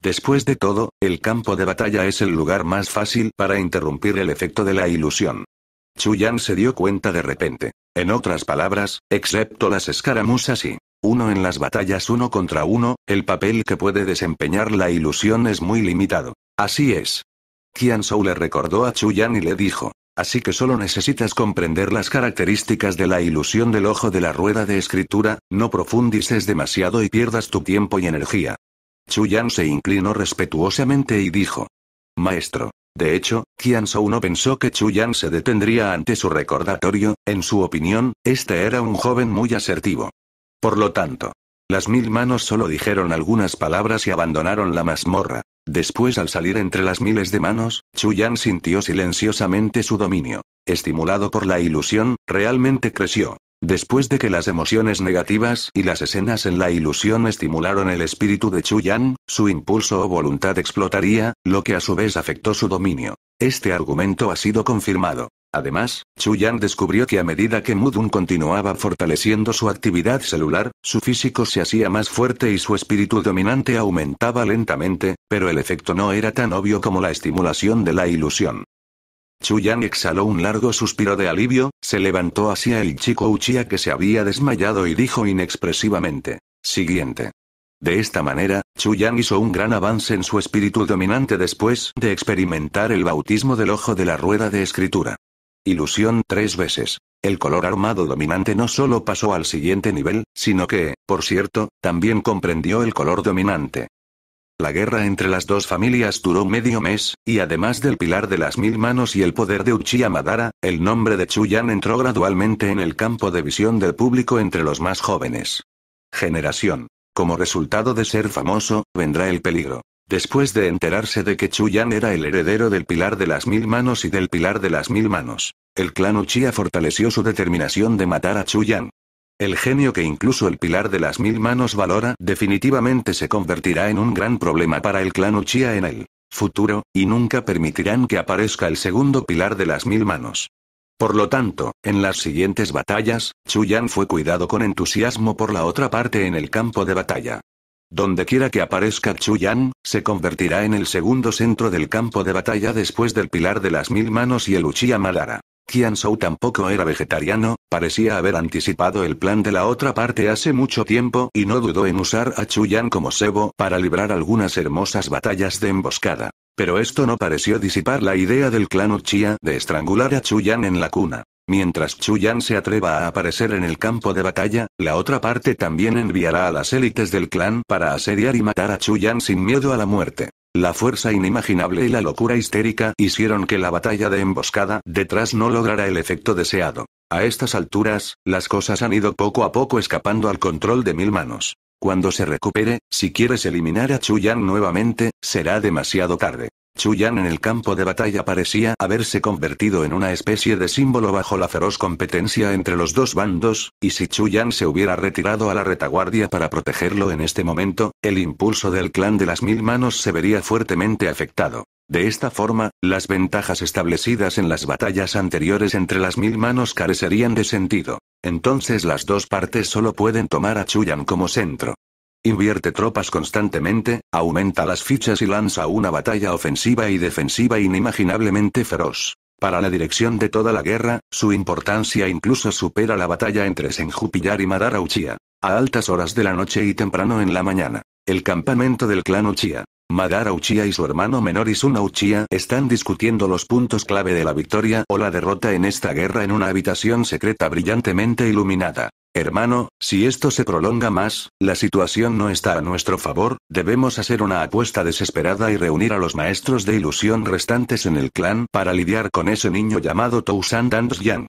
Después de todo, el campo de batalla es el lugar más fácil para interrumpir el efecto de la ilusión. Chuyan se dio cuenta de repente. En otras palabras, excepto las escaramuzas y uno en las batallas uno contra uno, el papel que puede desempeñar la ilusión es muy limitado. Así es. Qian le recordó a Chuyan y le dijo, Así que solo necesitas comprender las características de la ilusión del ojo de la rueda de escritura, no profundices demasiado y pierdas tu tiempo y energía. Chuyan se inclinó respetuosamente y dijo. Maestro. De hecho, Qian Shou no pensó que Yan se detendría ante su recordatorio, en su opinión, este era un joven muy asertivo. Por lo tanto, las mil manos solo dijeron algunas palabras y abandonaron la mazmorra. Después al salir entre las miles de manos, Chu Yan sintió silenciosamente su dominio. Estimulado por la ilusión, realmente creció. Después de que las emociones negativas y las escenas en la ilusión estimularon el espíritu de Chu Yan, su impulso o voluntad explotaría, lo que a su vez afectó su dominio. Este argumento ha sido confirmado. Además, Chuyan descubrió que a medida que Mudun continuaba fortaleciendo su actividad celular, su físico se hacía más fuerte y su espíritu dominante aumentaba lentamente, pero el efecto no era tan obvio como la estimulación de la ilusión. Chuyan exhaló un largo suspiro de alivio, se levantó hacia el chico Uchiha que se había desmayado y dijo inexpresivamente: Siguiente. De esta manera, Chuyan hizo un gran avance en su espíritu dominante después de experimentar el bautismo del ojo de la rueda de escritura. Ilusión tres veces. El color armado dominante no solo pasó al siguiente nivel, sino que, por cierto, también comprendió el color dominante. La guerra entre las dos familias duró medio mes, y además del pilar de las mil manos y el poder de Uchiha Madara, el nombre de Chuyan entró gradualmente en el campo de visión del público entre los más jóvenes. Generación. Como resultado de ser famoso, vendrá el peligro. Después de enterarse de que Chuyan era el heredero del Pilar de las Mil Manos y del Pilar de las Mil Manos, el clan Uchia fortaleció su determinación de matar a Chuyan. El genio que incluso el Pilar de las Mil Manos valora definitivamente se convertirá en un gran problema para el clan Uchiha en el futuro, y nunca permitirán que aparezca el segundo Pilar de las Mil Manos. Por lo tanto, en las siguientes batallas, Chuyan fue cuidado con entusiasmo por la otra parte en el campo de batalla. Donde quiera que aparezca Chuyan, se convertirá en el segundo centro del campo de batalla después del Pilar de las Mil Manos y el Uchiha Madara. Qian tampoco era vegetariano, parecía haber anticipado el plan de la otra parte hace mucho tiempo y no dudó en usar a Chuyan como cebo para librar algunas hermosas batallas de emboscada. Pero esto no pareció disipar la idea del clan Uchiha de estrangular a Chuyan en la cuna. Mientras Chuyan se atreva a aparecer en el campo de batalla, la otra parte también enviará a las élites del clan para asediar y matar a Chuyan sin miedo a la muerte. La fuerza inimaginable y la locura histérica hicieron que la batalla de emboscada detrás no lograra el efecto deseado. A estas alturas, las cosas han ido poco a poco escapando al control de mil manos. Cuando se recupere, si quieres eliminar a Chuyan nuevamente, será demasiado tarde. Chuyan en el campo de batalla parecía haberse convertido en una especie de símbolo bajo la feroz competencia entre los dos bandos, y si Chuyan se hubiera retirado a la retaguardia para protegerlo en este momento, el impulso del clan de las mil manos se vería fuertemente afectado. De esta forma, las ventajas establecidas en las batallas anteriores entre las mil manos carecerían de sentido. Entonces las dos partes solo pueden tomar a Chuyan como centro. Invierte tropas constantemente, aumenta las fichas y lanza una batalla ofensiva y defensiva inimaginablemente feroz. Para la dirección de toda la guerra, su importancia incluso supera la batalla entre Senjupillar y Madara Uchiha. A altas horas de la noche y temprano en la mañana. El campamento del clan Uchiha. Madara y su hermano menor Isuna Uchiha están discutiendo los puntos clave de la victoria o la derrota en esta guerra en una habitación secreta brillantemente iluminada. Hermano, si esto se prolonga más, la situación no está a nuestro favor, debemos hacer una apuesta desesperada y reunir a los maestros de ilusión restantes en el clan para lidiar con ese niño llamado Tousan Yang.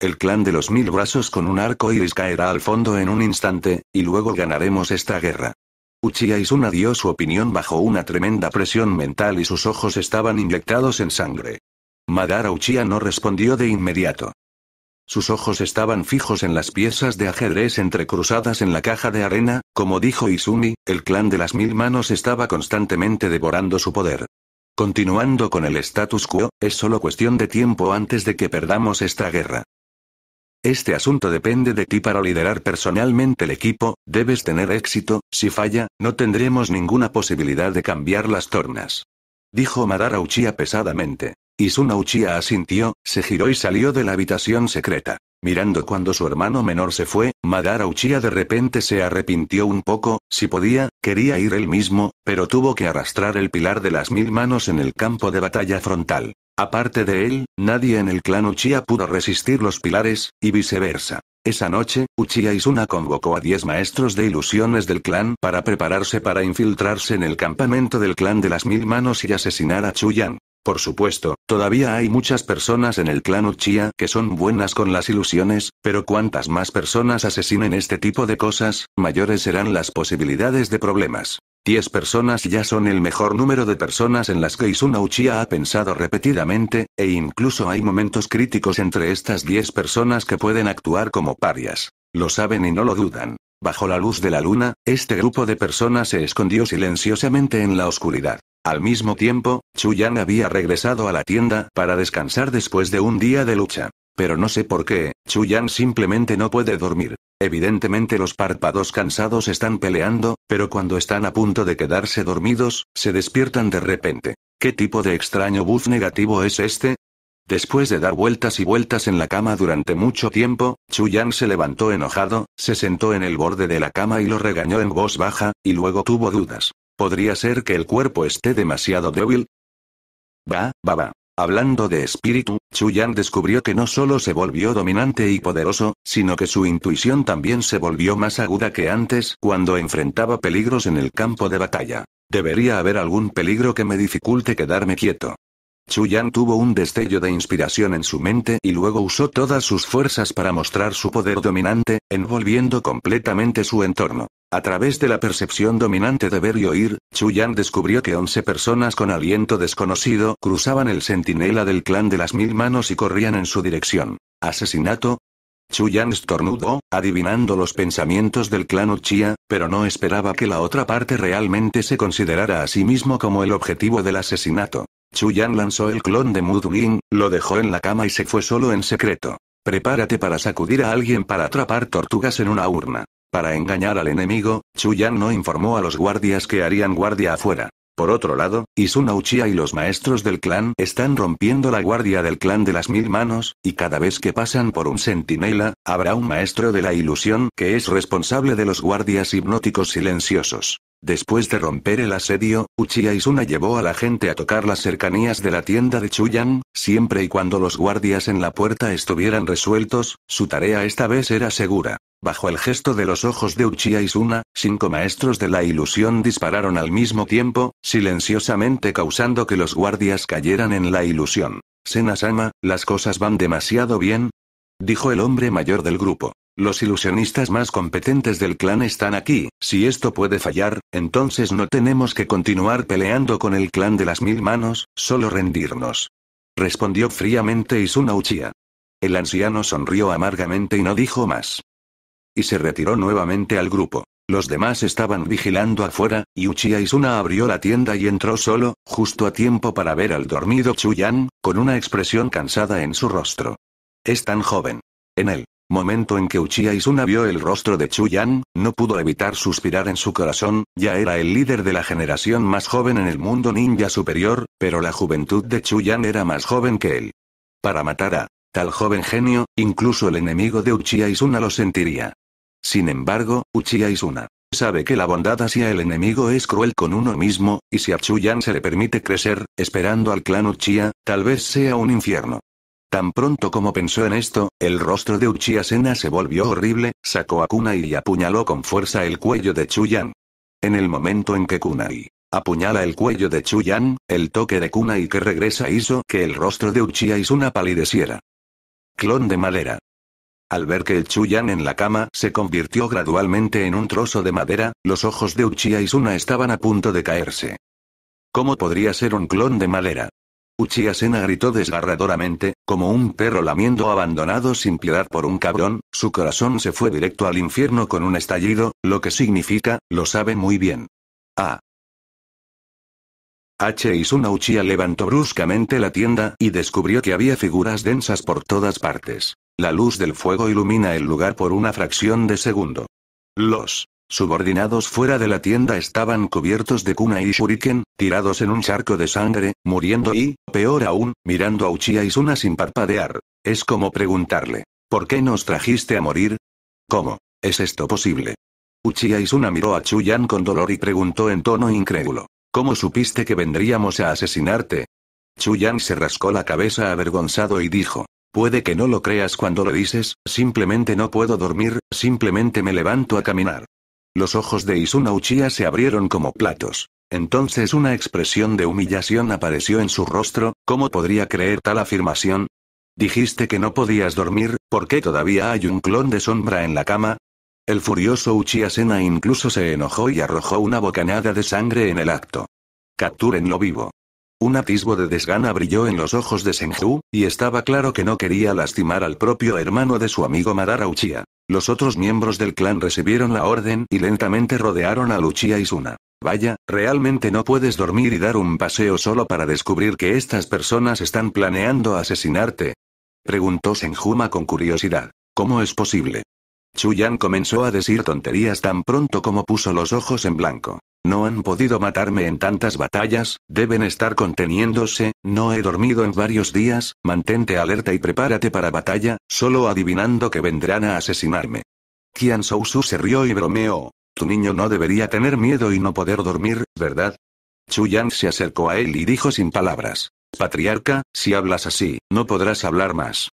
El clan de los mil brazos con un arco iris caerá al fondo en un instante, y luego ganaremos esta guerra. Uchiha Isuna dio su opinión bajo una tremenda presión mental y sus ojos estaban inyectados en sangre. Madara Uchiha no respondió de inmediato. Sus ojos estaban fijos en las piezas de ajedrez entrecruzadas en la caja de arena, como dijo Izumi, el clan de las mil manos estaba constantemente devorando su poder. Continuando con el status quo, es solo cuestión de tiempo antes de que perdamos esta guerra. Este asunto depende de ti para liderar personalmente el equipo, debes tener éxito, si falla, no tendremos ninguna posibilidad de cambiar las tornas. Dijo Madara Uchiha pesadamente. Isuna Uchiha asintió, se giró y salió de la habitación secreta. Mirando cuando su hermano menor se fue, Madara Uchiha de repente se arrepintió un poco, si podía, quería ir él mismo, pero tuvo que arrastrar el pilar de las mil manos en el campo de batalla frontal. Aparte de él, nadie en el clan Uchiha pudo resistir los pilares, y viceversa. Esa noche, Uchiha Isuna convocó a diez maestros de ilusiones del clan para prepararse para infiltrarse en el campamento del clan de las mil manos y asesinar a Chuyan. Por supuesto, todavía hay muchas personas en el clan Uchiha que son buenas con las ilusiones, pero cuantas más personas asesinen este tipo de cosas, mayores serán las posibilidades de problemas. Diez personas ya son el mejor número de personas en las que Isuna Uchiha ha pensado repetidamente, e incluso hay momentos críticos entre estas diez personas que pueden actuar como parias. Lo saben y no lo dudan. Bajo la luz de la luna, este grupo de personas se escondió silenciosamente en la oscuridad. Al mismo tiempo, Chuyan había regresado a la tienda para descansar después de un día de lucha. Pero no sé por qué, Chuyan simplemente no puede dormir. Evidentemente los párpados cansados están peleando, pero cuando están a punto de quedarse dormidos, se despiertan de repente. ¿Qué tipo de extraño buzz negativo es este? Después de dar vueltas y vueltas en la cama durante mucho tiempo, Chuyan se levantó enojado, se sentó en el borde de la cama y lo regañó en voz baja, y luego tuvo dudas. Podría ser que el cuerpo esté demasiado débil. Va, va, va. Hablando de espíritu, Chuyan descubrió que no solo se volvió dominante y poderoso, sino que su intuición también se volvió más aguda que antes cuando enfrentaba peligros en el campo de batalla. Debería haber algún peligro que me dificulte quedarme quieto. Chuyan tuvo un destello de inspiración en su mente y luego usó todas sus fuerzas para mostrar su poder dominante, envolviendo completamente su entorno. A través de la percepción dominante de ver y oír, Chuyan descubrió que 11 personas con aliento desconocido cruzaban el centinela del clan de las mil manos y corrían en su dirección. ¿Asesinato? Chuyan estornudó, adivinando los pensamientos del clan Uchia, pero no esperaba que la otra parte realmente se considerara a sí mismo como el objetivo del asesinato. Chuyan lanzó el clon de Mudwin, lo dejó en la cama y se fue solo en secreto. Prepárate para sacudir a alguien para atrapar tortugas en una urna. Para engañar al enemigo, Chuyan no informó a los guardias que harían guardia afuera. Por otro lado, Isuna Uchiha y los maestros del clan están rompiendo la guardia del clan de las mil manos, y cada vez que pasan por un centinela, habrá un maestro de la ilusión que es responsable de los guardias hipnóticos silenciosos. Después de romper el asedio, Uchiha Isuna llevó a la gente a tocar las cercanías de la tienda de Chuyan, siempre y cuando los guardias en la puerta estuvieran resueltos, su tarea esta vez era segura. Bajo el gesto de los ojos de Uchiha Suna, cinco maestros de la ilusión dispararon al mismo tiempo, silenciosamente causando que los guardias cayeran en la ilusión. Sena-sama, las cosas van demasiado bien, dijo el hombre mayor del grupo. Los ilusionistas más competentes del clan están aquí, si esto puede fallar, entonces no tenemos que continuar peleando con el clan de las mil manos, solo rendirnos. Respondió fríamente Isuna Uchiha. El anciano sonrió amargamente y no dijo más y se retiró nuevamente al grupo. Los demás estaban vigilando afuera, y Uchiha Isuna abrió la tienda y entró solo, justo a tiempo para ver al dormido Chuyan, con una expresión cansada en su rostro. Es tan joven. En el momento en que Uchiha Isuna vio el rostro de Chuyan, no pudo evitar suspirar en su corazón, ya era el líder de la generación más joven en el mundo ninja superior, pero la juventud de Chuyan era más joven que él. Para matar a tal joven genio, incluso el enemigo de Uchiha Isuna lo sentiría. Sin embargo, Uchiha Isuna sabe que la bondad hacia el enemigo es cruel con uno mismo, y si a Chuyan se le permite crecer, esperando al clan Uchiha, tal vez sea un infierno. Tan pronto como pensó en esto, el rostro de Uchiha Sena se volvió horrible, sacó a Kunai y apuñaló con fuerza el cuello de Chuyan. En el momento en que Kunai apuñala el cuello de Chuyan, el toque de Kunai que regresa hizo que el rostro de Uchiha Isuna palideciera. Clon de madera. Al ver que el Chuyan en la cama se convirtió gradualmente en un trozo de madera, los ojos de Uchiha Suna estaban a punto de caerse. ¿Cómo podría ser un clon de madera? Uchiha Sena gritó desgarradoramente, como un perro lamiendo abandonado sin piedad por un cabrón, su corazón se fue directo al infierno con un estallido, lo que significa, lo sabe muy bien. Ah. H. Isuna Uchiha levantó bruscamente la tienda y descubrió que había figuras densas por todas partes. La luz del fuego ilumina el lugar por una fracción de segundo. Los subordinados fuera de la tienda estaban cubiertos de kuna y shuriken, tirados en un charco de sangre, muriendo y, peor aún, mirando a Uchiha y sin parpadear. Es como preguntarle, ¿por qué nos trajiste a morir? ¿Cómo? ¿Es esto posible? Uchiha Isuna miró a Chuyan con dolor y preguntó en tono incrédulo. ¿Cómo supiste que vendríamos a asesinarte? Chuyan se rascó la cabeza avergonzado y dijo. Puede que no lo creas cuando lo dices, simplemente no puedo dormir, simplemente me levanto a caminar. Los ojos de Isuna Uchiha se abrieron como platos. Entonces una expresión de humillación apareció en su rostro, ¿cómo podría creer tal afirmación? Dijiste que no podías dormir, ¿por qué todavía hay un clon de sombra en la cama? El furioso Uchiha Sena incluso se enojó y arrojó una bocanada de sangre en el acto. Captúrenlo vivo. Un atisbo de desgana brilló en los ojos de Senju, y estaba claro que no quería lastimar al propio hermano de su amigo Madara Uchiha. Los otros miembros del clan recibieron la orden y lentamente rodearon a Luchia y Suna. Vaya, realmente no puedes dormir y dar un paseo solo para descubrir que estas personas están planeando asesinarte. Preguntó Senjuma con curiosidad. ¿Cómo es posible? Chuyan comenzó a decir tonterías tan pronto como puso los ojos en blanco. No han podido matarme en tantas batallas, deben estar conteniéndose, no he dormido en varios días, mantente alerta y prepárate para batalla, solo adivinando que vendrán a asesinarme. Qian Sousu se rió y bromeó. Tu niño no debería tener miedo y no poder dormir, ¿verdad? Chu Yang se acercó a él y dijo sin palabras. Patriarca, si hablas así, no podrás hablar más.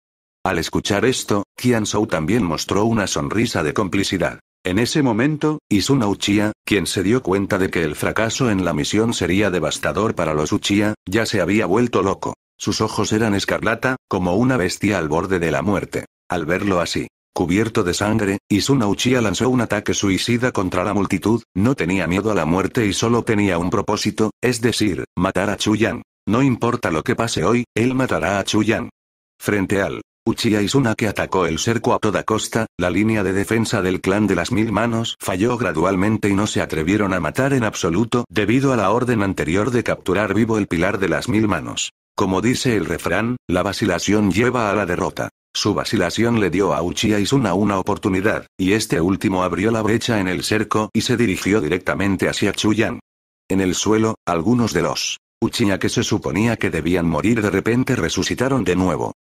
Al escuchar esto, Qian Shou también mostró una sonrisa de complicidad. En ese momento, Izuna Uchiha, quien se dio cuenta de que el fracaso en la misión sería devastador para los Uchiha, ya se había vuelto loco. Sus ojos eran escarlata, como una bestia al borde de la muerte. Al verlo así, cubierto de sangre, Izuna Uchiha lanzó un ataque suicida contra la multitud, no tenía miedo a la muerte y solo tenía un propósito, es decir, matar a Yan. No importa lo que pase hoy, él matará a Yan. Frente al Uchiha Izuna que atacó el cerco a toda costa, la línea de defensa del clan de las mil manos falló gradualmente y no se atrevieron a matar en absoluto debido a la orden anterior de capturar vivo el pilar de las mil manos. Como dice el refrán, la vacilación lleva a la derrota. Su vacilación le dio a Uchiha Izuna una oportunidad, y este último abrió la brecha en el cerco y se dirigió directamente hacia Chuyan. En el suelo, algunos de los Uchiha que se suponía que debían morir de repente resucitaron de nuevo.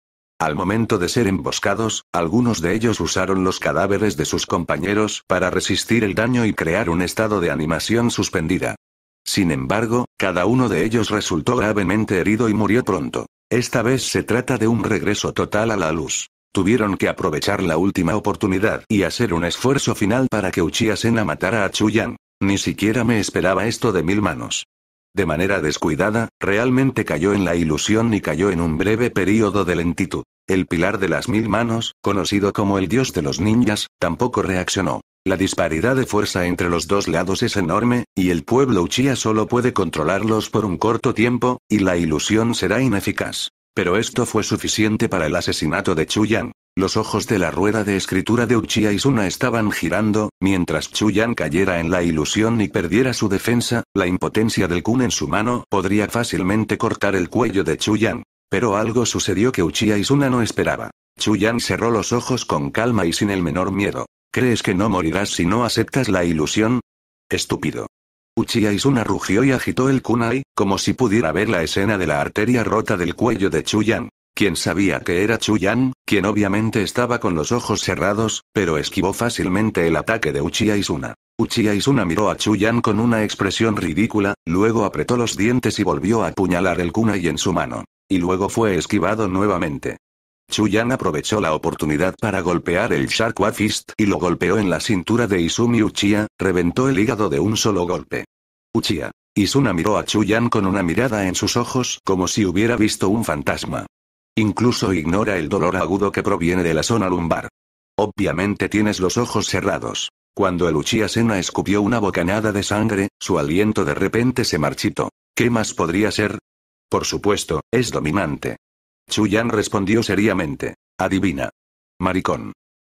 Al momento de ser emboscados, algunos de ellos usaron los cadáveres de sus compañeros para resistir el daño y crear un estado de animación suspendida. Sin embargo, cada uno de ellos resultó gravemente herido y murió pronto. Esta vez se trata de un regreso total a la luz. Tuvieron que aprovechar la última oportunidad y hacer un esfuerzo final para que Uchiha Sena matara a Chuyan. Ni siquiera me esperaba esto de mil manos. De manera descuidada, realmente cayó en la ilusión y cayó en un breve periodo de lentitud. El pilar de las mil manos, conocido como el dios de los ninjas, tampoco reaccionó. La disparidad de fuerza entre los dos lados es enorme, y el pueblo Uchiha solo puede controlarlos por un corto tiempo, y la ilusión será ineficaz. Pero esto fue suficiente para el asesinato de Chuyang. Los ojos de la rueda de escritura de Uchiha Isuna estaban girando, mientras Chuyan cayera en la ilusión y perdiera su defensa, la impotencia del Kun en su mano podría fácilmente cortar el cuello de Chuyan. Pero algo sucedió que Uchiha Isuna no esperaba. Chuyan cerró los ojos con calma y sin el menor miedo. ¿Crees que no morirás si no aceptas la ilusión? Estúpido. Uchiha Isuna rugió y agitó el kunai, como si pudiera ver la escena de la arteria rota del cuello de Chuyan quien sabía que era Yan, quien obviamente estaba con los ojos cerrados, pero esquivó fácilmente el ataque de Uchiha Isuna. Uchiha Isuna miró a Chuyan con una expresión ridícula, luego apretó los dientes y volvió a apuñalar el kunai en su mano. Y luego fue esquivado nuevamente. Chuyan aprovechó la oportunidad para golpear el Shark Fist y lo golpeó en la cintura de Izumi Uchiha, reventó el hígado de un solo golpe. Uchiha. Izuna miró a Yan con una mirada en sus ojos como si hubiera visto un fantasma. Incluso ignora el dolor agudo que proviene de la zona lumbar. Obviamente tienes los ojos cerrados. Cuando el Uchiha Sena escupió una bocanada de sangre, su aliento de repente se marchitó. ¿Qué más podría ser? Por supuesto, es dominante. Chuyan respondió seriamente. Adivina. Maricón.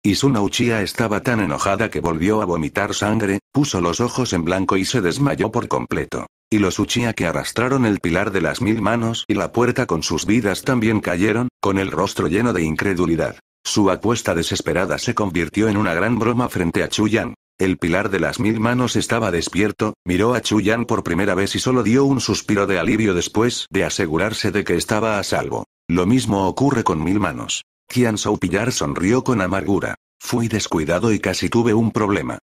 Y suna Uchiha estaba tan enojada que volvió a vomitar sangre, puso los ojos en blanco y se desmayó por completo y los Uchiha que arrastraron el pilar de las mil manos y la puerta con sus vidas también cayeron, con el rostro lleno de incredulidad. Su apuesta desesperada se convirtió en una gran broma frente a Chuyan. El pilar de las mil manos estaba despierto, miró a Chuyan por primera vez y solo dio un suspiro de alivio después de asegurarse de que estaba a salvo. Lo mismo ocurre con mil manos. Qian Shou Pillar sonrió con amargura. Fui descuidado y casi tuve un problema.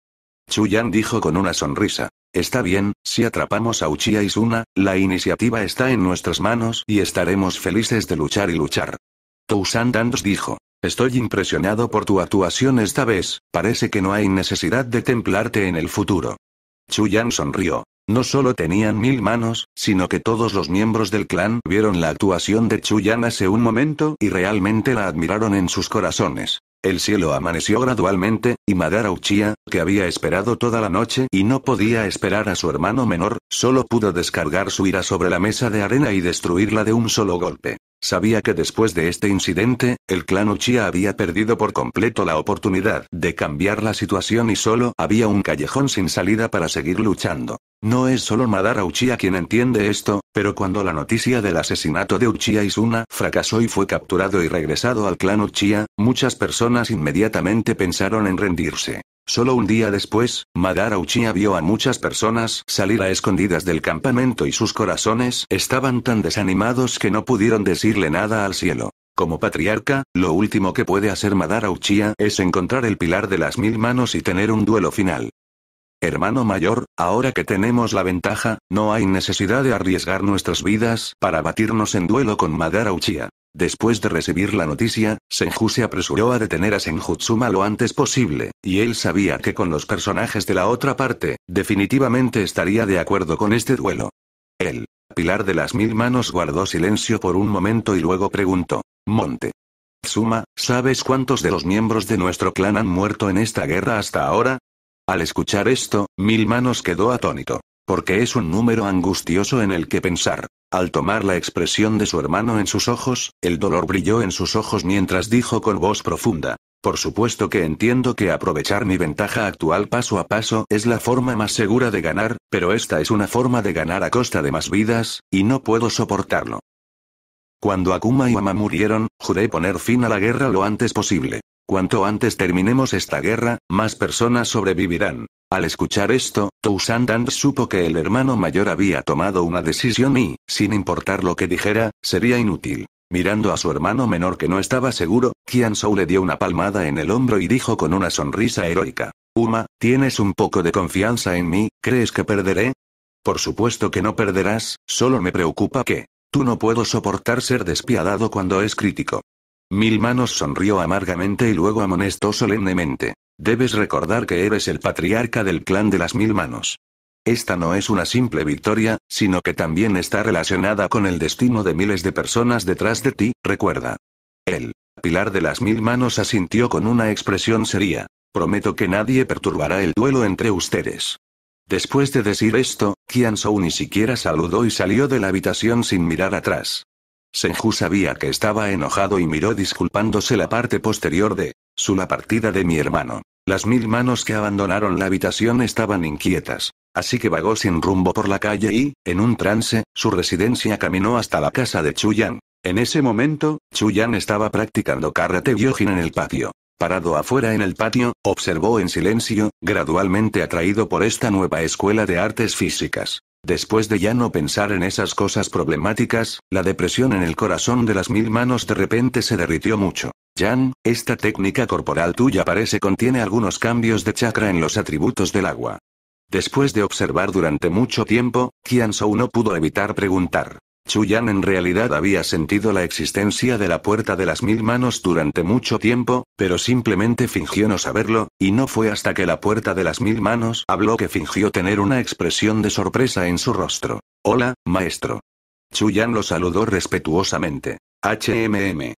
Chuyan dijo con una sonrisa. Está bien, si atrapamos a Uchiha y Suna, la iniciativa está en nuestras manos y estaremos felices de luchar y luchar. Tousan Dans dijo. Estoy impresionado por tu actuación esta vez, parece que no hay necesidad de templarte en el futuro. Chuyan sonrió. No solo tenían mil manos, sino que todos los miembros del clan vieron la actuación de Chuyan hace un momento y realmente la admiraron en sus corazones. El cielo amaneció gradualmente, y Madara Uchiha, que había esperado toda la noche y no podía esperar a su hermano menor, solo pudo descargar su ira sobre la mesa de arena y destruirla de un solo golpe. Sabía que después de este incidente, el clan Uchiha había perdido por completo la oportunidad de cambiar la situación y solo había un callejón sin salida para seguir luchando. No es solo Madara Uchiha quien entiende esto, pero cuando la noticia del asesinato de Uchiha Isuna fracasó y fue capturado y regresado al clan Uchiha, muchas personas inmediatamente pensaron en rendirse. Solo un día después, Madara Uchiha vio a muchas personas salir a escondidas del campamento y sus corazones estaban tan desanimados que no pudieron decirle nada al cielo. Como patriarca, lo último que puede hacer Madara Uchiha es encontrar el pilar de las mil manos y tener un duelo final. Hermano mayor, ahora que tenemos la ventaja, no hay necesidad de arriesgar nuestras vidas para batirnos en duelo con Madara Uchiha. Después de recibir la noticia, Senju se apresuró a detener a Senjutsuma lo antes posible, y él sabía que con los personajes de la otra parte, definitivamente estaría de acuerdo con este duelo. El pilar de las mil manos guardó silencio por un momento y luego preguntó, Monte. Tsuma, ¿sabes cuántos de los miembros de nuestro clan han muerto en esta guerra hasta ahora? Al escuchar esto, Mil Manos quedó atónito, porque es un número angustioso en el que pensar. Al tomar la expresión de su hermano en sus ojos, el dolor brilló en sus ojos mientras dijo con voz profunda. Por supuesto que entiendo que aprovechar mi ventaja actual paso a paso es la forma más segura de ganar, pero esta es una forma de ganar a costa de más vidas, y no puedo soportarlo. Cuando Akuma y Ama murieron, juré poner fin a la guerra lo antes posible. Cuanto antes terminemos esta guerra, más personas sobrevivirán. Al escuchar esto, Tousandan supo que el hermano mayor había tomado una decisión y, sin importar lo que dijera, sería inútil. Mirando a su hermano menor que no estaba seguro, Qian Shou le dio una palmada en el hombro y dijo con una sonrisa heroica. Uma, ¿tienes un poco de confianza en mí? ¿Crees que perderé? Por supuesto que no perderás, solo me preocupa que... Tú no puedo soportar ser despiadado cuando es crítico. Mil Manos sonrió amargamente y luego amonestó solemnemente. Debes recordar que eres el patriarca del clan de las mil manos. Esta no es una simple victoria, sino que también está relacionada con el destino de miles de personas detrás de ti, recuerda. El pilar de las mil manos asintió con una expresión seria. Prometo que nadie perturbará el duelo entre ustedes. Después de decir esto, Qian Shou ni siquiera saludó y salió de la habitación sin mirar atrás. Senju sabía que estaba enojado y miró disculpándose la parte posterior de su la partida de mi hermano. Las mil manos que abandonaron la habitación estaban inquietas. Así que vagó sin rumbo por la calle y, en un trance, su residencia caminó hasta la casa de Chuyan. En ese momento, Chuyan estaba practicando karate gyojin en el patio. Parado afuera en el patio, observó en silencio, gradualmente atraído por esta nueva escuela de artes físicas. Después de ya no pensar en esas cosas problemáticas, la depresión en el corazón de las mil manos de repente se derritió mucho. Yan, esta técnica corporal tuya parece contiene algunos cambios de chakra en los atributos del agua. Después de observar durante mucho tiempo, Qian Shou no pudo evitar preguntar. Chu Yan en realidad había sentido la existencia de la puerta de las mil manos durante mucho tiempo, pero simplemente fingió no saberlo, y no fue hasta que la puerta de las mil manos habló que fingió tener una expresión de sorpresa en su rostro. Hola, maestro. Chu Yan lo saludó respetuosamente. HMM.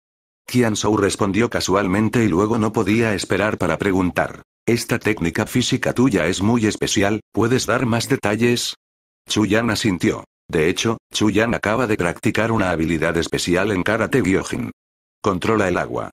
Shou respondió casualmente y luego no podía esperar para preguntar. Esta técnica física tuya es muy especial, ¿puedes dar más detalles? Chu Yan asintió. De hecho, Chu Yan acaba de practicar una habilidad especial en karate Gyojin. Controla el agua.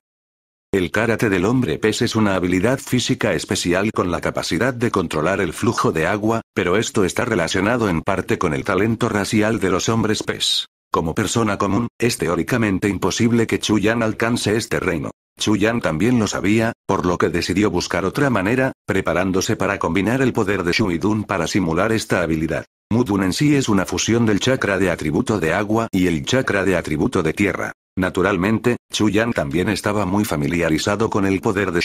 El karate del hombre pez es una habilidad física especial con la capacidad de controlar el flujo de agua, pero esto está relacionado en parte con el talento racial de los hombres pez. Como persona común, es teóricamente imposible que Chuyan alcance este reino. Chuyan también lo sabía, por lo que decidió buscar otra manera, preparándose para combinar el poder de Dun para simular esta habilidad. Mudun en sí es una fusión del chakra de atributo de agua y el chakra de atributo de tierra. Naturalmente, Yan también estaba muy familiarizado con el poder de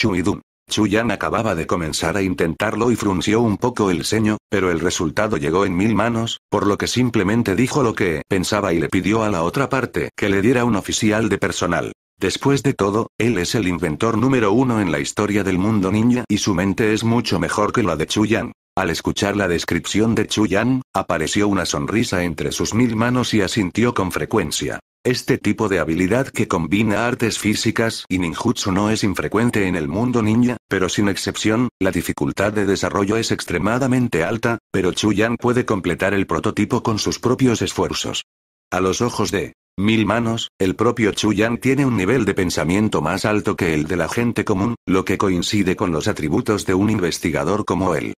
Chu Yan acababa de comenzar a intentarlo y frunció un poco el ceño, pero el resultado llegó en mil manos, por lo que simplemente dijo lo que pensaba y le pidió a la otra parte que le diera un oficial de personal. Después de todo, él es el inventor número uno en la historia del mundo ninja y su mente es mucho mejor que la de Yan. Al escuchar la descripción de Yan, apareció una sonrisa entre sus mil manos y asintió con frecuencia. Este tipo de habilidad que combina artes físicas y ninjutsu no es infrecuente en el mundo ninja, pero sin excepción, la dificultad de desarrollo es extremadamente alta, pero Chuyan puede completar el prototipo con sus propios esfuerzos. A los ojos de Mil Manos, el propio Chuyan tiene un nivel de pensamiento más alto que el de la gente común, lo que coincide con los atributos de un investigador como él.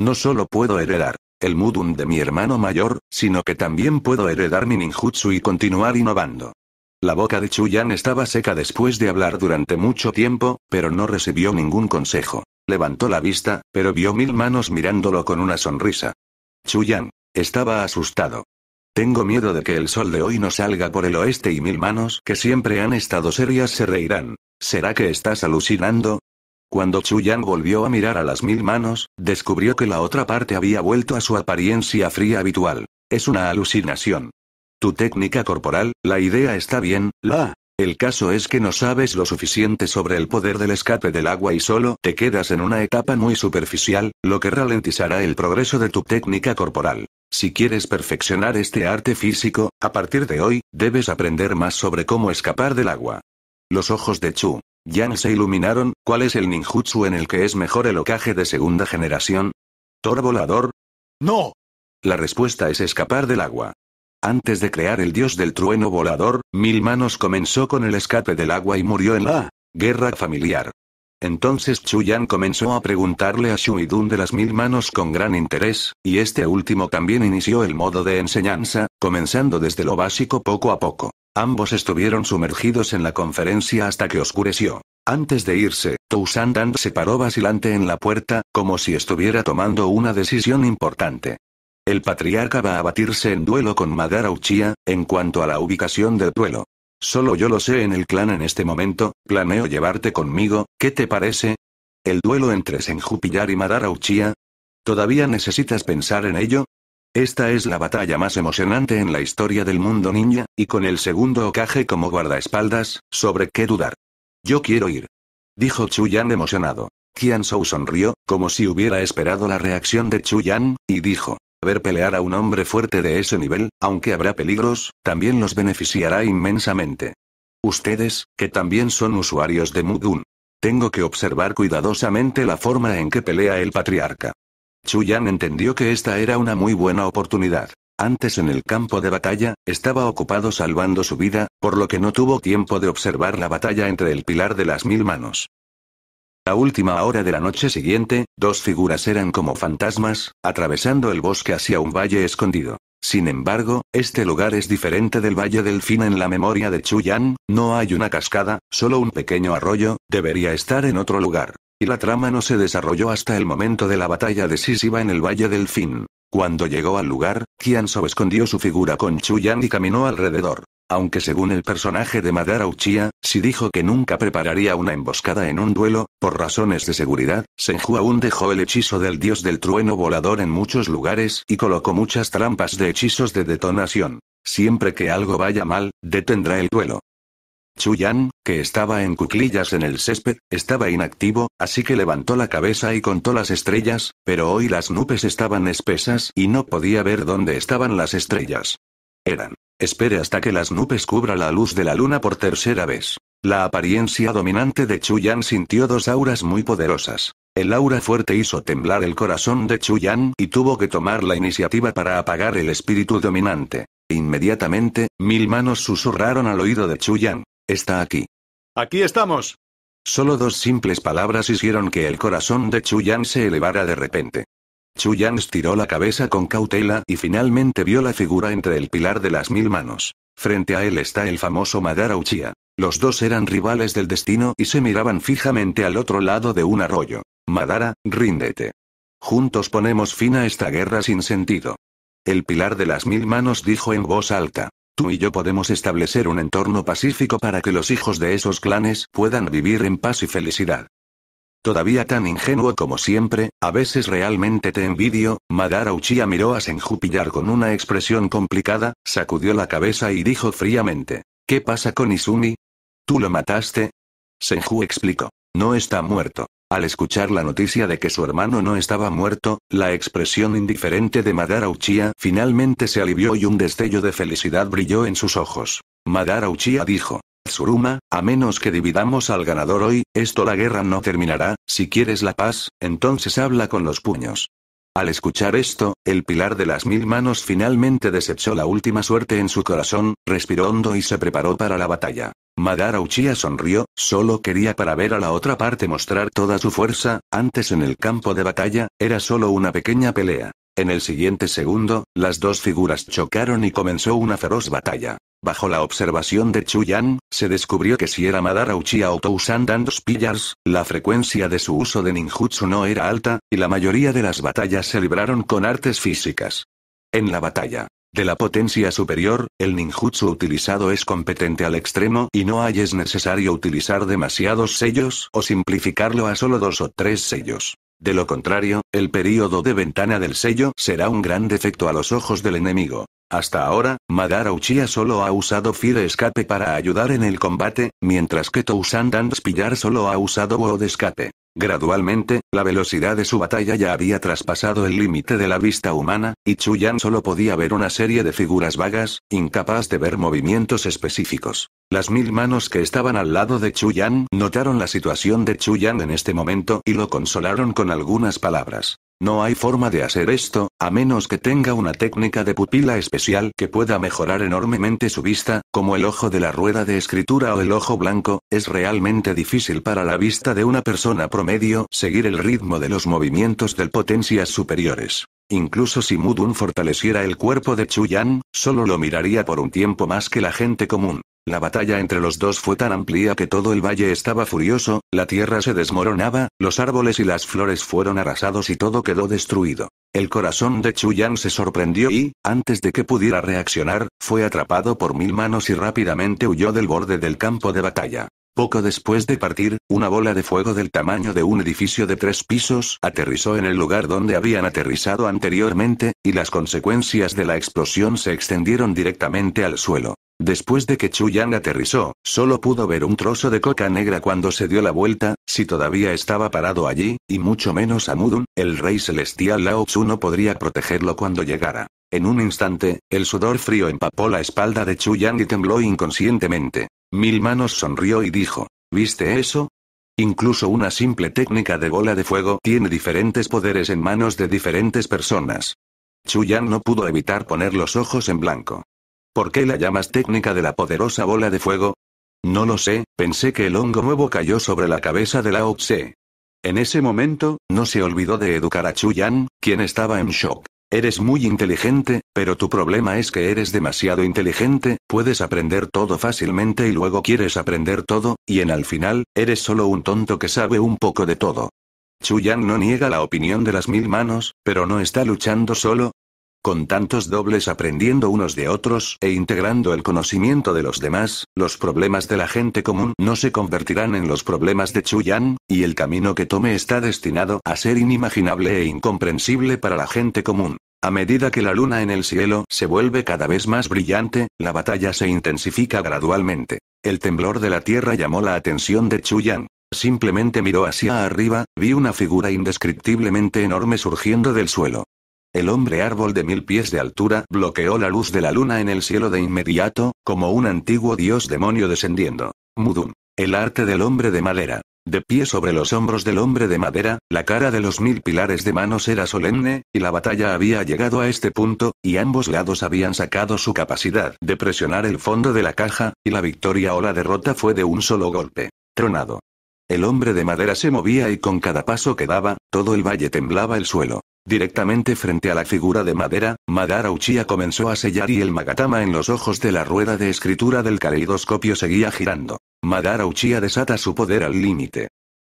No solo puedo heredar el Mudun de mi hermano mayor, sino que también puedo heredar mi ninjutsu y continuar innovando. La boca de Chuyan estaba seca después de hablar durante mucho tiempo, pero no recibió ningún consejo. Levantó la vista, pero vio mil manos mirándolo con una sonrisa. Chuyan. Estaba asustado. Tengo miedo de que el sol de hoy no salga por el oeste y mil manos que siempre han estado serias se reirán. ¿Será que estás alucinando? Cuando Chu Yang volvió a mirar a las mil manos, descubrió que la otra parte había vuelto a su apariencia fría habitual. Es una alucinación. Tu técnica corporal, la idea está bien, la. El caso es que no sabes lo suficiente sobre el poder del escape del agua y solo te quedas en una etapa muy superficial, lo que ralentizará el progreso de tu técnica corporal. Si quieres perfeccionar este arte físico, a partir de hoy, debes aprender más sobre cómo escapar del agua. Los ojos de Chu Yan se iluminaron, ¿cuál es el ninjutsu en el que es mejor el ocaje de segunda generación? ¿Tor volador? ¡No! La respuesta es escapar del agua. Antes de crear el dios del trueno volador, Mil Manos comenzó con el escape del agua y murió en la guerra familiar. Entonces Chuyan comenzó a preguntarle a Shuidun de las Mil Manos con gran interés, y este último también inició el modo de enseñanza, comenzando desde lo básico poco a poco. Ambos estuvieron sumergidos en la conferencia hasta que oscureció. Antes de irse, Tousandand se paró vacilante en la puerta, como si estuviera tomando una decisión importante. El patriarca va a batirse en duelo con Madara Uchiha, en cuanto a la ubicación del duelo. Solo yo lo sé en el clan en este momento, planeo llevarte conmigo, ¿qué te parece? ¿El duelo entre Senjupillar y Madara Uchiha? ¿Todavía necesitas pensar en ello? Esta es la batalla más emocionante en la historia del mundo ninja, y con el segundo Okage como guardaespaldas, sobre qué dudar. Yo quiero ir. Dijo Chuyan emocionado. Qian Shou sonrió, como si hubiera esperado la reacción de Chuyan, y dijo. Ver pelear a un hombre fuerte de ese nivel, aunque habrá peligros, también los beneficiará inmensamente. Ustedes, que también son usuarios de Mugun. Tengo que observar cuidadosamente la forma en que pelea el patriarca. Chuyan entendió que esta era una muy buena oportunidad. Antes en el campo de batalla, estaba ocupado salvando su vida, por lo que no tuvo tiempo de observar la batalla entre el pilar de las mil manos. A última hora de la noche siguiente, dos figuras eran como fantasmas, atravesando el bosque hacia un valle escondido. Sin embargo, este lugar es diferente del Valle del Fin en la memoria de Chuyan, no hay una cascada, solo un pequeño arroyo, debería estar en otro lugar y la trama no se desarrolló hasta el momento de la batalla decisiva en el Valle del Fin. Cuando llegó al lugar, Kianso escondió su figura con Chuyan y caminó alrededor. Aunque según el personaje de Madara Uchiha, si dijo que nunca prepararía una emboscada en un duelo, por razones de seguridad, Senju aún dejó el hechizo del dios del trueno volador en muchos lugares y colocó muchas trampas de hechizos de detonación. Siempre que algo vaya mal, detendrá el duelo. Chuyan, que estaba en cuclillas en el césped, estaba inactivo, así que levantó la cabeza y contó las estrellas, pero hoy las nubes estaban espesas y no podía ver dónde estaban las estrellas. Eran. Espere hasta que las nubes cubra la luz de la luna por tercera vez. La apariencia dominante de Chuyan sintió dos auras muy poderosas. El aura fuerte hizo temblar el corazón de Chuyan y tuvo que tomar la iniciativa para apagar el espíritu dominante. Inmediatamente, mil manos susurraron al oído de Chuyan. Está aquí. Aquí estamos. Solo dos simples palabras hicieron que el corazón de Chuyan se elevara de repente. Chuyan estiró la cabeza con cautela y finalmente vio la figura entre el pilar de las mil manos. Frente a él está el famoso Madara Uchiha. Los dos eran rivales del destino y se miraban fijamente al otro lado de un arroyo. Madara, ríndete. Juntos ponemos fin a esta guerra sin sentido. El pilar de las mil manos dijo en voz alta. Tú y yo podemos establecer un entorno pacífico para que los hijos de esos clanes puedan vivir en paz y felicidad. Todavía tan ingenuo como siempre, a veces realmente te envidio, Madara Uchiha miró a Senju Pillar con una expresión complicada, sacudió la cabeza y dijo fríamente, ¿qué pasa con Izumi? ¿Tú lo mataste? Senju explicó, no está muerto. Al escuchar la noticia de que su hermano no estaba muerto, la expresión indiferente de Madara Uchiha finalmente se alivió y un destello de felicidad brilló en sus ojos. Madara Uchiha dijo. Tsuruma, a menos que dividamos al ganador hoy, esto la guerra no terminará, si quieres la paz, entonces habla con los puños. Al escuchar esto, el pilar de las mil manos finalmente desechó la última suerte en su corazón, respiró hondo y se preparó para la batalla. Madara Uchiha sonrió, solo quería para ver a la otra parte mostrar toda su fuerza, antes en el campo de batalla, era solo una pequeña pelea. En el siguiente segundo, las dos figuras chocaron y comenzó una feroz batalla. Bajo la observación de Chuyan, se descubrió que si era Madara Uchiha o Tousan Dos Pillars, la frecuencia de su uso de ninjutsu no era alta, y la mayoría de las batallas se libraron con artes físicas. En la batalla de la potencia superior, el ninjutsu utilizado es competente al extremo y no hay es necesario utilizar demasiados sellos o simplificarlo a solo dos o tres sellos. De lo contrario, el período de ventana del sello será un gran defecto a los ojos del enemigo. Hasta ahora, Madara Uchiha solo ha usado Fire Escape para ayudar en el combate, mientras que dance Pillar solo ha usado Wood Escape. Gradualmente, la velocidad de su batalla ya había traspasado el límite de la vista humana, y Yan solo podía ver una serie de figuras vagas, incapaz de ver movimientos específicos. Las mil manos que estaban al lado de Yan notaron la situación de Yan en este momento y lo consolaron con algunas palabras. No hay forma de hacer esto, a menos que tenga una técnica de pupila especial que pueda mejorar enormemente su vista, como el ojo de la rueda de escritura o el ojo blanco, es realmente difícil para la vista de una persona promedio seguir el ritmo de los movimientos del potencias superiores. Incluso si Mudun fortaleciera el cuerpo de Chuyan, solo lo miraría por un tiempo más que la gente común. La batalla entre los dos fue tan amplia que todo el valle estaba furioso, la tierra se desmoronaba, los árboles y las flores fueron arrasados y todo quedó destruido. El corazón de Chuyan se sorprendió y, antes de que pudiera reaccionar, fue atrapado por mil manos y rápidamente huyó del borde del campo de batalla. Poco después de partir, una bola de fuego del tamaño de un edificio de tres pisos aterrizó en el lugar donde habían aterrizado anteriormente, y las consecuencias de la explosión se extendieron directamente al suelo. Después de que Yang aterrizó, solo pudo ver un trozo de coca negra cuando se dio la vuelta, si todavía estaba parado allí, y mucho menos a Mudun, el rey celestial Lao Tzu no podría protegerlo cuando llegara. En un instante, el sudor frío empapó la espalda de Chu Yan y tembló inconscientemente. Mil Manos sonrió y dijo, ¿viste eso? Incluso una simple técnica de bola de fuego tiene diferentes poderes en manos de diferentes personas. Chu Yan no pudo evitar poner los ojos en blanco. ¿Por qué la llamas técnica de la poderosa bola de fuego? No lo sé, pensé que el hongo nuevo cayó sobre la cabeza de Lao Tse. En ese momento, no se olvidó de educar a Chu Yan, quien estaba en shock. Eres muy inteligente, pero tu problema es que eres demasiado inteligente, puedes aprender todo fácilmente y luego quieres aprender todo, y en al final, eres solo un tonto que sabe un poco de todo. Chu Yang no niega la opinión de las mil manos, pero no está luchando solo, con tantos dobles aprendiendo unos de otros e integrando el conocimiento de los demás, los problemas de la gente común no se convertirán en los problemas de Chuyan, y el camino que tome está destinado a ser inimaginable e incomprensible para la gente común. A medida que la luna en el cielo se vuelve cada vez más brillante, la batalla se intensifica gradualmente. El temblor de la tierra llamó la atención de Chuyan. Simplemente miró hacia arriba, vi una figura indescriptiblemente enorme surgiendo del suelo. El hombre árbol de mil pies de altura bloqueó la luz de la luna en el cielo de inmediato, como un antiguo dios demonio descendiendo. Mudun. El arte del hombre de madera. De pie sobre los hombros del hombre de madera, la cara de los mil pilares de manos era solemne, y la batalla había llegado a este punto, y ambos lados habían sacado su capacidad de presionar el fondo de la caja, y la victoria o la derrota fue de un solo golpe. Tronado. El hombre de madera se movía y con cada paso que daba, todo el valle temblaba el suelo. Directamente frente a la figura de madera, Madara Uchiha comenzó a sellar y el magatama en los ojos de la rueda de escritura del caleidoscopio seguía girando. Madara Uchiha desata su poder al límite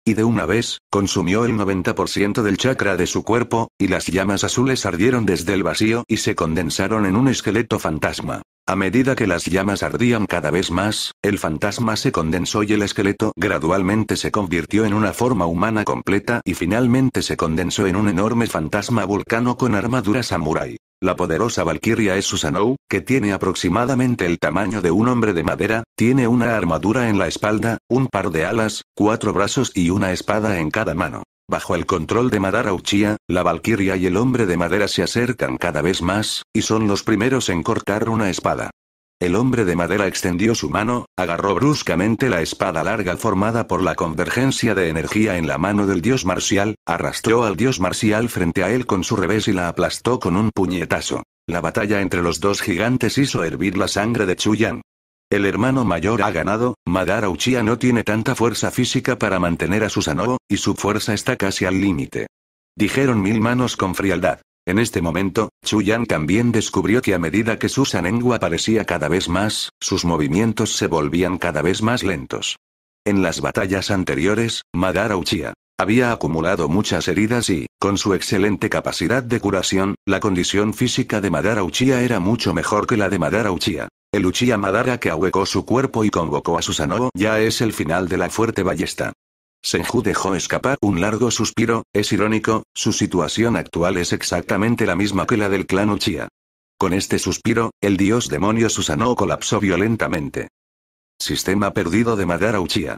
y de una vez, consumió el 90% del chakra de su cuerpo, y las llamas azules ardieron desde el vacío y se condensaron en un esqueleto fantasma. A medida que las llamas ardían cada vez más, el fantasma se condensó y el esqueleto gradualmente se convirtió en una forma humana completa y finalmente se condensó en un enorme fantasma vulcano con armadura samurai. La poderosa Valkyria es Susanoo, que tiene aproximadamente el tamaño de un hombre de madera, tiene una armadura en la espalda, un par de alas, cuatro brazos y una espada en cada mano. Bajo el control de Madara Uchiha, la Valkyria y el hombre de madera se acercan cada vez más, y son los primeros en cortar una espada. El hombre de madera extendió su mano, agarró bruscamente la espada larga formada por la convergencia de energía en la mano del dios marcial, arrastró al dios marcial frente a él con su revés y la aplastó con un puñetazo. La batalla entre los dos gigantes hizo hervir la sangre de Chuyan. El hermano mayor ha ganado, Madara Uchiha no tiene tanta fuerza física para mantener a Susanoo, y su fuerza está casi al límite. Dijeron mil manos con frialdad. En este momento, Chuyan también descubrió que a medida que su aparecía cada vez más, sus movimientos se volvían cada vez más lentos. En las batallas anteriores, Madara Uchiha había acumulado muchas heridas y, con su excelente capacidad de curación, la condición física de Madara Uchiha era mucho mejor que la de Madara Uchiha. El Uchiha Madara que ahuecó su cuerpo y convocó a Susanoo ya es el final de la fuerte ballesta. Senju dejó escapar un largo suspiro, es irónico, su situación actual es exactamente la misma que la del clan Uchiha. Con este suspiro, el dios demonio Susanoo colapsó violentamente. Sistema perdido de Madara Uchiha.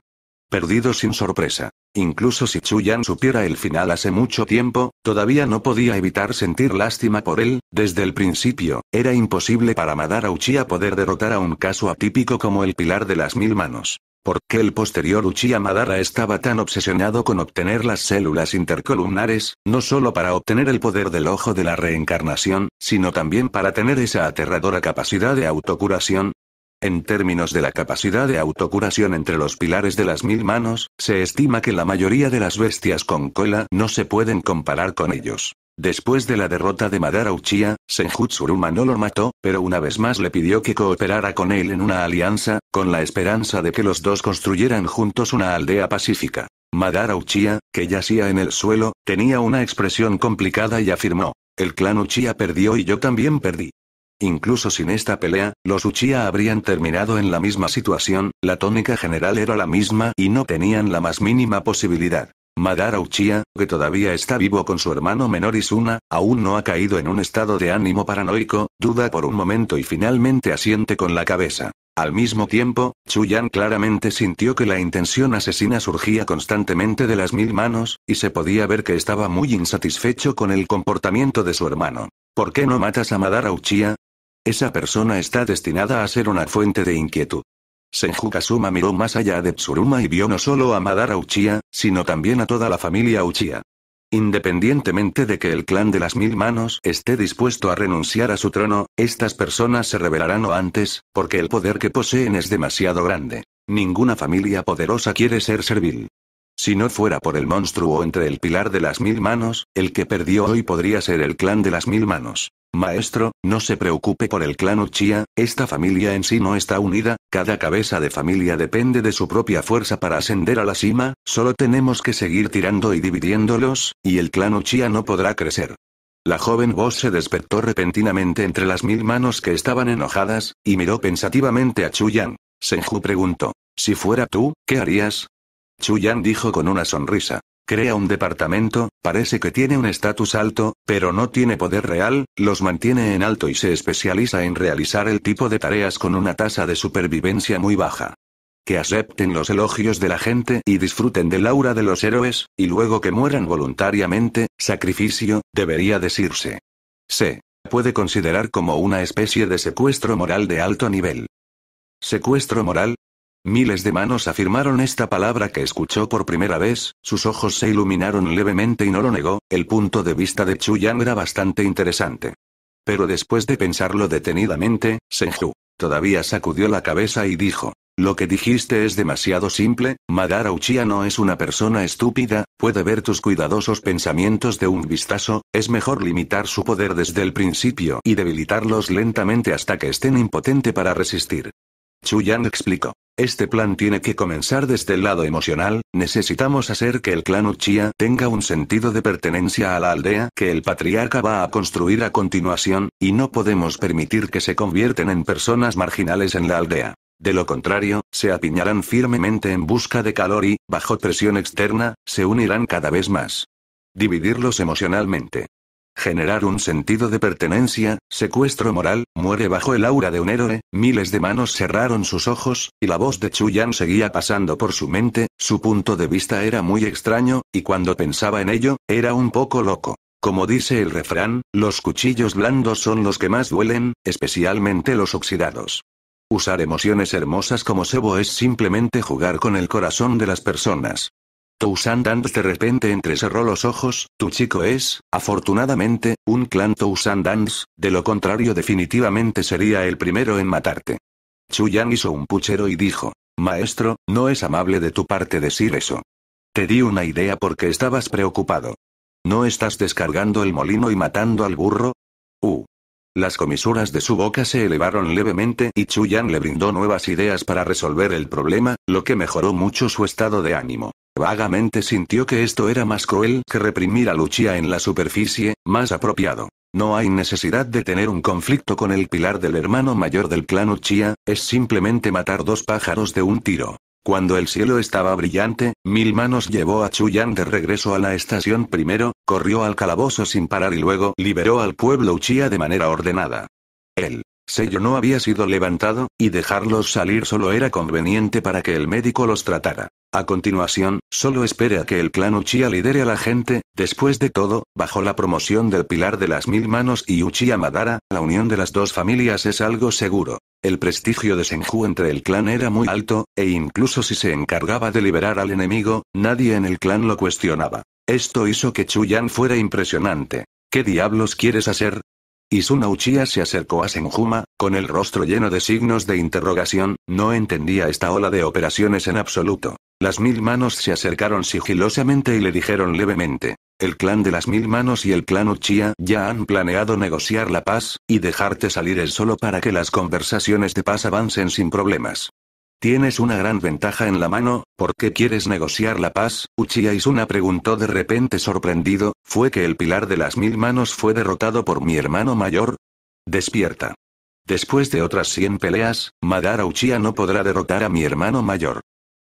Perdido sin sorpresa. Incluso si Chuyan supiera el final hace mucho tiempo, todavía no podía evitar sentir lástima por él, desde el principio, era imposible para Madara Uchiha poder derrotar a un caso atípico como el Pilar de las Mil Manos. ¿Por qué el posterior Uchiha Madara estaba tan obsesionado con obtener las células intercolumnares, no solo para obtener el poder del ojo de la reencarnación, sino también para tener esa aterradora capacidad de autocuración? En términos de la capacidad de autocuración entre los pilares de las mil manos, se estima que la mayoría de las bestias con cola no se pueden comparar con ellos. Después de la derrota de Madara Uchiha, Senjutsuruma no lo mató, pero una vez más le pidió que cooperara con él en una alianza, con la esperanza de que los dos construyeran juntos una aldea pacífica. Madara Uchiha, que yacía en el suelo, tenía una expresión complicada y afirmó. El clan Uchiha perdió y yo también perdí. Incluso sin esta pelea, los Uchiha habrían terminado en la misma situación, la tónica general era la misma y no tenían la más mínima posibilidad. Madara Uchiha, que todavía está vivo con su hermano menor Isuna, aún no ha caído en un estado de ánimo paranoico, duda por un momento y finalmente asiente con la cabeza. Al mismo tiempo, Chuyan claramente sintió que la intención asesina surgía constantemente de las mil manos, y se podía ver que estaba muy insatisfecho con el comportamiento de su hermano. ¿Por qué no matas a Madara Uchiha? Esa persona está destinada a ser una fuente de inquietud. Senju Kasuma miró más allá de Tsuruma y vio no solo a Madara Uchiha, sino también a toda la familia Uchiha. Independientemente de que el clan de las mil manos esté dispuesto a renunciar a su trono, estas personas se revelarán o antes, porque el poder que poseen es demasiado grande. Ninguna familia poderosa quiere ser servil. Si no fuera por el monstruo entre el pilar de las mil manos, el que perdió hoy podría ser el clan de las mil manos. Maestro, no se preocupe por el clan Uchiha, esta familia en sí no está unida, cada cabeza de familia depende de su propia fuerza para ascender a la cima, solo tenemos que seguir tirando y dividiéndolos, y el clan Uchiha no podrá crecer. La joven voz se despertó repentinamente entre las mil manos que estaban enojadas, y miró pensativamente a Chuyan. Senju preguntó, si fuera tú, ¿qué harías? Chuyan dijo con una sonrisa, Crea un departamento, parece que tiene un estatus alto, pero no tiene poder real, los mantiene en alto y se especializa en realizar el tipo de tareas con una tasa de supervivencia muy baja. Que acepten los elogios de la gente y disfruten del aura de los héroes, y luego que mueran voluntariamente, sacrificio, debería decirse. Se puede considerar como una especie de secuestro moral de alto nivel. Secuestro moral, Miles de manos afirmaron esta palabra que escuchó por primera vez, sus ojos se iluminaron levemente y no lo negó, el punto de vista de Yang era bastante interesante. Pero después de pensarlo detenidamente, Senju todavía sacudió la cabeza y dijo, lo que dijiste es demasiado simple, Madara Uchiha no es una persona estúpida, puede ver tus cuidadosos pensamientos de un vistazo, es mejor limitar su poder desde el principio y debilitarlos lentamente hasta que estén impotente para resistir. Chu explicó. Este plan tiene que comenzar desde el lado emocional, necesitamos hacer que el clan Uchiha tenga un sentido de pertenencia a la aldea que el patriarca va a construir a continuación, y no podemos permitir que se convierten en personas marginales en la aldea. De lo contrario, se apiñarán firmemente en busca de calor y, bajo presión externa, se unirán cada vez más. Dividirlos emocionalmente generar un sentido de pertenencia, secuestro moral, muere bajo el aura de un héroe, miles de manos cerraron sus ojos, y la voz de Chuyan seguía pasando por su mente, su punto de vista era muy extraño, y cuando pensaba en ello, era un poco loco. Como dice el refrán, los cuchillos blandos son los que más duelen, especialmente los oxidados. Usar emociones hermosas como sebo es simplemente jugar con el corazón de las personas. Toussaint Dance de repente entrecerró los ojos, tu chico es, afortunadamente, un clan Toussaint Dance, de lo contrario definitivamente sería el primero en matarte. Chu Yang hizo un puchero y dijo, Maestro, no es amable de tu parte decir eso. Te di una idea porque estabas preocupado. ¿No estás descargando el molino y matando al burro? Uh. Las comisuras de su boca se elevaron levemente y Yang le brindó nuevas ideas para resolver el problema, lo que mejoró mucho su estado de ánimo. Vagamente sintió que esto era más cruel que reprimir a Luchia en la superficie, más apropiado. No hay necesidad de tener un conflicto con el pilar del hermano mayor del clan Uchiha, es simplemente matar dos pájaros de un tiro. Cuando el cielo estaba brillante, Mil Manos llevó a Chuyan de regreso a la estación primero, corrió al calabozo sin parar y luego liberó al pueblo Uchiha de manera ordenada. Él sello no había sido levantado, y dejarlos salir solo era conveniente para que el médico los tratara. A continuación, solo espere a que el clan Uchiha lidere a la gente, después de todo, bajo la promoción del Pilar de las Mil Manos y Uchiha Madara, la unión de las dos familias es algo seguro. El prestigio de Senju entre el clan era muy alto, e incluso si se encargaba de liberar al enemigo, nadie en el clan lo cuestionaba. Esto hizo que Chuyan fuera impresionante. ¿Qué diablos quieres hacer? Izuna Uchiha se acercó a Senjuma, con el rostro lleno de signos de interrogación, no entendía esta ola de operaciones en absoluto. Las mil manos se acercaron sigilosamente y le dijeron levemente. El clan de las mil manos y el clan Uchiha ya han planeado negociar la paz, y dejarte salir el solo para que las conversaciones de paz avancen sin problemas. Tienes una gran ventaja en la mano, ¿por qué quieres negociar la paz? Uchiha Isuna preguntó de repente sorprendido, ¿fue que el pilar de las mil manos fue derrotado por mi hermano mayor? Despierta. Después de otras cien peleas, Madara Uchiha no podrá derrotar a mi hermano mayor.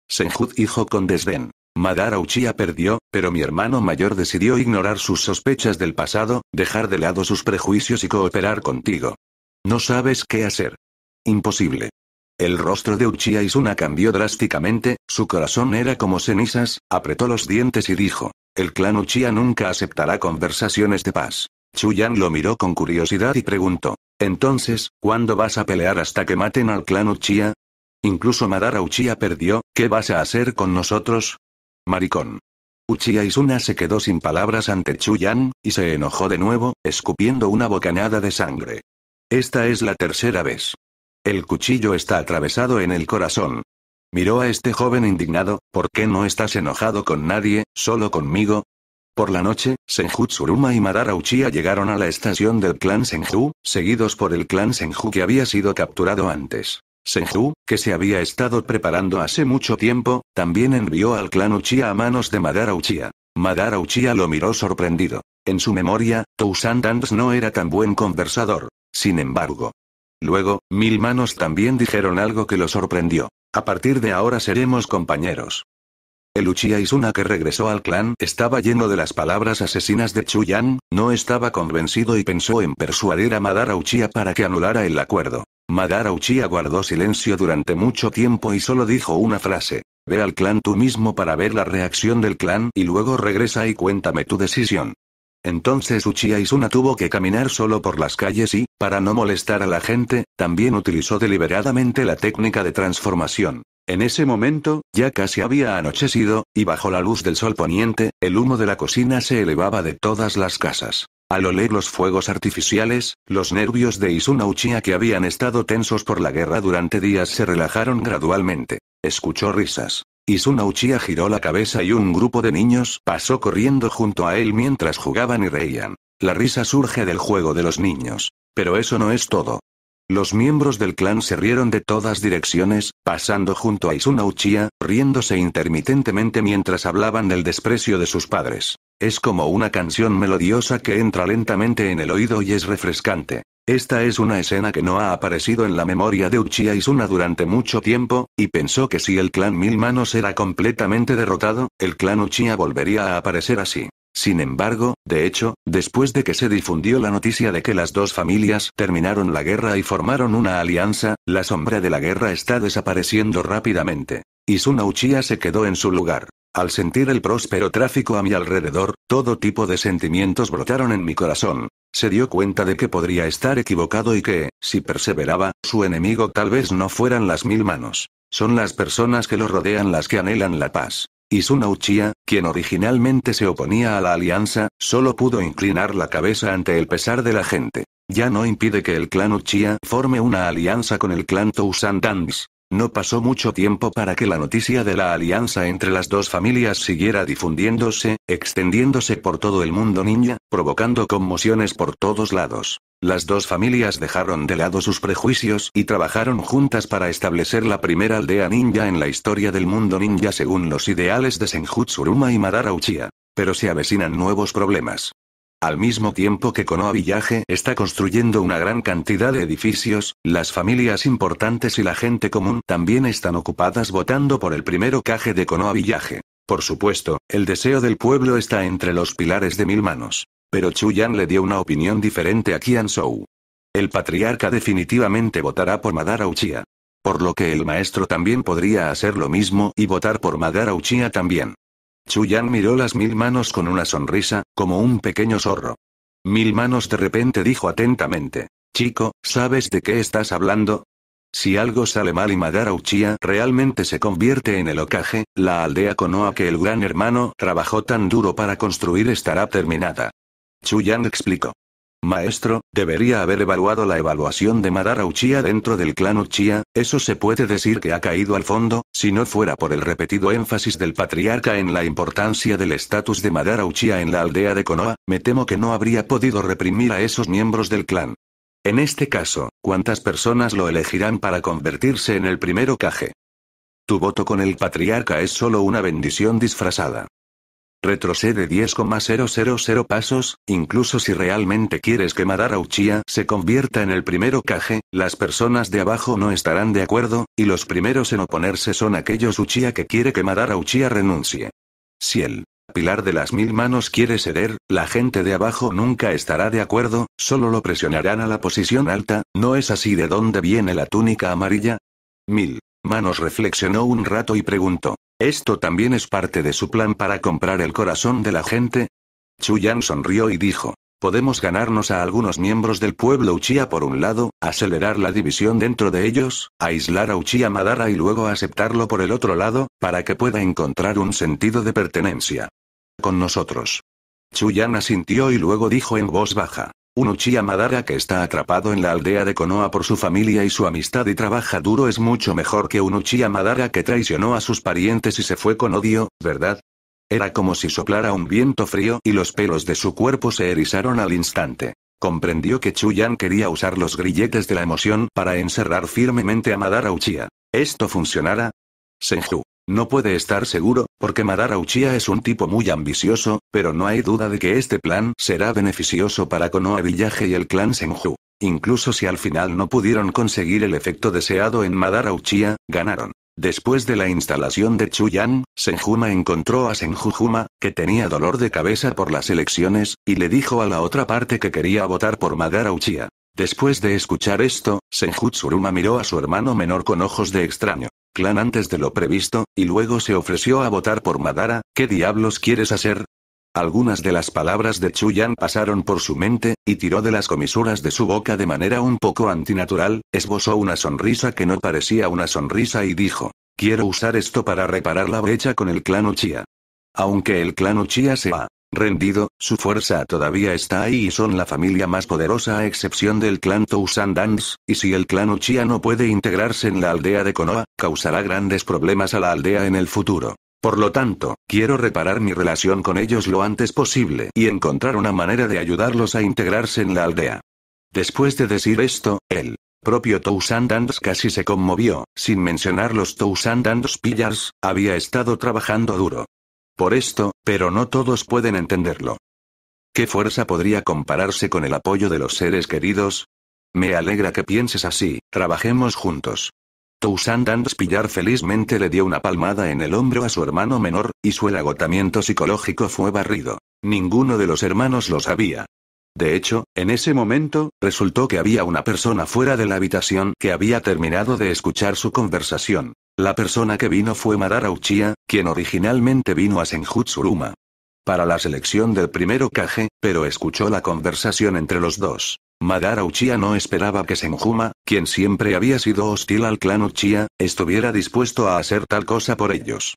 Senju dijo con desdén. Madara Uchiha perdió, pero mi hermano mayor decidió ignorar sus sospechas del pasado, dejar de lado sus prejuicios y cooperar contigo. No sabes qué hacer. Imposible. El rostro de Uchiha Isuna cambió drásticamente, su corazón era como cenizas, apretó los dientes y dijo. El clan Uchiha nunca aceptará conversaciones de paz. Chuyan lo miró con curiosidad y preguntó. Entonces, ¿cuándo vas a pelear hasta que maten al clan Uchiha? Incluso Madara Uchiha perdió, ¿qué vas a hacer con nosotros? Maricón. Uchiha Isuna se quedó sin palabras ante Yan, y se enojó de nuevo, escupiendo una bocanada de sangre. Esta es la tercera vez. El cuchillo está atravesado en el corazón. Miró a este joven indignado, ¿por qué no estás enojado con nadie, solo conmigo? Por la noche, Senju Tsuruma y Madara Uchiha llegaron a la estación del clan Senju, seguidos por el clan Senju que había sido capturado antes. Senju, que se había estado preparando hace mucho tiempo, también envió al clan Uchiha a manos de Madara Uchiha. Madara Uchiha lo miró sorprendido. En su memoria, Tousandans no era tan buen conversador. Sin embargo, Luego, mil manos también dijeron algo que lo sorprendió. A partir de ahora seremos compañeros. El Uchiha Isuna que regresó al clan estaba lleno de las palabras asesinas de Chuyan, no estaba convencido y pensó en persuadir a Madara Uchiha para que anulara el acuerdo. Madara Uchiha guardó silencio durante mucho tiempo y solo dijo una frase. Ve al clan tú mismo para ver la reacción del clan y luego regresa y cuéntame tu decisión. Entonces Uchiha Isuna tuvo que caminar solo por las calles y, para no molestar a la gente, también utilizó deliberadamente la técnica de transformación. En ese momento, ya casi había anochecido, y bajo la luz del sol poniente, el humo de la cocina se elevaba de todas las casas. Al oler los fuegos artificiales, los nervios de Isuna Uchiha que habían estado tensos por la guerra durante días se relajaron gradualmente. Escuchó risas. Izuna giró la cabeza y un grupo de niños pasó corriendo junto a él mientras jugaban y reían. La risa surge del juego de los niños. Pero eso no es todo. Los miembros del clan se rieron de todas direcciones, pasando junto a Izuna riéndose intermitentemente mientras hablaban del desprecio de sus padres. Es como una canción melodiosa que entra lentamente en el oído y es refrescante. Esta es una escena que no ha aparecido en la memoria de Uchiha Isuna durante mucho tiempo, y pensó que si el clan Mil Manos era completamente derrotado, el clan Uchiha volvería a aparecer así. Sin embargo, de hecho, después de que se difundió la noticia de que las dos familias terminaron la guerra y formaron una alianza, la sombra de la guerra está desapareciendo rápidamente. Suna Uchiha se quedó en su lugar. Al sentir el próspero tráfico a mi alrededor, todo tipo de sentimientos brotaron en mi corazón. Se dio cuenta de que podría estar equivocado y que, si perseveraba, su enemigo tal vez no fueran las mil manos. Son las personas que lo rodean las que anhelan la paz. Y suna Uchiha, quien originalmente se oponía a la alianza, solo pudo inclinar la cabeza ante el pesar de la gente. Ya no impide que el clan Uchiha forme una alianza con el clan Tousandans, no pasó mucho tiempo para que la noticia de la alianza entre las dos familias siguiera difundiéndose, extendiéndose por todo el mundo ninja, provocando conmociones por todos lados. Las dos familias dejaron de lado sus prejuicios y trabajaron juntas para establecer la primera aldea ninja en la historia del mundo ninja según los ideales de Senjutsuruma y Madara Uchiha. Pero se avecinan nuevos problemas. Al mismo tiempo que Konoha Village está construyendo una gran cantidad de edificios, las familias importantes y la gente común también están ocupadas votando por el primero caje de Konoha Village. Por supuesto, el deseo del pueblo está entre los pilares de mil manos. Pero Chuyan le dio una opinión diferente a Qian Shou. El patriarca definitivamente votará por Madara Uchiha. Por lo que el maestro también podría hacer lo mismo y votar por Madara Uchiha también. Chuyan miró las mil manos con una sonrisa, como un pequeño zorro. Mil manos de repente dijo atentamente. Chico, ¿sabes de qué estás hablando? Si algo sale mal y Madara Uchiha realmente se convierte en el ocaje, la aldea Konoha que el gran hermano trabajó tan duro para construir estará terminada. Chuyan explicó. Maestro, debería haber evaluado la evaluación de Madara Uchiha dentro del clan Uchiha, eso se puede decir que ha caído al fondo, si no fuera por el repetido énfasis del patriarca en la importancia del estatus de Madara Uchiha en la aldea de Konoha, me temo que no habría podido reprimir a esos miembros del clan. En este caso, ¿cuántas personas lo elegirán para convertirse en el primero Kage? Tu voto con el patriarca es solo una bendición disfrazada. Retrocede 10,000 pasos, incluso si realmente quieres que Madara Uchia, se convierta en el primero caje. las personas de abajo no estarán de acuerdo, y los primeros en oponerse son aquellos Uchia que quiere que Madara Uchia renuncie. Si el pilar de las mil manos quiere ceder, la gente de abajo nunca estará de acuerdo, solo lo presionarán a la posición alta, ¿no es así de dónde viene la túnica amarilla? Mil manos reflexionó un rato y preguntó. ¿Esto también es parte de su plan para comprar el corazón de la gente? Chuyan sonrió y dijo, podemos ganarnos a algunos miembros del pueblo Uchiha por un lado, acelerar la división dentro de ellos, aislar a Uchiha Madara y luego aceptarlo por el otro lado, para que pueda encontrar un sentido de pertenencia. Con nosotros. Chuyan asintió y luego dijo en voz baja, un Uchiha Madara que está atrapado en la aldea de Konoha por su familia y su amistad y trabaja duro es mucho mejor que un Uchiha Madara que traicionó a sus parientes y se fue con odio, ¿verdad? Era como si soplara un viento frío y los pelos de su cuerpo se erizaron al instante. Comprendió que Chuyan quería usar los grilletes de la emoción para encerrar firmemente a Madara Uchiha. ¿Esto funcionará? Senju. No puede estar seguro, porque Madara Uchiha es un tipo muy ambicioso, pero no hay duda de que este plan será beneficioso para Konoha Village y el clan Senju. Incluso si al final no pudieron conseguir el efecto deseado en Madara Uchiha, ganaron. Después de la instalación de Chuyan, Senjuma encontró a Senjujuma, que tenía dolor de cabeza por las elecciones, y le dijo a la otra parte que quería votar por Madara Uchiha. Después de escuchar esto, Senjutsuruma miró a su hermano menor con ojos de extraño. Clan antes de lo previsto, y luego se ofreció a votar por Madara, ¿qué diablos quieres hacer? Algunas de las palabras de Chuyan pasaron por su mente, y tiró de las comisuras de su boca de manera un poco antinatural, esbozó una sonrisa que no parecía una sonrisa y dijo, quiero usar esto para reparar la brecha con el clan Uchiha. Aunque el clan Uchiha va. Rendido, su fuerza todavía está ahí y son la familia más poderosa a excepción del clan Tousandans, y si el clan Uchiha no puede integrarse en la aldea de Konoha, causará grandes problemas a la aldea en el futuro. Por lo tanto, quiero reparar mi relación con ellos lo antes posible y encontrar una manera de ayudarlos a integrarse en la aldea. Después de decir esto, el propio Tousandans casi se conmovió, sin mencionar los Tousandans Pillars, había estado trabajando duro por esto, pero no todos pueden entenderlo. ¿Qué fuerza podría compararse con el apoyo de los seres queridos? Me alegra que pienses así, trabajemos juntos. Toussaint Pillar felizmente le dio una palmada en el hombro a su hermano menor, y su agotamiento psicológico fue barrido. Ninguno de los hermanos lo sabía. De hecho, en ese momento, resultó que había una persona fuera de la habitación que había terminado de escuchar su conversación. La persona que vino fue Madara Uchiha, quien originalmente vino a Senjutsuruma. Para la selección del primero Kage, pero escuchó la conversación entre los dos. Madara Uchiha no esperaba que Senjuma, quien siempre había sido hostil al clan Uchiha, estuviera dispuesto a hacer tal cosa por ellos.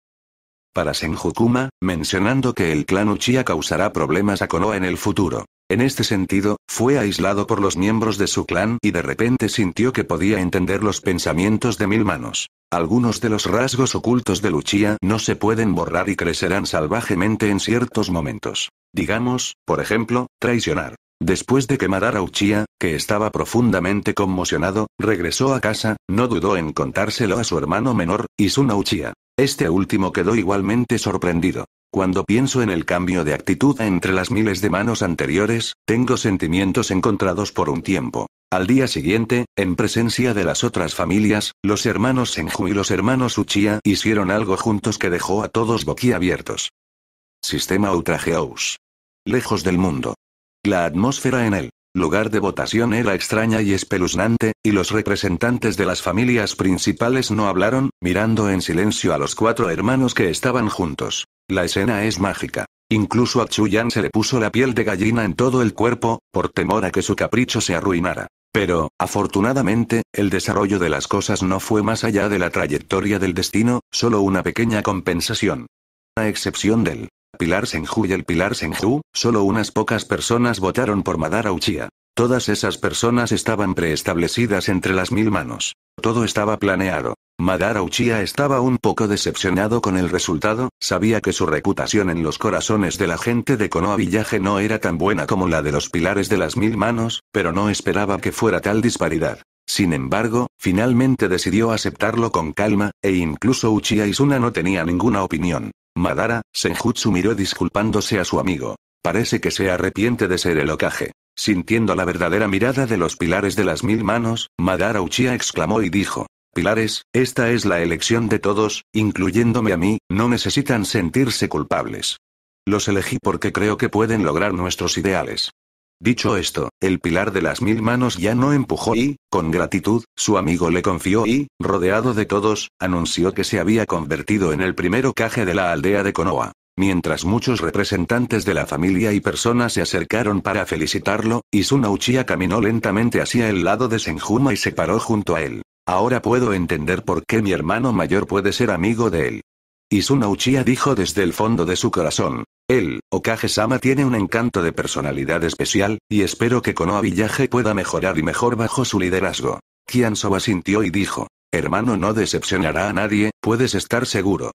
Para Senjukuma, mencionando que el clan Uchiha causará problemas a Konoha en el futuro. En este sentido, fue aislado por los miembros de su clan y de repente sintió que podía entender los pensamientos de mil manos. Algunos de los rasgos ocultos de Luchia no se pueden borrar y crecerán salvajemente en ciertos momentos. Digamos, por ejemplo, traicionar. Después de quemar a Luchia, que estaba profundamente conmocionado, regresó a casa, no dudó en contárselo a su hermano menor, Isuna Uchiha. Este último quedó igualmente sorprendido. Cuando pienso en el cambio de actitud entre las miles de manos anteriores, tengo sentimientos encontrados por un tiempo. Al día siguiente, en presencia de las otras familias, los hermanos Senju y los hermanos Uchiha hicieron algo juntos que dejó a todos boquiabiertos. Sistema Outrageous. Lejos del mundo. La atmósfera en él lugar de votación era extraña y espeluznante, y los representantes de las familias principales no hablaron, mirando en silencio a los cuatro hermanos que estaban juntos. La escena es mágica. Incluso a Chuyan se le puso la piel de gallina en todo el cuerpo, por temor a que su capricho se arruinara. Pero, afortunadamente, el desarrollo de las cosas no fue más allá de la trayectoria del destino, solo una pequeña compensación. A excepción del Pilar Senju y el Pilar Senju, solo unas pocas personas votaron por Madara Uchiha. Todas esas personas estaban preestablecidas entre las mil manos. Todo estaba planeado. Madara Uchiha estaba un poco decepcionado con el resultado, sabía que su reputación en los corazones de la gente de Konoha Village no era tan buena como la de los pilares de las mil manos, pero no esperaba que fuera tal disparidad. Sin embargo, finalmente decidió aceptarlo con calma, e incluso Uchiha y no tenía ninguna opinión. Madara, Senjutsu miró disculpándose a su amigo. Parece que se arrepiente de ser el ocaje. Sintiendo la verdadera mirada de los pilares de las mil manos, Madara Uchiha exclamó y dijo. Pilares, esta es la elección de todos, incluyéndome a mí, no necesitan sentirse culpables. Los elegí porque creo que pueden lograr nuestros ideales. Dicho esto, el pilar de las mil manos ya no empujó y, con gratitud, su amigo le confió y, rodeado de todos, anunció que se había convertido en el primero caje de la aldea de Konoha. Mientras muchos representantes de la familia y personas se acercaron para felicitarlo, Isuna Uchiha caminó lentamente hacia el lado de Senjuma y se paró junto a él. Ahora puedo entender por qué mi hermano mayor puede ser amigo de él. Isuna Uchiha dijo desde el fondo de su corazón. Él, Okage-sama tiene un encanto de personalidad especial, y espero que Konoha villaje pueda mejorar y mejor bajo su liderazgo. Kian sintió y dijo, hermano no decepcionará a nadie, puedes estar seguro.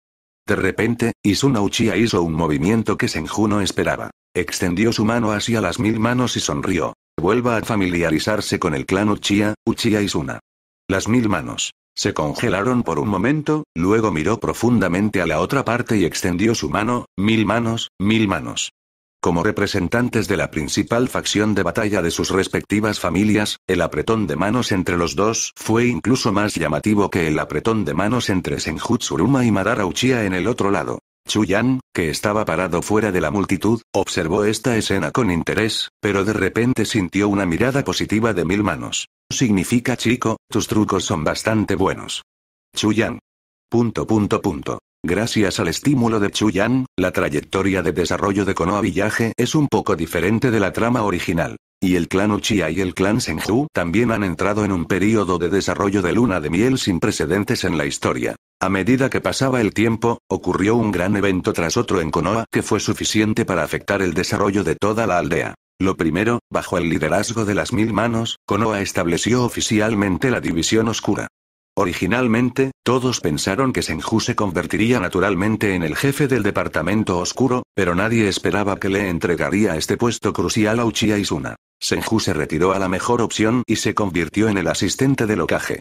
De repente, Izuna Uchiha hizo un movimiento que Senju no esperaba. Extendió su mano hacia las mil manos y sonrió. Vuelva a familiarizarse con el clan Uchiha, Uchiha Isuna. Las mil manos. Se congelaron por un momento, luego miró profundamente a la otra parte y extendió su mano, mil manos, mil manos. Como representantes de la principal facción de batalla de sus respectivas familias, el apretón de manos entre los dos fue incluso más llamativo que el apretón de manos entre Senjutsuruma y Madara Uchiha en el otro lado. Chuyan, que estaba parado fuera de la multitud, observó esta escena con interés, pero de repente sintió una mirada positiva de mil manos significa chico, tus trucos son bastante buenos. Chuyan. Punto punto punto. Gracias al estímulo de Chuyan, la trayectoria de desarrollo de Konoha Villaje es un poco diferente de la trama original. Y el clan Uchiha y el clan Senju también han entrado en un periodo de desarrollo de luna de miel sin precedentes en la historia. A medida que pasaba el tiempo, ocurrió un gran evento tras otro en Konoha que fue suficiente para afectar el desarrollo de toda la aldea. Lo primero, bajo el liderazgo de las Mil Manos, Konoha estableció oficialmente la División Oscura. Originalmente, todos pensaron que Senju se convertiría naturalmente en el jefe del Departamento Oscuro, pero nadie esperaba que le entregaría este puesto crucial a Uchiha Isuna. Senju se retiró a la mejor opción y se convirtió en el asistente de ocaje.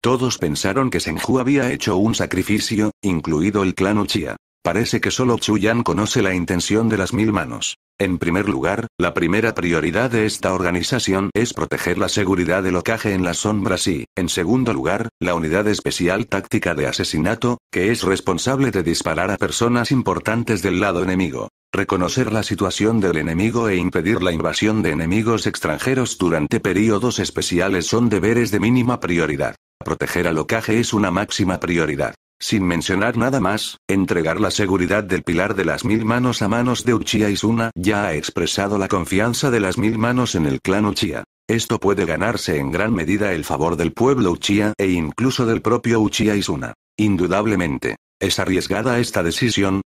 Todos pensaron que Senju había hecho un sacrificio, incluido el clan Uchiha. Parece que solo Chuyan conoce la intención de las mil manos. En primer lugar, la primera prioridad de esta organización es proteger la seguridad del ocaje en las sombras y, en segundo lugar, la unidad especial táctica de asesinato, que es responsable de disparar a personas importantes del lado enemigo. Reconocer la situación del enemigo e impedir la invasión de enemigos extranjeros durante periodos especiales son deberes de mínima prioridad. Proteger al ocaje es una máxima prioridad sin mencionar nada más, entregar la seguridad del pilar de las mil manos a manos de Uchiha Isuna ya ha expresado la confianza de las mil manos en el clan Uchiha. Esto puede ganarse en gran medida el favor del pueblo Uchiha e incluso del propio Uchiha Isuna. Indudablemente. ¿Es arriesgada esta decisión?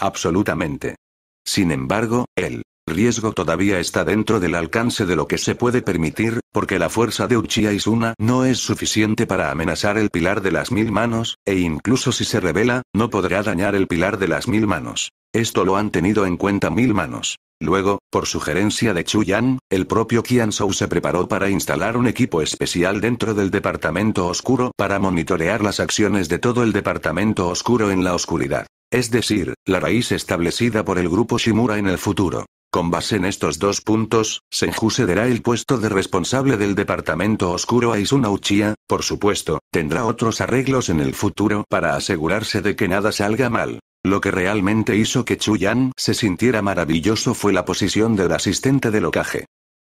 Absolutamente. Sin embargo, él el riesgo todavía está dentro del alcance de lo que se puede permitir, porque la fuerza de Uchiha Isuna no es suficiente para amenazar el pilar de las mil manos, e incluso si se revela, no podrá dañar el pilar de las mil manos. Esto lo han tenido en cuenta mil manos. Luego, por sugerencia de Chu Yan, el propio Qianzhou se preparó para instalar un equipo especial dentro del Departamento Oscuro para monitorear las acciones de todo el Departamento Oscuro en la oscuridad. Es decir, la raíz establecida por el grupo Shimura en el futuro. Con base en estos dos puntos, Senju cederá el puesto de responsable del departamento oscuro a Isuna por supuesto, tendrá otros arreglos en el futuro para asegurarse de que nada salga mal. Lo que realmente hizo que Chuyan se sintiera maravilloso fue la posición del asistente de locaje.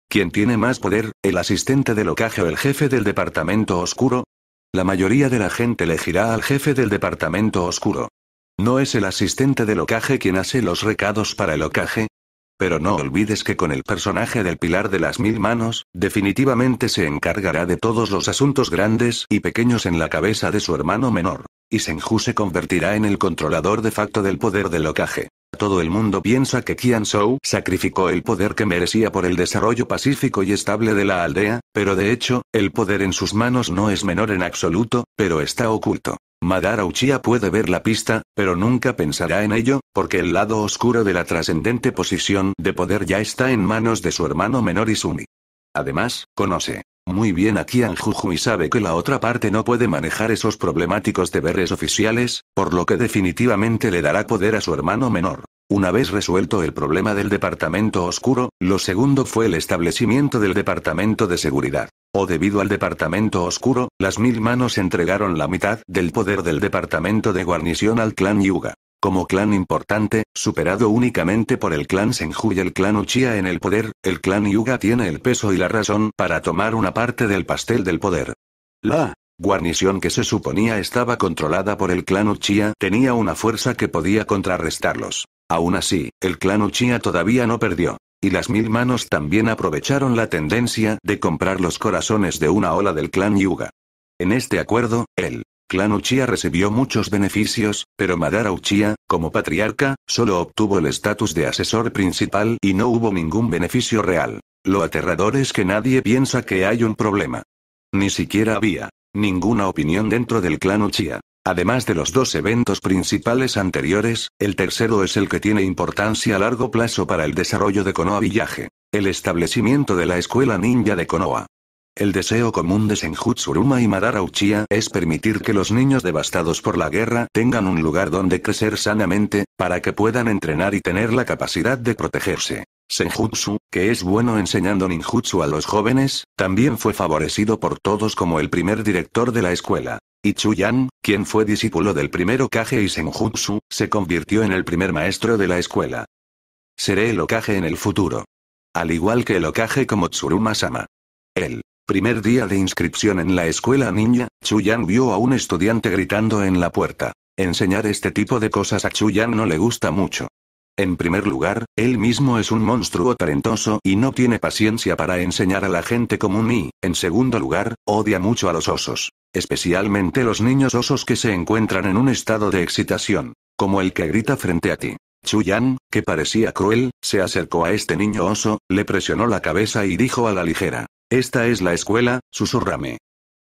¿Quién tiene más poder, el asistente de locaje o el jefe del departamento oscuro? La mayoría de la gente elegirá al jefe del departamento oscuro. No es el asistente de locaje quien hace los recados para el ocaje, pero no olvides que con el personaje del Pilar de las Mil Manos, definitivamente se encargará de todos los asuntos grandes y pequeños en la cabeza de su hermano menor. Y Senju se convertirá en el controlador de facto del poder de ocaje. Todo el mundo piensa que Qian Shou sacrificó el poder que merecía por el desarrollo pacífico y estable de la aldea, pero de hecho, el poder en sus manos no es menor en absoluto, pero está oculto. Madara Uchiha puede ver la pista, pero nunca pensará en ello, porque el lado oscuro de la trascendente posición de poder ya está en manos de su hermano menor Izumi. Además, conoce muy bien aquí Anjuju y sabe que la otra parte no puede manejar esos problemáticos deberes oficiales, por lo que definitivamente le dará poder a su hermano menor. Una vez resuelto el problema del Departamento Oscuro, lo segundo fue el establecimiento del Departamento de Seguridad. O debido al Departamento Oscuro, las mil manos entregaron la mitad del poder del Departamento de Guarnición al clan Yuga. Como clan importante, superado únicamente por el clan Senju y el clan Uchiha en el poder, el clan Yuga tiene el peso y la razón para tomar una parte del pastel del poder. La guarnición que se suponía estaba controlada por el clan Uchiha tenía una fuerza que podía contrarrestarlos. Aún así, el clan Uchiha todavía no perdió. Y las mil manos también aprovecharon la tendencia de comprar los corazones de una ola del clan Yuga. En este acuerdo, el Clan Uchiha recibió muchos beneficios, pero Madara Uchiha, como patriarca, solo obtuvo el estatus de asesor principal y no hubo ningún beneficio real. Lo aterrador es que nadie piensa que hay un problema. Ni siquiera había ninguna opinión dentro del clan Uchiha. Además de los dos eventos principales anteriores, el tercero es el que tiene importancia a largo plazo para el desarrollo de Konoha Village. El establecimiento de la escuela ninja de Konoha. El deseo común de Senjutsuruma y Madara Uchiha es permitir que los niños devastados por la guerra tengan un lugar donde crecer sanamente, para que puedan entrenar y tener la capacidad de protegerse. Senjutsu, que es bueno enseñando ninjutsu a los jóvenes, también fue favorecido por todos como el primer director de la escuela. Y Chuyan, quien fue discípulo del primer Kage y Senjutsu, se convirtió en el primer maestro de la escuela. Seré el Okage en el futuro. Al igual que el Okage como Tsuruma-sama. Él Primer día de inscripción en la escuela niña, Chuyan vio a un estudiante gritando en la puerta. Enseñar este tipo de cosas a Chuyan no le gusta mucho. En primer lugar, él mismo es un monstruo talentoso y no tiene paciencia para enseñar a la gente común y, en segundo lugar, odia mucho a los osos. Especialmente los niños osos que se encuentran en un estado de excitación, como el que grita frente a ti. Chuyan, que parecía cruel, se acercó a este niño oso, le presionó la cabeza y dijo a la ligera, esta es la escuela, susurrame.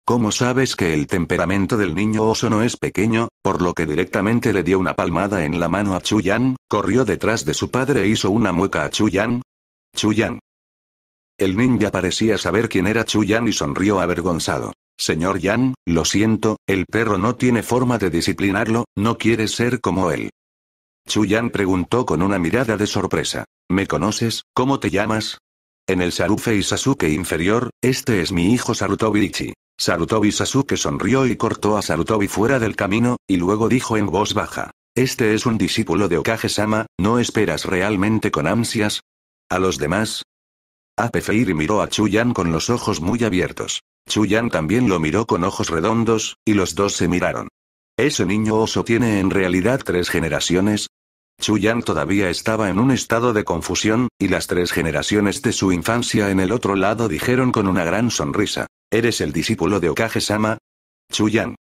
¿Cómo sabes que el temperamento del niño oso no es pequeño? Por lo que directamente le dio una palmada en la mano a Chuyan, corrió detrás de su padre e hizo una mueca a Chuyan. Chuyan. El ninja parecía saber quién era Chuyan y sonrió avergonzado. Señor Yan, lo siento, el perro no tiene forma de disciplinarlo, no quiere ser como él. Chuyan preguntó con una mirada de sorpresa. ¿Me conoces? ¿Cómo te llamas? En el Sarufei Sasuke inferior, este es mi hijo Sarutobi Ichi. Sarutobi Sasuke sonrió y cortó a Sarutobi fuera del camino, y luego dijo en voz baja. Este es un discípulo de Okage-sama, ¿no esperas realmente con ansias? ¿A los demás? Apefeiri miró a Chuyan con los ojos muy abiertos. Chuyan también lo miró con ojos redondos, y los dos se miraron. Ese niño oso tiene en realidad tres generaciones, Chuyan todavía estaba en un estado de confusión, y las tres generaciones de su infancia en el otro lado dijeron con una gran sonrisa. ¿Eres el discípulo de Okage-sama? Chuyan.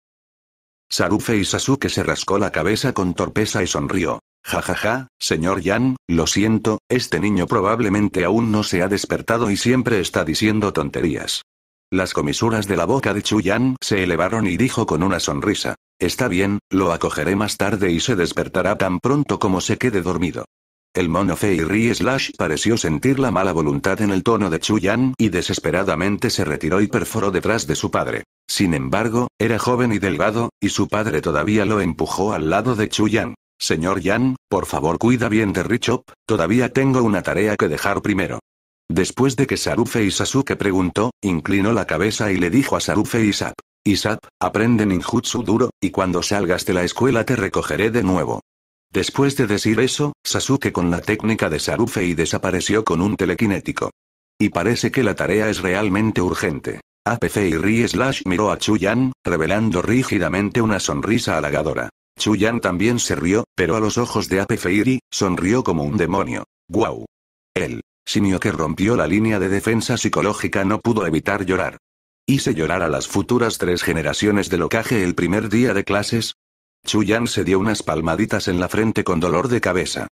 Sarufe y Sasuke se rascó la cabeza con torpeza y sonrió. Jajaja, ja, ja, señor Yan, lo siento, este niño probablemente aún no se ha despertado y siempre está diciendo tonterías. Las comisuras de la boca de Yan se elevaron y dijo con una sonrisa. Está bien, lo acogeré más tarde y se despertará tan pronto como se quede dormido. El mono Fairy Slash pareció sentir la mala voluntad en el tono de Yan y desesperadamente se retiró y perforó detrás de su padre. Sin embargo, era joven y delgado, y su padre todavía lo empujó al lado de Yan. Señor Yan, por favor cuida bien de Richop, todavía tengo una tarea que dejar primero. Después de que Sarufe y Sasuke preguntó, inclinó la cabeza y le dijo a Sarufe y Sap. Isap, aprende ninjutsu duro, y cuando salgas de la escuela te recogeré de nuevo. Después de decir eso, Sasuke con la técnica de y desapareció con un telequinético. Y parece que la tarea es realmente urgente. Apefeiri Slash miró a Chuyan, revelando rígidamente una sonrisa halagadora. Chuyan también se rió, pero a los ojos de Apefeiri, sonrió como un demonio. ¡Guau! El Shinio que rompió la línea de defensa psicológica no pudo evitar llorar. Hice llorar a las futuras tres generaciones de locaje el primer día de clases. Chuyan se dio unas palmaditas en la frente con dolor de cabeza.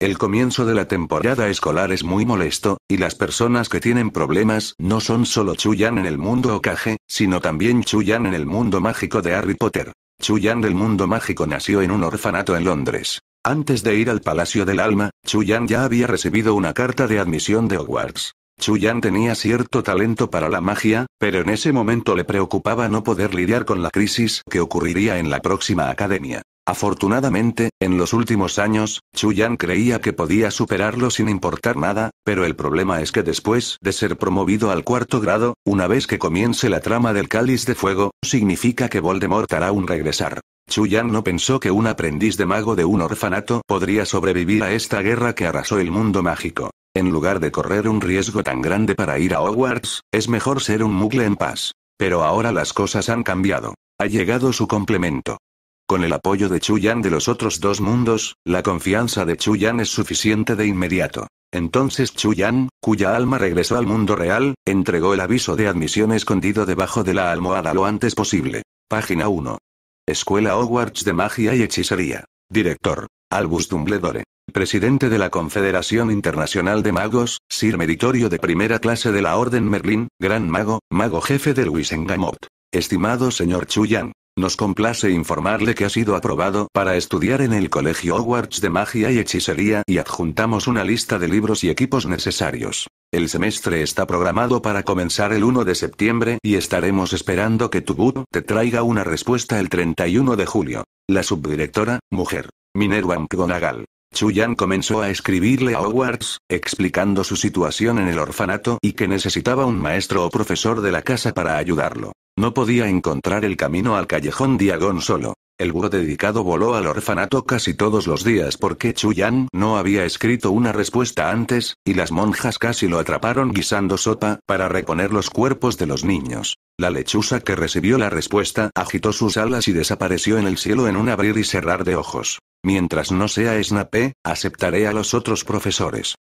El comienzo de la temporada escolar es muy molesto, y las personas que tienen problemas no son solo Chuyan en el mundo Okage, sino también Chuyan en el mundo mágico de Harry Potter. Chuyan del mundo mágico nació en un orfanato en Londres. Antes de ir al Palacio del Alma, Chuyan ya había recibido una carta de admisión de Hogwarts. Chuyan tenía cierto talento para la magia, pero en ese momento le preocupaba no poder lidiar con la crisis que ocurriría en la próxima academia. Afortunadamente, en los últimos años, Chuyan creía que podía superarlo sin importar nada, pero el problema es que después de ser promovido al cuarto grado, una vez que comience la trama del cáliz de fuego, significa que Voldemort hará un regresar. Chuyan no pensó que un aprendiz de mago de un orfanato podría sobrevivir a esta guerra que arrasó el mundo mágico. En lugar de correr un riesgo tan grande para ir a Hogwarts, es mejor ser un mugle en paz. Pero ahora las cosas han cambiado. Ha llegado su complemento. Con el apoyo de Chuyan de los otros dos mundos, la confianza de Chuyan es suficiente de inmediato. Entonces Chuyan, cuya alma regresó al mundo real, entregó el aviso de admisión escondido debajo de la almohada lo antes posible. Página 1. Escuela Hogwarts de Magia y Hechicería. Director. Albus Dumbledore. Presidente de la Confederación Internacional de Magos, Sir Meritorio de Primera Clase de la Orden Merlin, Gran Mago, Mago Jefe del Wissengamot. Estimado señor Chuyan, nos complace informarle que ha sido aprobado para estudiar en el Colegio Hogwarts de Magia y Hechicería y adjuntamos una lista de libros y equipos necesarios. El semestre está programado para comenzar el 1 de septiembre y estaremos esperando que tu te traiga una respuesta el 31 de julio. La subdirectora, mujer, Minerva McGonagall. Chuyan comenzó a escribirle a Hogwarts, explicando su situación en el orfanato y que necesitaba un maestro o profesor de la casa para ayudarlo. No podía encontrar el camino al callejón Diagon solo. El búho dedicado voló al orfanato casi todos los días porque Chuyan no había escrito una respuesta antes, y las monjas casi lo atraparon guisando sopa para reponer los cuerpos de los niños. La lechuza que recibió la respuesta agitó sus alas y desapareció en el cielo en un abrir y cerrar de ojos. Mientras no sea Snape, aceptaré a los otros profesores.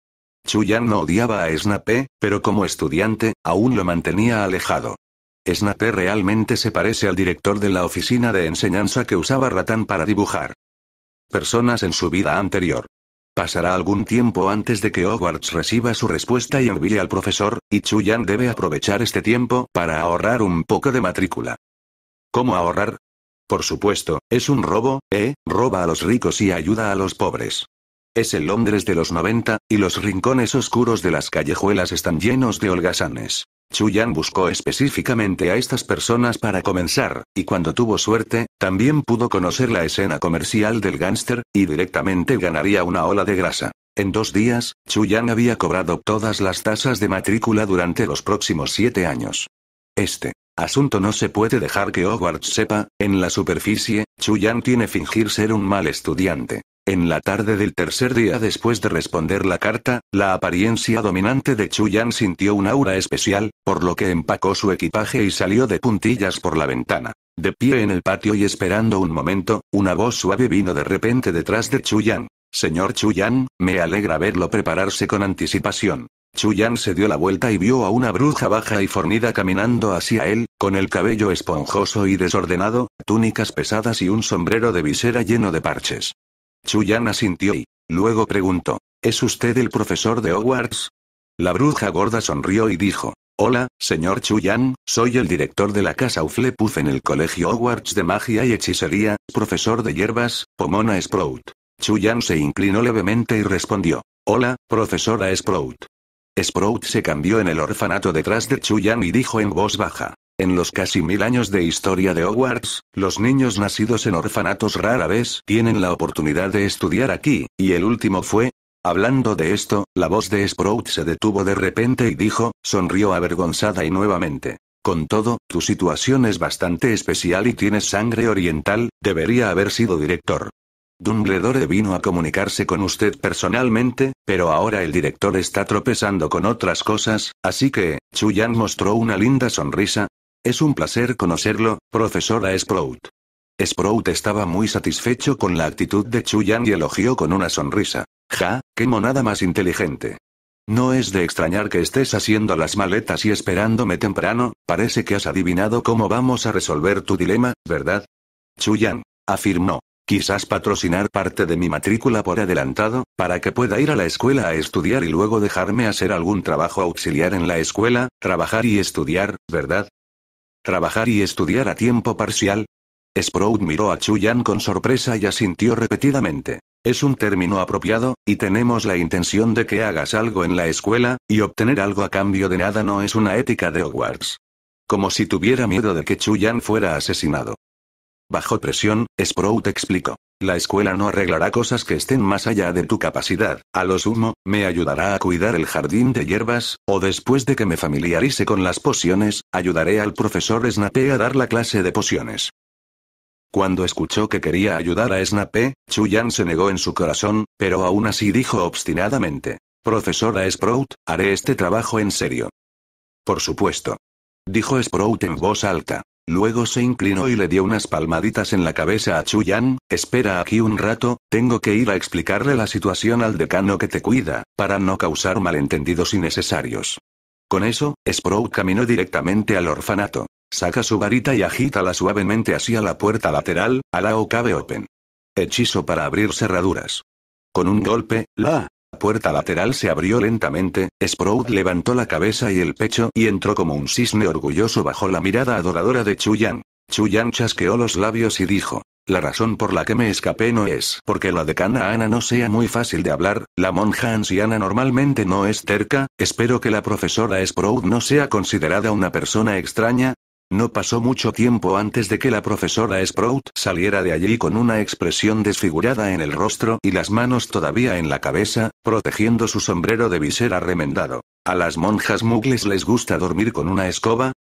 Chuyan no odiaba a Snape, pero como estudiante, aún lo mantenía alejado. Snape realmente se parece al director de la oficina de enseñanza que usaba Ratán para dibujar personas en su vida anterior. Pasará algún tiempo antes de que Hogwarts reciba su respuesta y envíe al profesor, y Chuyan debe aprovechar este tiempo para ahorrar un poco de matrícula. ¿Cómo ahorrar? Por supuesto, es un robo, ¿eh? Roba a los ricos y ayuda a los pobres. Es el Londres de los 90, y los rincones oscuros de las callejuelas están llenos de holgazanes. Chuyan buscó específicamente a estas personas para comenzar, y cuando tuvo suerte, también pudo conocer la escena comercial del gánster, y directamente ganaría una ola de grasa. En dos días, Chuyan había cobrado todas las tasas de matrícula durante los próximos siete años. Este Asunto no se puede dejar que Hogwarts sepa, en la superficie, Chuyan tiene fingir ser un mal estudiante. En la tarde del tercer día después de responder la carta, la apariencia dominante de Chuyan sintió un aura especial, por lo que empacó su equipaje y salió de puntillas por la ventana. De pie en el patio y esperando un momento, una voz suave vino de repente detrás de Chuyan. Señor Chuyan, me alegra verlo prepararse con anticipación. Chuyan se dio la vuelta y vio a una bruja baja y fornida caminando hacia él, con el cabello esponjoso y desordenado, túnicas pesadas y un sombrero de visera lleno de parches. Chuyan asintió y, luego preguntó, ¿Es usted el profesor de Hogwarts? La bruja gorda sonrió y dijo, Hola, señor Chuyan, soy el director de la casa Uflepuff en el Colegio Hogwarts de Magia y Hechicería, profesor de hierbas, Pomona Sprout. Chuyan se inclinó levemente y respondió, Hola, profesora Sprout. Sprout se cambió en el orfanato detrás de Chuyan y dijo en voz baja. En los casi mil años de historia de Hogwarts, los niños nacidos en orfanatos rara vez tienen la oportunidad de estudiar aquí, y el último fue... Hablando de esto, la voz de Sprout se detuvo de repente y dijo, sonrió avergonzada y nuevamente. Con todo, tu situación es bastante especial y tienes sangre oriental, debería haber sido director. Dumbledore vino a comunicarse con usted personalmente, pero ahora el director está tropezando con otras cosas, así que, Chuyan mostró una linda sonrisa. Es un placer conocerlo, profesora Sprout. Sprout estaba muy satisfecho con la actitud de Chuyan y elogió con una sonrisa. Ja, qué monada más inteligente. No es de extrañar que estés haciendo las maletas y esperándome temprano, parece que has adivinado cómo vamos a resolver tu dilema, ¿verdad? Chuyan, afirmó. Quizás patrocinar parte de mi matrícula por adelantado, para que pueda ir a la escuela a estudiar y luego dejarme hacer algún trabajo auxiliar en la escuela, trabajar y estudiar, ¿verdad? Trabajar y estudiar a tiempo parcial. Sprout miró a Chuyan con sorpresa y asintió repetidamente. Es un término apropiado, y tenemos la intención de que hagas algo en la escuela, y obtener algo a cambio de nada no es una ética de Hogwarts. Como si tuviera miedo de que Chuyan fuera asesinado. Bajo presión, Sprout explicó. La escuela no arreglará cosas que estén más allá de tu capacidad, a lo sumo, me ayudará a cuidar el jardín de hierbas, o después de que me familiarice con las pociones, ayudaré al profesor Snape a dar la clase de pociones. Cuando escuchó que quería ayudar a Snape, Chuyan se negó en su corazón, pero aún así dijo obstinadamente. Profesora Sprout, haré este trabajo en serio. Por supuesto. Dijo Sprout en voz alta. Luego se inclinó y le dio unas palmaditas en la cabeza a Chuyan, espera aquí un rato, tengo que ir a explicarle la situación al decano que te cuida, para no causar malentendidos innecesarios. Con eso, Sprout caminó directamente al orfanato. Saca su varita y agítala suavemente hacia la puerta lateral, a la Okabe Open. Hechizo para abrir cerraduras. Con un golpe, la puerta lateral se abrió lentamente, Sprout levantó la cabeza y el pecho y entró como un cisne orgulloso bajo la mirada adoradora de Chuyan. Chuyan chasqueó los labios y dijo, la razón por la que me escapé no es porque la decana Ana no sea muy fácil de hablar, la monja anciana normalmente no es terca, espero que la profesora Sprout no sea considerada una persona extraña, no pasó mucho tiempo antes de que la profesora Sprout saliera de allí con una expresión desfigurada en el rostro y las manos todavía en la cabeza, protegiendo su sombrero de visera remendado. ¿A las monjas mugles les gusta dormir con una escoba?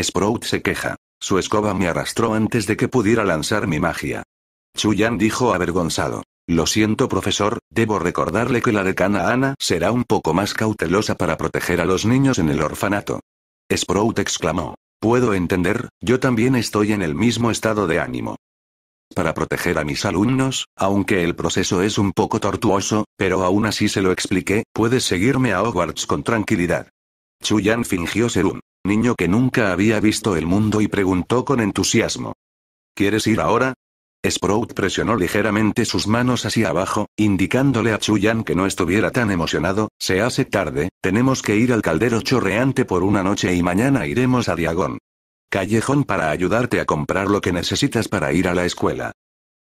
Sprout se queja. Su escoba me arrastró antes de que pudiera lanzar mi magia. Chuyan dijo avergonzado. Lo siento, profesor, debo recordarle que la decana Ana será un poco más cautelosa para proteger a los niños en el orfanato. Sprout exclamó. Puedo entender, yo también estoy en el mismo estado de ánimo. Para proteger a mis alumnos, aunque el proceso es un poco tortuoso, pero aún así se lo expliqué, puedes seguirme a Hogwarts con tranquilidad. Chuyan fingió ser un niño que nunca había visto el mundo y preguntó con entusiasmo. ¿Quieres ir ahora? Sprout presionó ligeramente sus manos hacia abajo, indicándole a Chuyan que no estuviera tan emocionado, se hace tarde, tenemos que ir al caldero chorreante por una noche y mañana iremos a Diagón. Callejón para ayudarte a comprar lo que necesitas para ir a la escuela.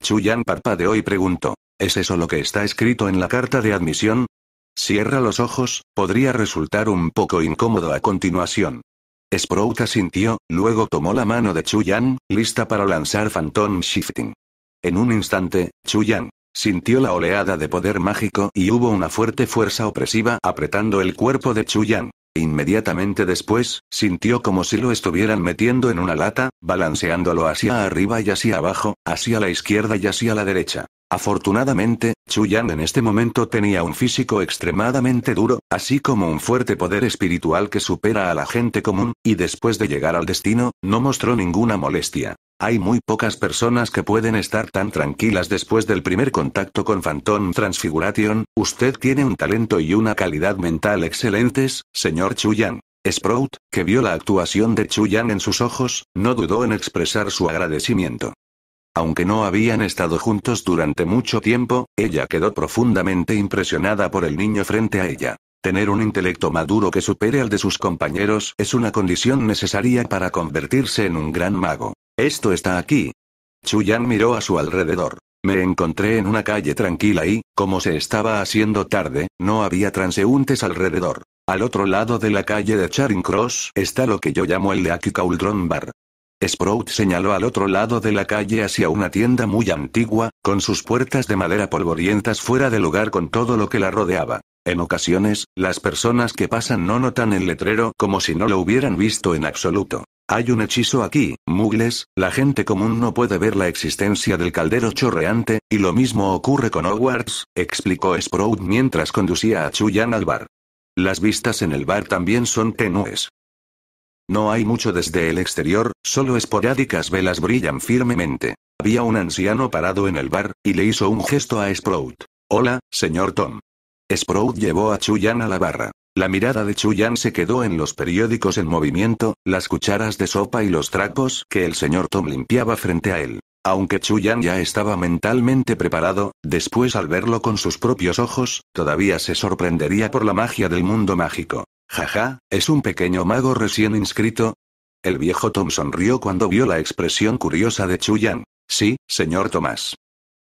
Chuyan parpadeó y preguntó, ¿es eso lo que está escrito en la carta de admisión? Cierra los ojos, podría resultar un poco incómodo a continuación. Sprout asintió, luego tomó la mano de Chuyan, lista para lanzar Phantom Shifting. En un instante, Chuyan sintió la oleada de poder mágico y hubo una fuerte fuerza opresiva apretando el cuerpo de Chuyan. Inmediatamente después, sintió como si lo estuvieran metiendo en una lata, balanceándolo hacia arriba y hacia abajo, hacia la izquierda y hacia la derecha. Afortunadamente, Chuyan en este momento tenía un físico extremadamente duro, así como un fuerte poder espiritual que supera a la gente común, y después de llegar al destino, no mostró ninguna molestia. Hay muy pocas personas que pueden estar tan tranquilas después del primer contacto con Phantom Transfiguration, usted tiene un talento y una calidad mental excelentes, señor Chuyan. Sprout, que vio la actuación de Chuyan en sus ojos, no dudó en expresar su agradecimiento. Aunque no habían estado juntos durante mucho tiempo, ella quedó profundamente impresionada por el niño frente a ella. Tener un intelecto maduro que supere al de sus compañeros es una condición necesaria para convertirse en un gran mago. Esto está aquí. Chuyan miró a su alrededor. Me encontré en una calle tranquila y, como se estaba haciendo tarde, no había transeúntes alrededor. Al otro lado de la calle de Charing Cross está lo que yo llamo el Leaky Cauldron Bar. Sprout señaló al otro lado de la calle hacia una tienda muy antigua, con sus puertas de madera polvorientas fuera de lugar con todo lo que la rodeaba. En ocasiones, las personas que pasan no notan el letrero como si no lo hubieran visto en absoluto. Hay un hechizo aquí, mugles, la gente común no puede ver la existencia del caldero chorreante, y lo mismo ocurre con Hogwarts, explicó Sprout mientras conducía a Chuyan al bar. Las vistas en el bar también son tenues. No hay mucho desde el exterior, solo esporádicas velas brillan firmemente. Había un anciano parado en el bar, y le hizo un gesto a Sprout. Hola, señor Tom. Sprout llevó a Chuyan a la barra. La mirada de Chuyan se quedó en los periódicos en movimiento, las cucharas de sopa y los trapos que el señor Tom limpiaba frente a él. Aunque Chuyan ya estaba mentalmente preparado, después al verlo con sus propios ojos, todavía se sorprendería por la magia del mundo mágico. Jaja, ¿es un pequeño mago recién inscrito? El viejo Tom sonrió cuando vio la expresión curiosa de Chuyan. Sí, señor Tomás.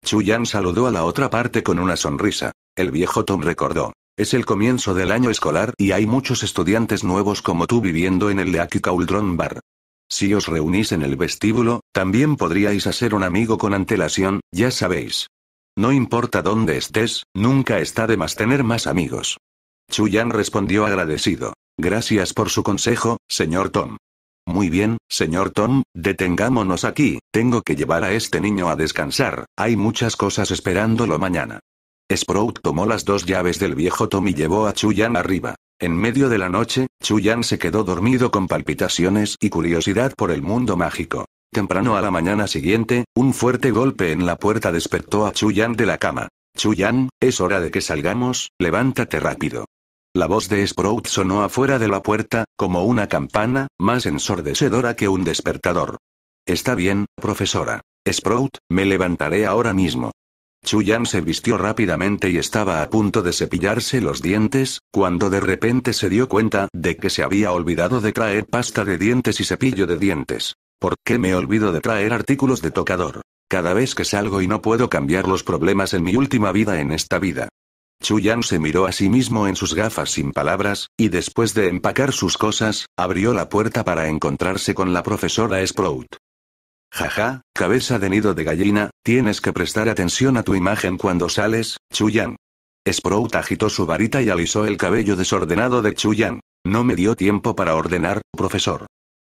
Chuyan saludó a la otra parte con una sonrisa. El viejo Tom recordó. Es el comienzo del año escolar y hay muchos estudiantes nuevos como tú viviendo en el Leaky Cauldron Bar. Si os reunís en el vestíbulo, también podríais hacer un amigo con antelación, ya sabéis. No importa dónde estés, nunca está de más tener más amigos. Chuyan respondió agradecido. Gracias por su consejo, señor Tom. Muy bien, señor Tom, detengámonos aquí, tengo que llevar a este niño a descansar, hay muchas cosas esperándolo mañana. Sprout tomó las dos llaves del viejo Tom y llevó a Chuyan arriba. En medio de la noche, Chuyan se quedó dormido con palpitaciones y curiosidad por el mundo mágico. Temprano a la mañana siguiente, un fuerte golpe en la puerta despertó a Chuyan de la cama. Chuyan, es hora de que salgamos, levántate rápido. La voz de Sprout sonó afuera de la puerta, como una campana, más ensordecedora que un despertador. Está bien, profesora. Sprout, me levantaré ahora mismo. Chuyan se vistió rápidamente y estaba a punto de cepillarse los dientes, cuando de repente se dio cuenta de que se había olvidado de traer pasta de dientes y cepillo de dientes. ¿Por qué me olvido de traer artículos de tocador? Cada vez que salgo y no puedo cambiar los problemas en mi última vida en esta vida. Chuyan se miró a sí mismo en sus gafas sin palabras, y después de empacar sus cosas, abrió la puerta para encontrarse con la profesora Sprout. Jaja, cabeza de nido de gallina, tienes que prestar atención a tu imagen cuando sales, Chuyan. Sprout agitó su varita y alisó el cabello desordenado de Chuyan. No me dio tiempo para ordenar, profesor.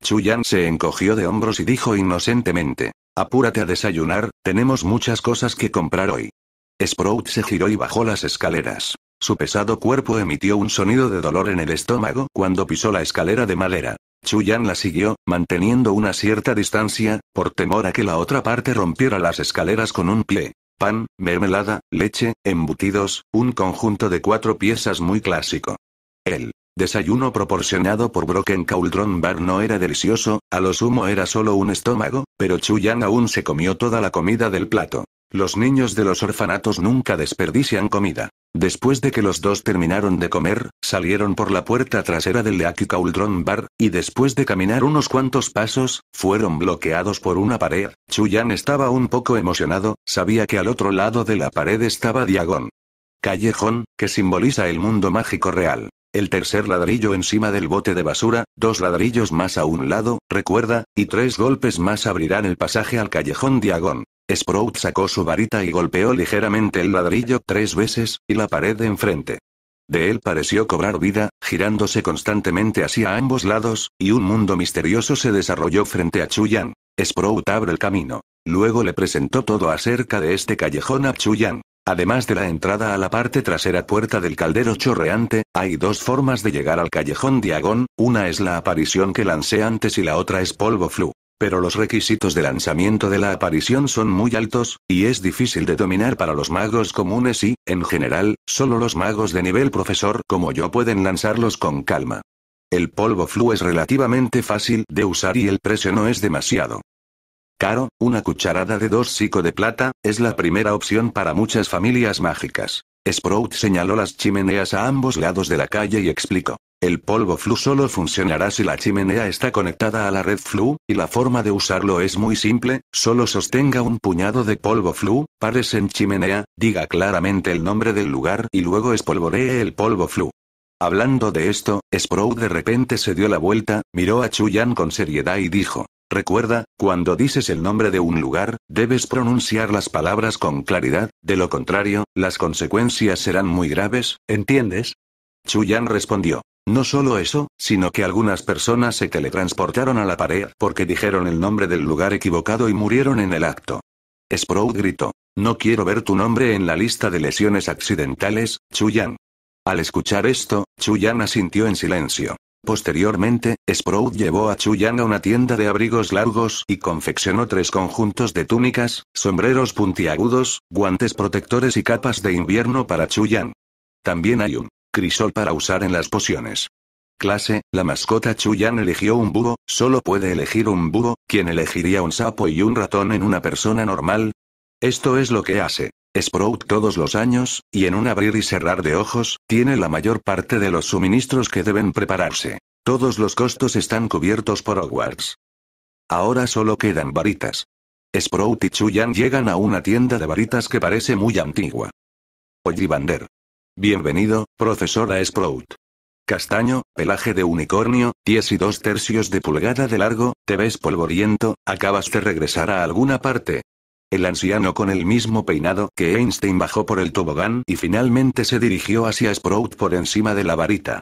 Chuyan se encogió de hombros y dijo inocentemente. Apúrate a desayunar, tenemos muchas cosas que comprar hoy. Sprout se giró y bajó las escaleras. Su pesado cuerpo emitió un sonido de dolor en el estómago cuando pisó la escalera de madera. Chuyan la siguió, manteniendo una cierta distancia, por temor a que la otra parte rompiera las escaleras con un pie. Pan, mermelada, leche, embutidos, un conjunto de cuatro piezas muy clásico. El desayuno proporcionado por Broken Cauldron Bar no era delicioso, a lo sumo era solo un estómago, pero Chuyan aún se comió toda la comida del plato. Los niños de los orfanatos nunca desperdician comida. Después de que los dos terminaron de comer, salieron por la puerta trasera del Leaky Cauldron Bar, y después de caminar unos cuantos pasos, fueron bloqueados por una pared. Chuyan estaba un poco emocionado, sabía que al otro lado de la pared estaba Diagón. Callejón, que simboliza el mundo mágico real. El tercer ladrillo encima del bote de basura, dos ladrillos más a un lado, recuerda, y tres golpes más abrirán el pasaje al callejón Diagón. Sprout sacó su varita y golpeó ligeramente el ladrillo tres veces, y la pared de enfrente. De él pareció cobrar vida, girándose constantemente hacia ambos lados, y un mundo misterioso se desarrolló frente a Chuyan. Sprout abre el camino. Luego le presentó todo acerca de este callejón a Chuyan. Además de la entrada a la parte trasera puerta del caldero chorreante, hay dos formas de llegar al callejón Diagón, una es la aparición que lancé antes y la otra es polvo flu pero los requisitos de lanzamiento de la aparición son muy altos, y es difícil de dominar para los magos comunes y, en general, solo los magos de nivel profesor como yo pueden lanzarlos con calma. El polvo flu es relativamente fácil de usar y el precio no es demasiado. Caro, una cucharada de 2 psico de plata, es la primera opción para muchas familias mágicas. Sprout señaló las chimeneas a ambos lados de la calle y explicó. El polvo flu solo funcionará si la chimenea está conectada a la red flu, y la forma de usarlo es muy simple, solo sostenga un puñado de polvo flu, pares en chimenea, diga claramente el nombre del lugar y luego espolvoree el polvo flu. Hablando de esto, Sprout de repente se dio la vuelta, miró a Chuyan con seriedad y dijo, Recuerda, cuando dices el nombre de un lugar, debes pronunciar las palabras con claridad, de lo contrario, las consecuencias serán muy graves, ¿entiendes? Chuyan respondió. No solo eso, sino que algunas personas se teletransportaron a la pared porque dijeron el nombre del lugar equivocado y murieron en el acto. Sprout gritó. No quiero ver tu nombre en la lista de lesiones accidentales, Chuyan. Al escuchar esto, Chuyan asintió en silencio. Posteriormente, Sprout llevó a Chu a una tienda de abrigos largos y confeccionó tres conjuntos de túnicas, sombreros puntiagudos, guantes protectores y capas de invierno para Chu También hay un crisol para usar en las pociones. Clase, la mascota Chu eligió un búho, solo puede elegir un búho, quien elegiría un sapo y un ratón en una persona normal? Esto es lo que hace. Sprout todos los años, y en un abrir y cerrar de ojos, tiene la mayor parte de los suministros que deben prepararse. Todos los costos están cubiertos por Hogwarts. Ahora solo quedan varitas. Sprout y Chuyan llegan a una tienda de varitas que parece muy antigua. Ollivander. Bienvenido, profesora Sprout. Castaño, pelaje de unicornio, 10 y dos tercios de pulgada de largo, te ves polvoriento, acabas de regresar a alguna parte, el anciano con el mismo peinado que Einstein bajó por el tobogán y finalmente se dirigió hacia Sprout por encima de la varita.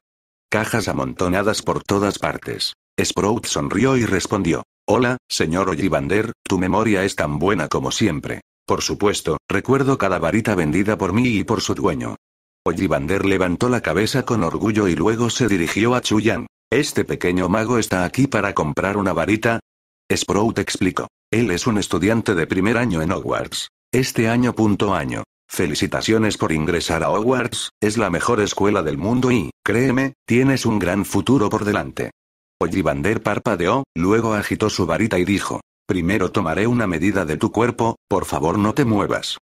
Cajas amontonadas por todas partes. Sprout sonrió y respondió. Hola, señor Ollivander, tu memoria es tan buena como siempre. Por supuesto, recuerdo cada varita vendida por mí y por su dueño. Ollivander levantó la cabeza con orgullo y luego se dirigió a Chuyan. Este pequeño mago está aquí para comprar una varita, Sprout explicó. Él es un estudiante de primer año en Hogwarts. Este año punto año. Felicitaciones por ingresar a Hogwarts, es la mejor escuela del mundo y, créeme, tienes un gran futuro por delante. Ollivander parpadeó, luego agitó su varita y dijo. Primero tomaré una medida de tu cuerpo, por favor no te muevas.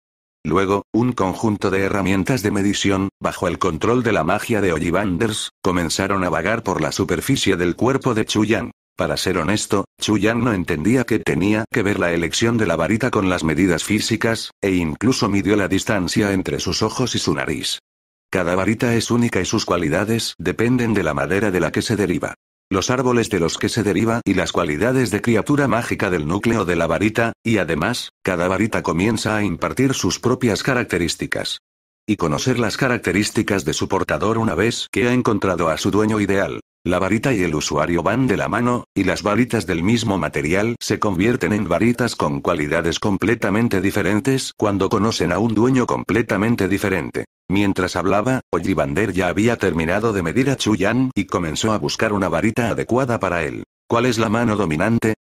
Luego, un conjunto de herramientas de medición, bajo el control de la magia de Ollivanders, comenzaron a vagar por la superficie del cuerpo de Chuyan. Para ser honesto, Chuyan no entendía que tenía que ver la elección de la varita con las medidas físicas, e incluso midió la distancia entre sus ojos y su nariz. Cada varita es única y sus cualidades dependen de la madera de la que se deriva. Los árboles de los que se deriva y las cualidades de criatura mágica del núcleo de la varita, y además, cada varita comienza a impartir sus propias características. Y conocer las características de su portador una vez que ha encontrado a su dueño ideal. La varita y el usuario van de la mano, y las varitas del mismo material se convierten en varitas con cualidades completamente diferentes cuando conocen a un dueño completamente diferente. Mientras hablaba, Ollivander ya había terminado de medir a Chuyan y comenzó a buscar una varita adecuada para él. ¿Cuál es la mano dominante?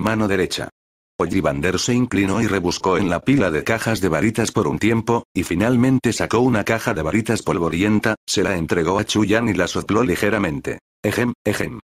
Mano derecha. Ollivander se inclinó y rebuscó en la pila de cajas de varitas por un tiempo, y finalmente sacó una caja de varitas polvorienta, se la entregó a Chuyan y la sopló ligeramente. Ejem, ejem.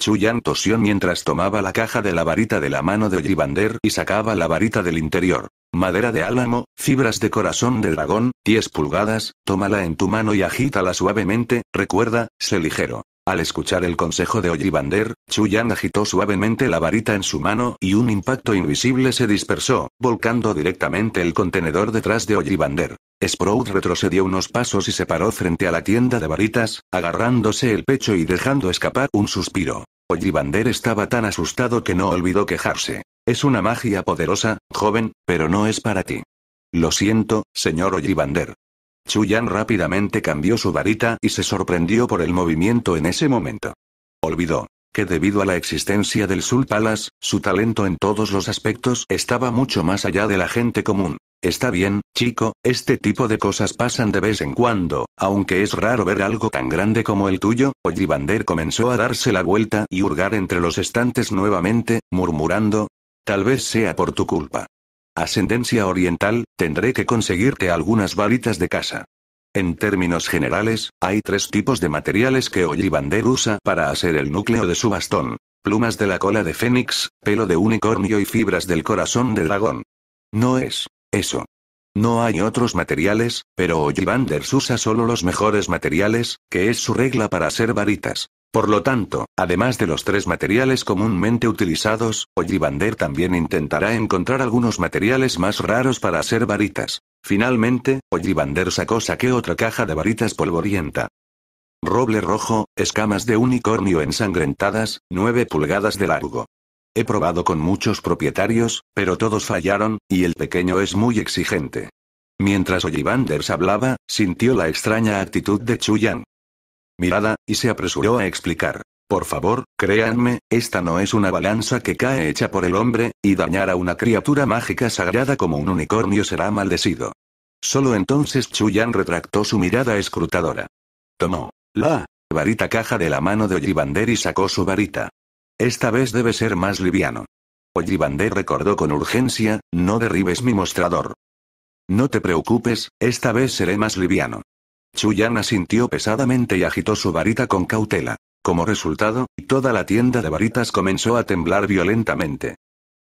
Chuyan tosió mientras tomaba la caja de la varita de la mano de Ollivander y sacaba la varita del interior. Madera de álamo, fibras de corazón de dragón, 10 pulgadas, tómala en tu mano y agítala suavemente, recuerda, sé ligero. Al escuchar el consejo de Ollivander, Chuyan agitó suavemente la varita en su mano y un impacto invisible se dispersó, volcando directamente el contenedor detrás de Ollivander. Sprout retrocedió unos pasos y se paró frente a la tienda de varitas, agarrándose el pecho y dejando escapar un suspiro. Ollivander estaba tan asustado que no olvidó quejarse. Es una magia poderosa, joven, pero no es para ti. Lo siento, señor Ollivander. Chuyan rápidamente cambió su varita y se sorprendió por el movimiento en ese momento. Olvidó que debido a la existencia del Sul Palace, su talento en todos los aspectos estaba mucho más allá de la gente común. Está bien, chico, este tipo de cosas pasan de vez en cuando, aunque es raro ver algo tan grande como el tuyo, Ollivander comenzó a darse la vuelta y hurgar entre los estantes nuevamente, murmurando, tal vez sea por tu culpa ascendencia oriental, tendré que conseguirte algunas varitas de casa. En términos generales, hay tres tipos de materiales que Ollivander usa para hacer el núcleo de su bastón. Plumas de la cola de fénix, pelo de unicornio y fibras del corazón de dragón. No es eso. No hay otros materiales, pero Ollivander usa solo los mejores materiales, que es su regla para hacer varitas. Por lo tanto, además de los tres materiales comúnmente utilizados, Ollivander también intentará encontrar algunos materiales más raros para hacer varitas. Finalmente, Ollivander sacó saqué otra caja de varitas polvorienta. Roble rojo, escamas de unicornio ensangrentadas, 9 pulgadas de largo. He probado con muchos propietarios, pero todos fallaron, y el pequeño es muy exigente. Mientras Ollivander hablaba, sintió la extraña actitud de Chuyang mirada, y se apresuró a explicar. Por favor, créanme, esta no es una balanza que cae hecha por el hombre, y dañar a una criatura mágica sagrada como un unicornio será maldecido. Solo entonces Chuyan retractó su mirada escrutadora. Tomó la varita caja de la mano de Ollivander y sacó su varita. Esta vez debe ser más liviano. Ollivander recordó con urgencia, no derribes mi mostrador. No te preocupes, esta vez seré más liviano. Chuyana sintió pesadamente y agitó su varita con cautela. Como resultado, toda la tienda de varitas comenzó a temblar violentamente.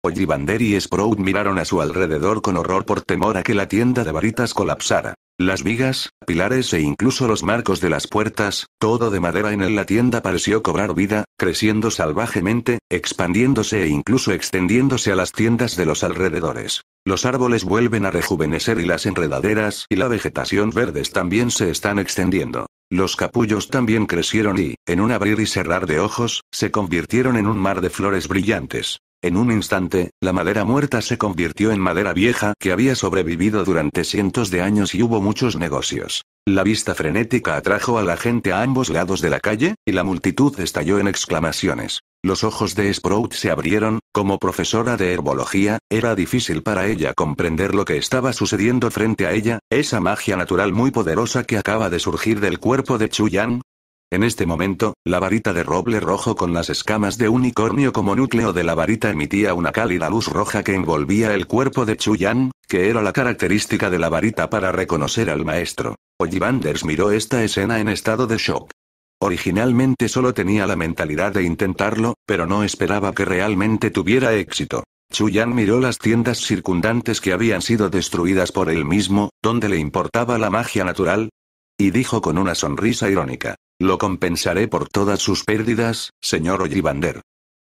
Ollivander y Sprout miraron a su alrededor con horror por temor a que la tienda de varitas colapsara. Las vigas, pilares e incluso los marcos de las puertas, todo de madera en la tienda pareció cobrar vida, creciendo salvajemente, expandiéndose e incluso extendiéndose a las tiendas de los alrededores. Los árboles vuelven a rejuvenecer y las enredaderas y la vegetación verdes también se están extendiendo. Los capullos también crecieron y, en un abrir y cerrar de ojos, se convirtieron en un mar de flores brillantes. En un instante, la madera muerta se convirtió en madera vieja que había sobrevivido durante cientos de años y hubo muchos negocios. La vista frenética atrajo a la gente a ambos lados de la calle, y la multitud estalló en exclamaciones. Los ojos de Sprout se abrieron, como profesora de herbología, era difícil para ella comprender lo que estaba sucediendo frente a ella, esa magia natural muy poderosa que acaba de surgir del cuerpo de Chu en este momento, la varita de roble rojo con las escamas de unicornio como núcleo de la varita emitía una cálida luz roja que envolvía el cuerpo de Yan, que era la característica de la varita para reconocer al maestro. Ollivanders miró esta escena en estado de shock. Originalmente solo tenía la mentalidad de intentarlo, pero no esperaba que realmente tuviera éxito. Yan miró las tiendas circundantes que habían sido destruidas por él mismo, donde le importaba la magia natural, y dijo con una sonrisa irónica. Lo compensaré por todas sus pérdidas, señor Ollivander.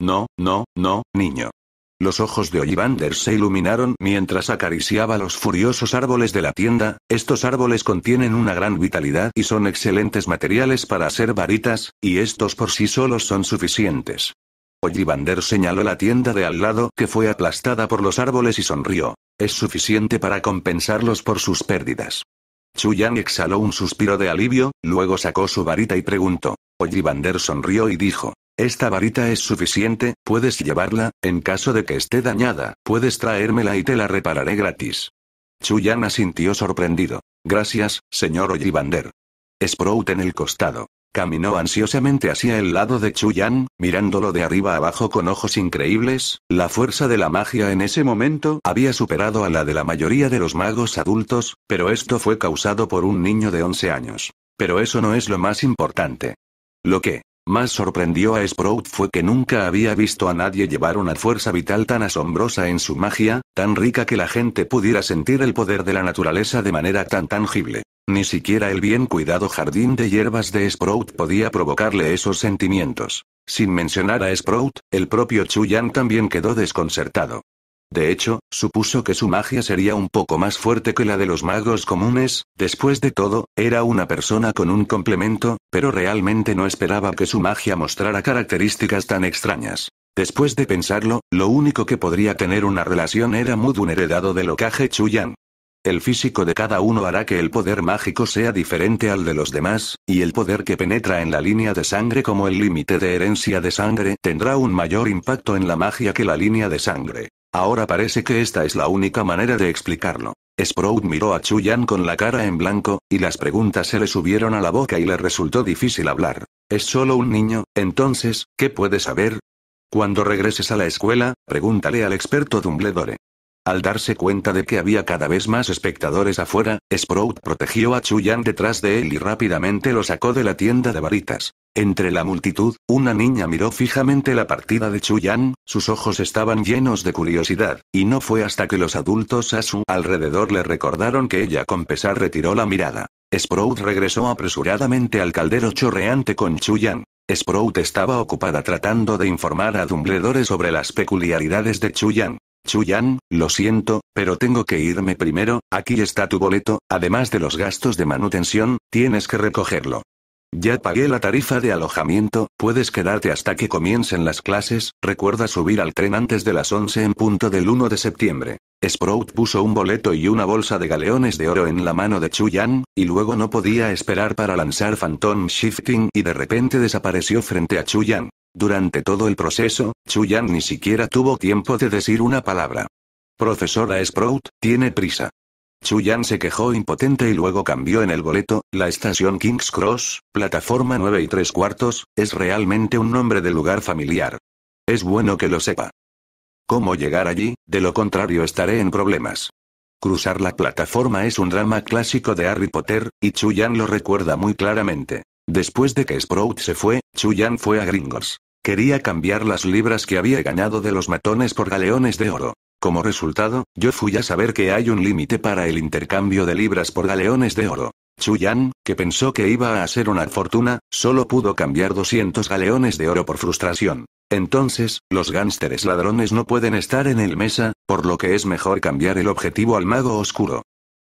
No, no, no, niño. Los ojos de Ollivander se iluminaron mientras acariciaba los furiosos árboles de la tienda, estos árboles contienen una gran vitalidad y son excelentes materiales para hacer varitas, y estos por sí solos son suficientes. Ollivander señaló la tienda de al lado que fue aplastada por los árboles y sonrió. Es suficiente para compensarlos por sus pérdidas. Chuyan exhaló un suspiro de alivio, luego sacó su varita y preguntó. Ollivander sonrió y dijo. Esta varita es suficiente, puedes llevarla, en caso de que esté dañada, puedes traérmela y te la repararé gratis. Chuyan asintió sorprendido. Gracias, señor Ollivander. Sprout en el costado. Caminó ansiosamente hacia el lado de Chuyan, mirándolo de arriba abajo con ojos increíbles, la fuerza de la magia en ese momento había superado a la de la mayoría de los magos adultos, pero esto fue causado por un niño de 11 años. Pero eso no es lo más importante. Lo que más sorprendió a Sprout fue que nunca había visto a nadie llevar una fuerza vital tan asombrosa en su magia, tan rica que la gente pudiera sentir el poder de la naturaleza de manera tan tangible. Ni siquiera el bien cuidado jardín de hierbas de Sprout podía provocarle esos sentimientos. Sin mencionar a Sprout, el propio Chuyan también quedó desconcertado. De hecho, supuso que su magia sería un poco más fuerte que la de los magos comunes, después de todo, era una persona con un complemento, pero realmente no esperaba que su magia mostrara características tan extrañas. Después de pensarlo, lo único que podría tener una relación era Mudun heredado de ocaje Chuyan. El físico de cada uno hará que el poder mágico sea diferente al de los demás, y el poder que penetra en la línea de sangre como el límite de herencia de sangre tendrá un mayor impacto en la magia que la línea de sangre. Ahora parece que esta es la única manera de explicarlo. Sprout miró a Chuyan con la cara en blanco, y las preguntas se le subieron a la boca y le resultó difícil hablar. Es solo un niño, entonces, ¿qué puede saber? Cuando regreses a la escuela, pregúntale al experto Dumbledore. Al darse cuenta de que había cada vez más espectadores afuera, Sprout protegió a Chuyan detrás de él y rápidamente lo sacó de la tienda de varitas. Entre la multitud, una niña miró fijamente la partida de Chuyan, sus ojos estaban llenos de curiosidad, y no fue hasta que los adultos a su alrededor le recordaron que ella con pesar retiró la mirada. Sprout regresó apresuradamente al caldero chorreante con Chuyan. Sprout estaba ocupada tratando de informar a Dumbledore sobre las peculiaridades de Chuyan. Chuyan, lo siento, pero tengo que irme primero, aquí está tu boleto, además de los gastos de manutención, tienes que recogerlo. Ya pagué la tarifa de alojamiento, puedes quedarte hasta que comiencen las clases, recuerda subir al tren antes de las 11 en punto del 1 de septiembre. Sprout puso un boleto y una bolsa de galeones de oro en la mano de Chuyan, y luego no podía esperar para lanzar Phantom Shifting y de repente desapareció frente a Chuyan. Durante todo el proceso, Chuyan ni siquiera tuvo tiempo de decir una palabra. Profesora Sprout, tiene prisa. Chuyan se quejó impotente y luego cambió en el boleto, la estación King's Cross, plataforma 9 y 3 cuartos, es realmente un nombre de lugar familiar. Es bueno que lo sepa. ¿Cómo llegar allí? De lo contrario estaré en problemas. Cruzar la plataforma es un drama clásico de Harry Potter, y Chuyan lo recuerda muy claramente. Después de que Sprout se fue, Chuyan fue a Gringos. Quería cambiar las libras que había ganado de los matones por galeones de oro. Como resultado, yo fui a saber que hay un límite para el intercambio de libras por galeones de oro. Chuyan, que pensó que iba a hacer una fortuna, solo pudo cambiar 200 galeones de oro por frustración. Entonces, los gánsteres ladrones no pueden estar en el mesa, por lo que es mejor cambiar el objetivo al mago oscuro.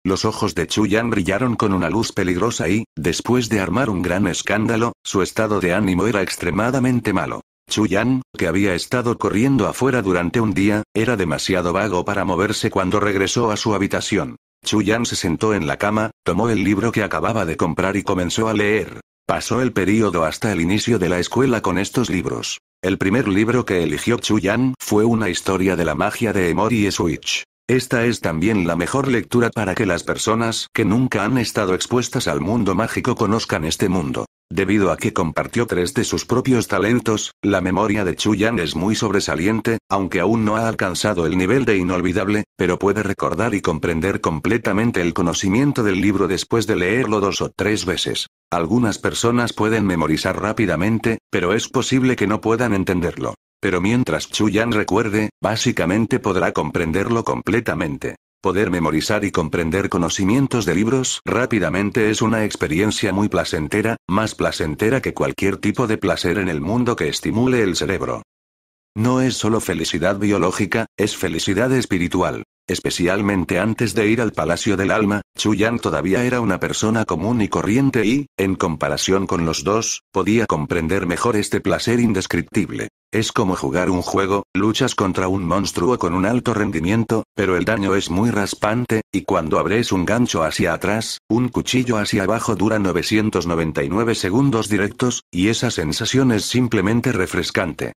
Los ojos de Chuyan brillaron con una luz peligrosa y, después de armar un gran escándalo, su estado de ánimo era extremadamente malo. Chuyan, que había estado corriendo afuera durante un día, era demasiado vago para moverse cuando regresó a su habitación. Chuyan se sentó en la cama, tomó el libro que acababa de comprar y comenzó a leer. Pasó el período hasta el inicio de la escuela con estos libros. El primer libro que eligió Chuyan fue una historia de la magia de Emory Switch. Esta es también la mejor lectura para que las personas que nunca han estado expuestas al mundo mágico conozcan este mundo. Debido a que compartió tres de sus propios talentos, la memoria de Chu Yan es muy sobresaliente, aunque aún no ha alcanzado el nivel de inolvidable, pero puede recordar y comprender completamente el conocimiento del libro después de leerlo dos o tres veces. Algunas personas pueden memorizar rápidamente, pero es posible que no puedan entenderlo. Pero mientras Chu Yan recuerde, básicamente podrá comprenderlo completamente. Poder memorizar y comprender conocimientos de libros rápidamente es una experiencia muy placentera, más placentera que cualquier tipo de placer en el mundo que estimule el cerebro. No es solo felicidad biológica, es felicidad espiritual. Especialmente antes de ir al Palacio del Alma, Chuyan todavía era una persona común y corriente y, en comparación con los dos, podía comprender mejor este placer indescriptible. Es como jugar un juego, luchas contra un monstruo con un alto rendimiento, pero el daño es muy raspante, y cuando abres un gancho hacia atrás, un cuchillo hacia abajo dura 999 segundos directos, y esa sensación es simplemente refrescante.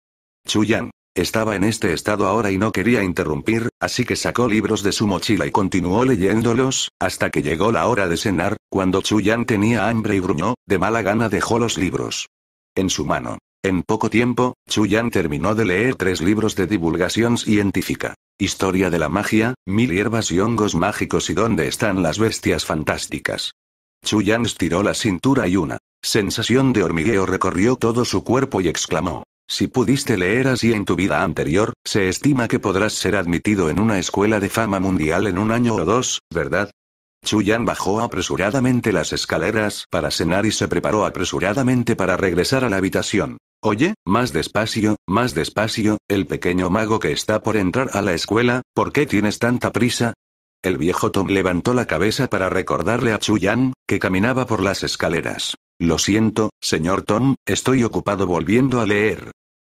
Chuyan. Estaba en este estado ahora y no quería interrumpir, así que sacó libros de su mochila y continuó leyéndolos, hasta que llegó la hora de cenar, cuando Chuyan tenía hambre y gruñó, de mala gana dejó los libros. En su mano. En poco tiempo, Chuyan terminó de leer tres libros de divulgación científica. Historia de la magia, mil hierbas y hongos mágicos y dónde están las bestias fantásticas. Chuyan estiró la cintura y una sensación de hormigueo recorrió todo su cuerpo y exclamó. Si pudiste leer así en tu vida anterior, se estima que podrás ser admitido en una escuela de fama mundial en un año o dos, ¿verdad? Chuyan bajó apresuradamente las escaleras para cenar y se preparó apresuradamente para regresar a la habitación. Oye, más despacio, más despacio, el pequeño mago que está por entrar a la escuela, ¿por qué tienes tanta prisa? El viejo Tom levantó la cabeza para recordarle a Chuyan, que caminaba por las escaleras. Lo siento, señor Tom, estoy ocupado volviendo a leer.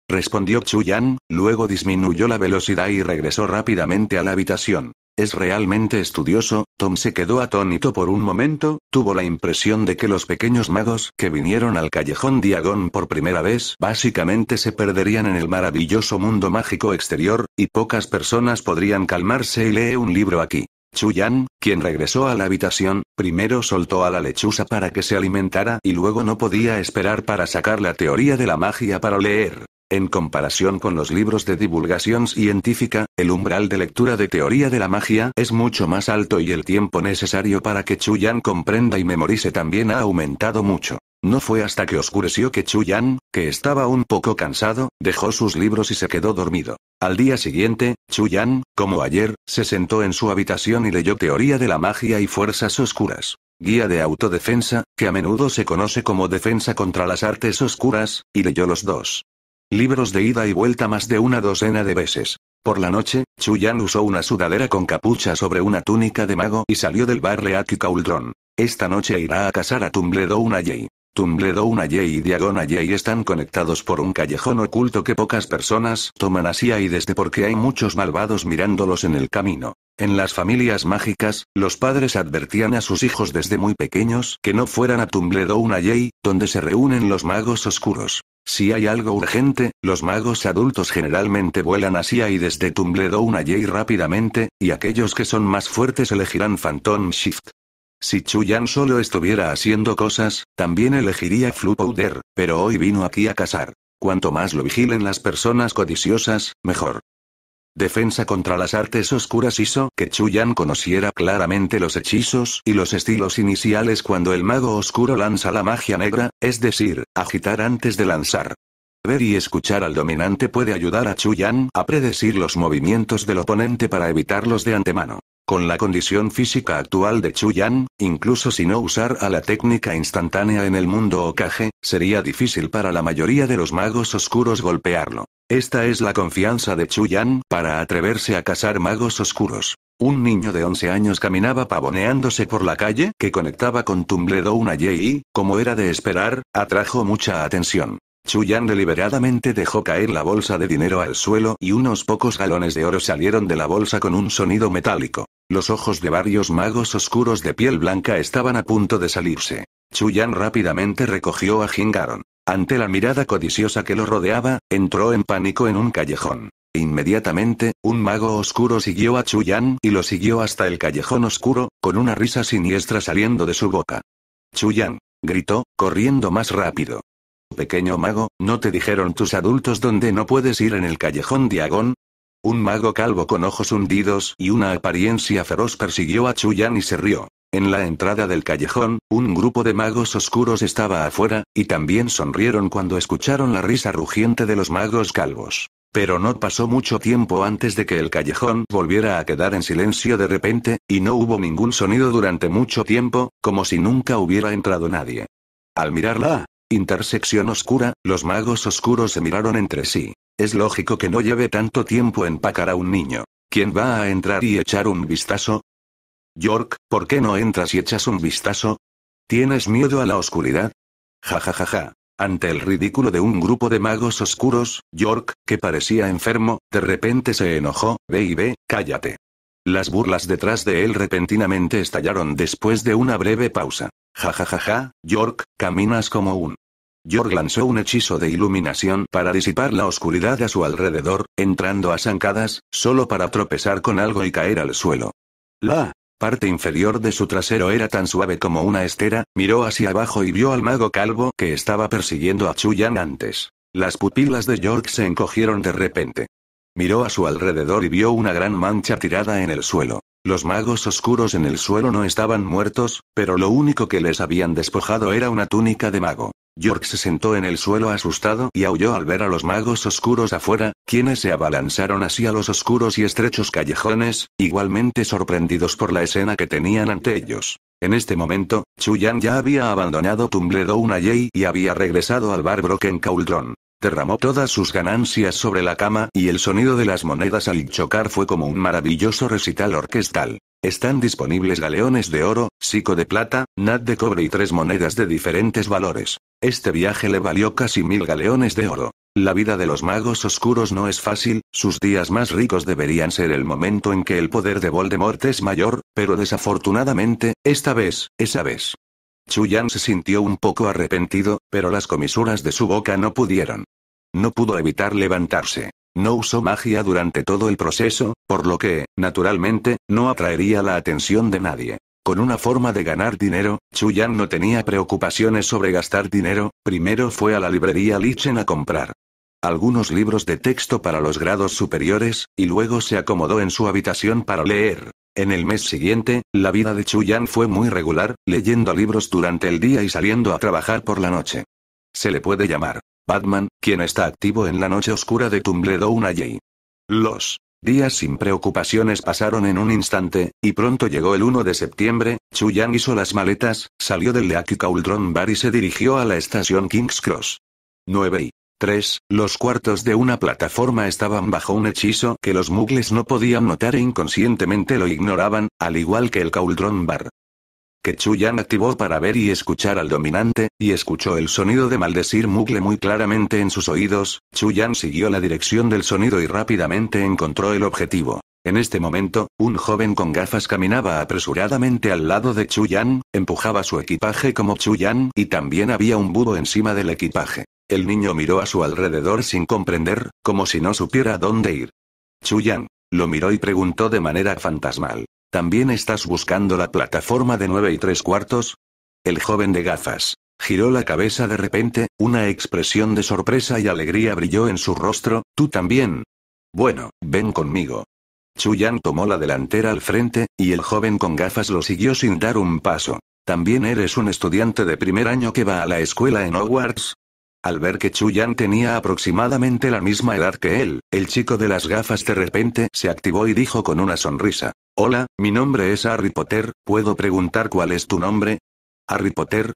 Respondió Chuyan, luego disminuyó la velocidad y regresó rápidamente a la habitación. Es realmente estudioso, Tom se quedó atónito por un momento, tuvo la impresión de que los pequeños magos que vinieron al callejón Diagón por primera vez básicamente se perderían en el maravilloso mundo mágico exterior, y pocas personas podrían calmarse y leer un libro aquí. Chuyan, quien regresó a la habitación, primero soltó a la lechuza para que se alimentara y luego no podía esperar para sacar la teoría de la magia para leer. En comparación con los libros de divulgación científica, el umbral de lectura de teoría de la magia es mucho más alto y el tiempo necesario para que Chuyan comprenda y memorice también ha aumentado mucho. No fue hasta que oscureció que Chuyan, que estaba un poco cansado, dejó sus libros y se quedó dormido. Al día siguiente, Yan, como ayer, se sentó en su habitación y leyó Teoría de la Magia y Fuerzas Oscuras. Guía de autodefensa, que a menudo se conoce como defensa contra las artes oscuras, y leyó los dos. Libros de ida y vuelta más de una docena de veces. Por la noche, Yan usó una sudadera con capucha sobre una túnica de mago y salió del bar Leaki Cauldron. Esta noche irá a casar a una Jay. Tumbledown Alley y Diagon Alley están conectados por un callejón oculto que pocas personas toman así y desde porque hay muchos malvados mirándolos en el camino. En las familias mágicas, los padres advertían a sus hijos desde muy pequeños que no fueran a Tumbledown Alley, donde se reúnen los magos oscuros. Si hay algo urgente, los magos adultos generalmente vuelan hacia y desde Tumbledown Alley rápidamente, y aquellos que son más fuertes elegirán Phantom Shift. Si Chuyan solo estuviera haciendo cosas, también elegiría Flu pero hoy vino aquí a cazar. Cuanto más lo vigilen las personas codiciosas, mejor. Defensa contra las artes oscuras hizo que Chuyan conociera claramente los hechizos y los estilos iniciales cuando el mago oscuro lanza la magia negra, es decir, agitar antes de lanzar. Ver y escuchar al dominante puede ayudar a Chuyan a predecir los movimientos del oponente para evitarlos de antemano. Con la condición física actual de Chu Yan, incluso si no usar a la técnica instantánea en el mundo Okage, sería difícil para la mayoría de los magos oscuros golpearlo. Esta es la confianza de Chu Yan para atreverse a cazar magos oscuros. Un niño de 11 años caminaba pavoneándose por la calle que conectaba con Tumbledo una y, como era de esperar, atrajo mucha atención. Chuyan deliberadamente dejó caer la bolsa de dinero al suelo y unos pocos galones de oro salieron de la bolsa con un sonido metálico. Los ojos de varios magos oscuros de piel blanca estaban a punto de salirse. Chuyan rápidamente recogió a Jingaron. Ante la mirada codiciosa que lo rodeaba, entró en pánico en un callejón. Inmediatamente, un mago oscuro siguió a Chuyan y lo siguió hasta el callejón oscuro, con una risa siniestra saliendo de su boca. Chuyan, gritó, corriendo más rápido. Pequeño mago, ¿no te dijeron tus adultos dónde no puedes ir en el callejón Diagón? Un mago calvo con ojos hundidos y una apariencia feroz persiguió a Chuyan y se rió. En la entrada del callejón, un grupo de magos oscuros estaba afuera, y también sonrieron cuando escucharon la risa rugiente de los magos calvos. Pero no pasó mucho tiempo antes de que el callejón volviera a quedar en silencio de repente, y no hubo ningún sonido durante mucho tiempo, como si nunca hubiera entrado nadie. Al mirar la intersección oscura, los magos oscuros se miraron entre sí. Es lógico que no lleve tanto tiempo empacar a un niño. ¿Quién va a entrar y echar un vistazo? York, ¿por qué no entras y echas un vistazo? ¿Tienes miedo a la oscuridad? Ja ja ja ja. Ante el ridículo de un grupo de magos oscuros, York, que parecía enfermo, de repente se enojó, ve y ve, cállate. Las burlas detrás de él repentinamente estallaron después de una breve pausa. Ja ja ja ja, York, caminas como un York lanzó un hechizo de iluminación para disipar la oscuridad a su alrededor, entrando a zancadas, solo para tropezar con algo y caer al suelo. La parte inferior de su trasero era tan suave como una estera, miró hacia abajo y vio al mago calvo que estaba persiguiendo a Chuyan antes. Las pupilas de York se encogieron de repente. Miró a su alrededor y vio una gran mancha tirada en el suelo. Los magos oscuros en el suelo no estaban muertos, pero lo único que les habían despojado era una túnica de mago. York se sentó en el suelo asustado y aulló al ver a los magos oscuros afuera, quienes se abalanzaron hacia los oscuros y estrechos callejones, igualmente sorprendidos por la escena que tenían ante ellos. En este momento, Chuyan ya había abandonado Tumbledown Jay y había regresado al bar Broken Cauldron. Derramó todas sus ganancias sobre la cama y el sonido de las monedas al chocar fue como un maravilloso recital orquestal. Están disponibles galeones de oro, sico de plata, nat de cobre y tres monedas de diferentes valores. Este viaje le valió casi mil galeones de oro. La vida de los magos oscuros no es fácil, sus días más ricos deberían ser el momento en que el poder de Voldemort es mayor, pero desafortunadamente, esta vez, esa vez. Chuyan se sintió un poco arrepentido, pero las comisuras de su boca no pudieron. No pudo evitar levantarse. No usó magia durante todo el proceso, por lo que, naturalmente, no atraería la atención de nadie. Con una forma de ganar dinero, Chuyan no tenía preocupaciones sobre gastar dinero, primero fue a la librería Lichen a comprar algunos libros de texto para los grados superiores, y luego se acomodó en su habitación para leer. En el mes siguiente, la vida de Chuyan fue muy regular, leyendo libros durante el día y saliendo a trabajar por la noche. Se le puede llamar Batman, quien está activo en la noche oscura de Tumbledown Alley. Los días sin preocupaciones pasaron en un instante, y pronto llegó el 1 de septiembre, Chu hizo las maletas, salió del Leaky Cauldron Bar y se dirigió a la estación King's Cross. 9 y 3. Los cuartos de una plataforma estaban bajo un hechizo que los mugles no podían notar e inconscientemente lo ignoraban, al igual que el Cauldron Bar que Chuyan activó para ver y escuchar al dominante, y escuchó el sonido de maldecir Mugle muy claramente en sus oídos, Chuyan siguió la dirección del sonido y rápidamente encontró el objetivo. En este momento, un joven con gafas caminaba apresuradamente al lado de Chuyan, empujaba su equipaje como Chuyan y también había un búho encima del equipaje. El niño miró a su alrededor sin comprender, como si no supiera dónde ir. Chuyan lo miró y preguntó de manera fantasmal. ¿También estás buscando la plataforma de nueve y tres cuartos? El joven de gafas. Giró la cabeza de repente, una expresión de sorpresa y alegría brilló en su rostro, tú también. Bueno, ven conmigo. Chuyan tomó la delantera al frente, y el joven con gafas lo siguió sin dar un paso. ¿También eres un estudiante de primer año que va a la escuela en Hogwarts? Al ver que Chuyan tenía aproximadamente la misma edad que él, el chico de las gafas de repente se activó y dijo con una sonrisa. Hola, mi nombre es Harry Potter, ¿puedo preguntar cuál es tu nombre? Harry Potter.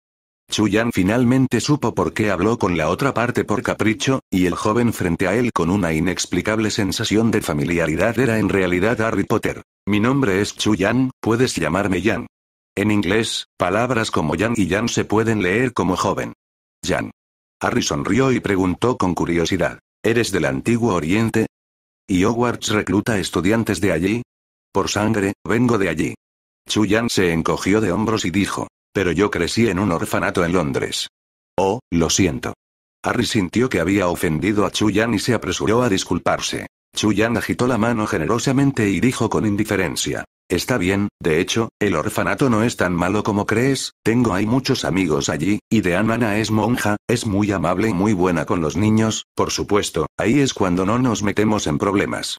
Chuyan finalmente supo por qué habló con la otra parte por capricho, y el joven frente a él con una inexplicable sensación de familiaridad era en realidad Harry Potter. Mi nombre es Chuyan, puedes llamarme Yan. En inglés, palabras como Yan y Yan se pueden leer como joven. Yan. Harry sonrió y preguntó con curiosidad. ¿Eres del antiguo Oriente? ¿Y Hogwarts recluta estudiantes de allí? Por sangre, vengo de allí. Chuyan se encogió de hombros y dijo, pero yo crecí en un orfanato en Londres. Oh, lo siento. Harry sintió que había ofendido a Chuyan y se apresuró a disculparse. Chuyan agitó la mano generosamente y dijo con indiferencia, Está bien, de hecho, el orfanato no es tan malo como crees, tengo ahí muchos amigos allí, y de Anana es monja, es muy amable y muy buena con los niños, por supuesto, ahí es cuando no nos metemos en problemas.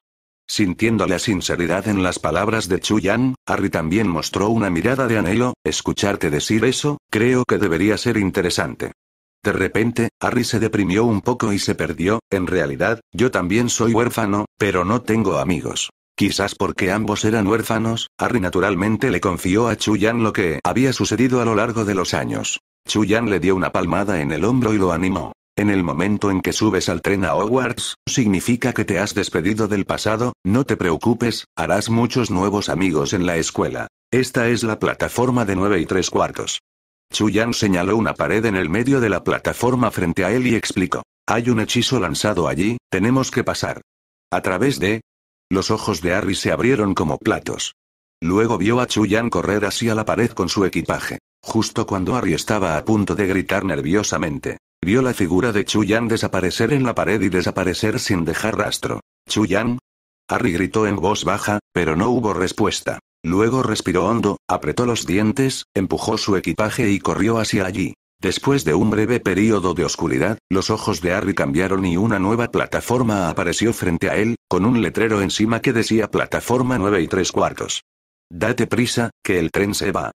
Sintiendo la sinceridad en las palabras de Chuyan, Harry también mostró una mirada de anhelo, escucharte decir eso, creo que debería ser interesante. De repente, Harry se deprimió un poco y se perdió, en realidad, yo también soy huérfano, pero no tengo amigos. Quizás porque ambos eran huérfanos, Harry naturalmente le confió a Chuyan lo que había sucedido a lo largo de los años. Chuyan le dio una palmada en el hombro y lo animó. En el momento en que subes al tren a Hogwarts, significa que te has despedido del pasado, no te preocupes, harás muchos nuevos amigos en la escuela. Esta es la plataforma de 9 y 3 cuartos. Chuyan señaló una pared en el medio de la plataforma frente a él y explicó. Hay un hechizo lanzado allí, tenemos que pasar. A través de, los ojos de Harry se abrieron como platos. Luego vio a Chuyan correr hacia la pared con su equipaje. Justo cuando Harry estaba a punto de gritar nerviosamente, vio la figura de Chuyan desaparecer en la pared y desaparecer sin dejar rastro. ¿Chuyan? Harry gritó en voz baja, pero no hubo respuesta. Luego respiró hondo, apretó los dientes, empujó su equipaje y corrió hacia allí. Después de un breve período de oscuridad, los ojos de Harry cambiaron y una nueva plataforma apareció frente a él, con un letrero encima que decía plataforma 9 y 3 cuartos. Date prisa, que el tren se va.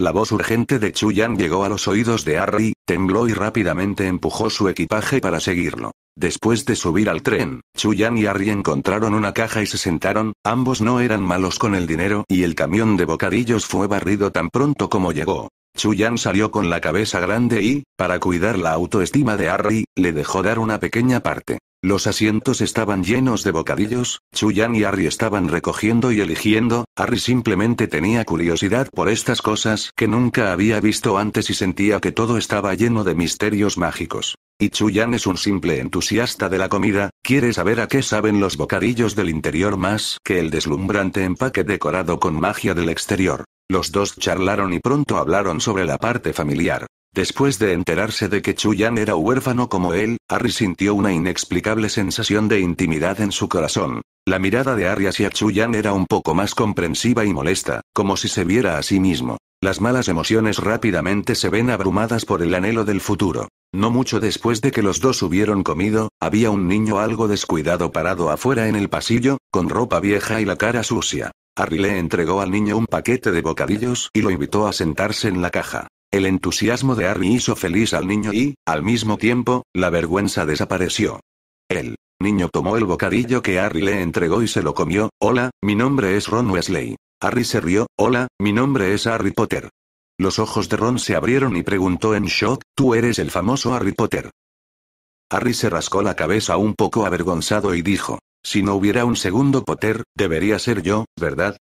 La voz urgente de Chuyan llegó a los oídos de Harry, tembló y rápidamente empujó su equipaje para seguirlo. Después de subir al tren, Chuyan y Harry encontraron una caja y se sentaron, ambos no eran malos con el dinero y el camión de bocadillos fue barrido tan pronto como llegó. Chuyan salió con la cabeza grande y, para cuidar la autoestima de Harry, le dejó dar una pequeña parte. Los asientos estaban llenos de bocadillos, Chuyan y Harry estaban recogiendo y eligiendo, Harry simplemente tenía curiosidad por estas cosas que nunca había visto antes y sentía que todo estaba lleno de misterios mágicos. Y Chuyan es un simple entusiasta de la comida, quiere saber a qué saben los bocadillos del interior más que el deslumbrante empaque decorado con magia del exterior. Los dos charlaron y pronto hablaron sobre la parte familiar. Después de enterarse de que Chuyan era huérfano como él, Harry sintió una inexplicable sensación de intimidad en su corazón. La mirada de Ari hacia Chuyan era un poco más comprensiva y molesta, como si se viera a sí mismo. Las malas emociones rápidamente se ven abrumadas por el anhelo del futuro. No mucho después de que los dos hubieron comido, había un niño algo descuidado parado afuera en el pasillo, con ropa vieja y la cara sucia. Harry le entregó al niño un paquete de bocadillos y lo invitó a sentarse en la caja. El entusiasmo de Harry hizo feliz al niño y, al mismo tiempo, la vergüenza desapareció. El niño tomó el bocadillo que Harry le entregó y se lo comió. Hola, mi nombre es Ron Wesley. Harry se rió. Hola, mi nombre es Harry Potter. Los ojos de Ron se abrieron y preguntó en shock, ¿tú eres el famoso Harry Potter? Harry se rascó la cabeza un poco avergonzado y dijo, si no hubiera un segundo poder debería ser yo, ¿verdad?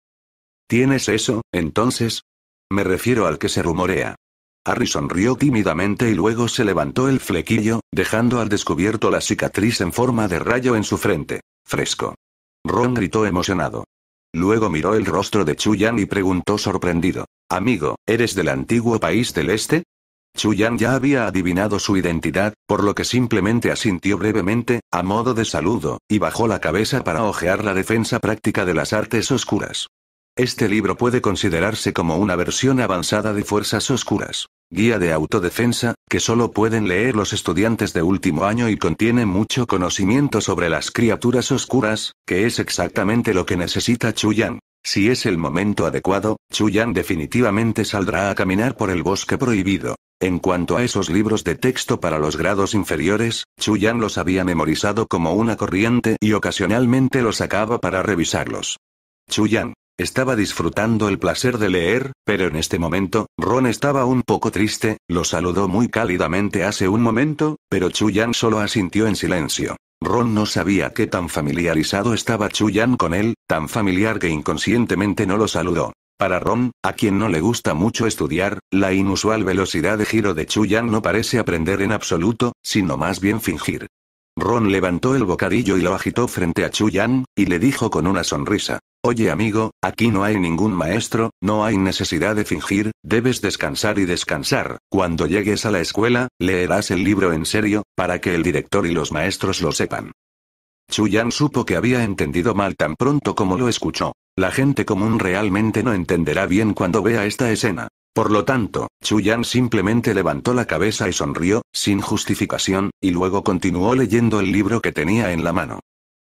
¿Tienes eso, entonces? Me refiero al que se rumorea. Harry sonrió tímidamente y luego se levantó el flequillo, dejando al descubierto la cicatriz en forma de rayo en su frente. Fresco. Ron gritó emocionado. Luego miró el rostro de Chuyan y preguntó sorprendido. Amigo, ¿eres del antiguo país del este? Chuyan ya había adivinado su identidad, por lo que simplemente asintió brevemente, a modo de saludo, y bajó la cabeza para hojear la defensa práctica de las artes oscuras. Este libro puede considerarse como una versión avanzada de Fuerzas Oscuras, guía de autodefensa, que solo pueden leer los estudiantes de último año y contiene mucho conocimiento sobre las criaturas oscuras, que es exactamente lo que necesita Chuyan. Si es el momento adecuado, Chuyan definitivamente saldrá a caminar por el bosque prohibido. En cuanto a esos libros de texto para los grados inferiores, Chuyan los había memorizado como una corriente y ocasionalmente los sacaba para revisarlos. Chuyan. Estaba disfrutando el placer de leer, pero en este momento, Ron estaba un poco triste, lo saludó muy cálidamente hace un momento, pero Chuyan solo asintió en silencio. Ron no sabía qué tan familiarizado estaba Chuyan con él, tan familiar que inconscientemente no lo saludó. Para Ron, a quien no le gusta mucho estudiar, la inusual velocidad de giro de Chuyan no parece aprender en absoluto, sino más bien fingir. Ron levantó el bocadillo y lo agitó frente a Chuyan, y le dijo con una sonrisa. Oye amigo, aquí no hay ningún maestro, no hay necesidad de fingir, debes descansar y descansar. Cuando llegues a la escuela, leerás el libro en serio, para que el director y los maestros lo sepan. Chuyan supo que había entendido mal tan pronto como lo escuchó. La gente común realmente no entenderá bien cuando vea esta escena. Por lo tanto, Chuyan simplemente levantó la cabeza y sonrió, sin justificación, y luego continuó leyendo el libro que tenía en la mano.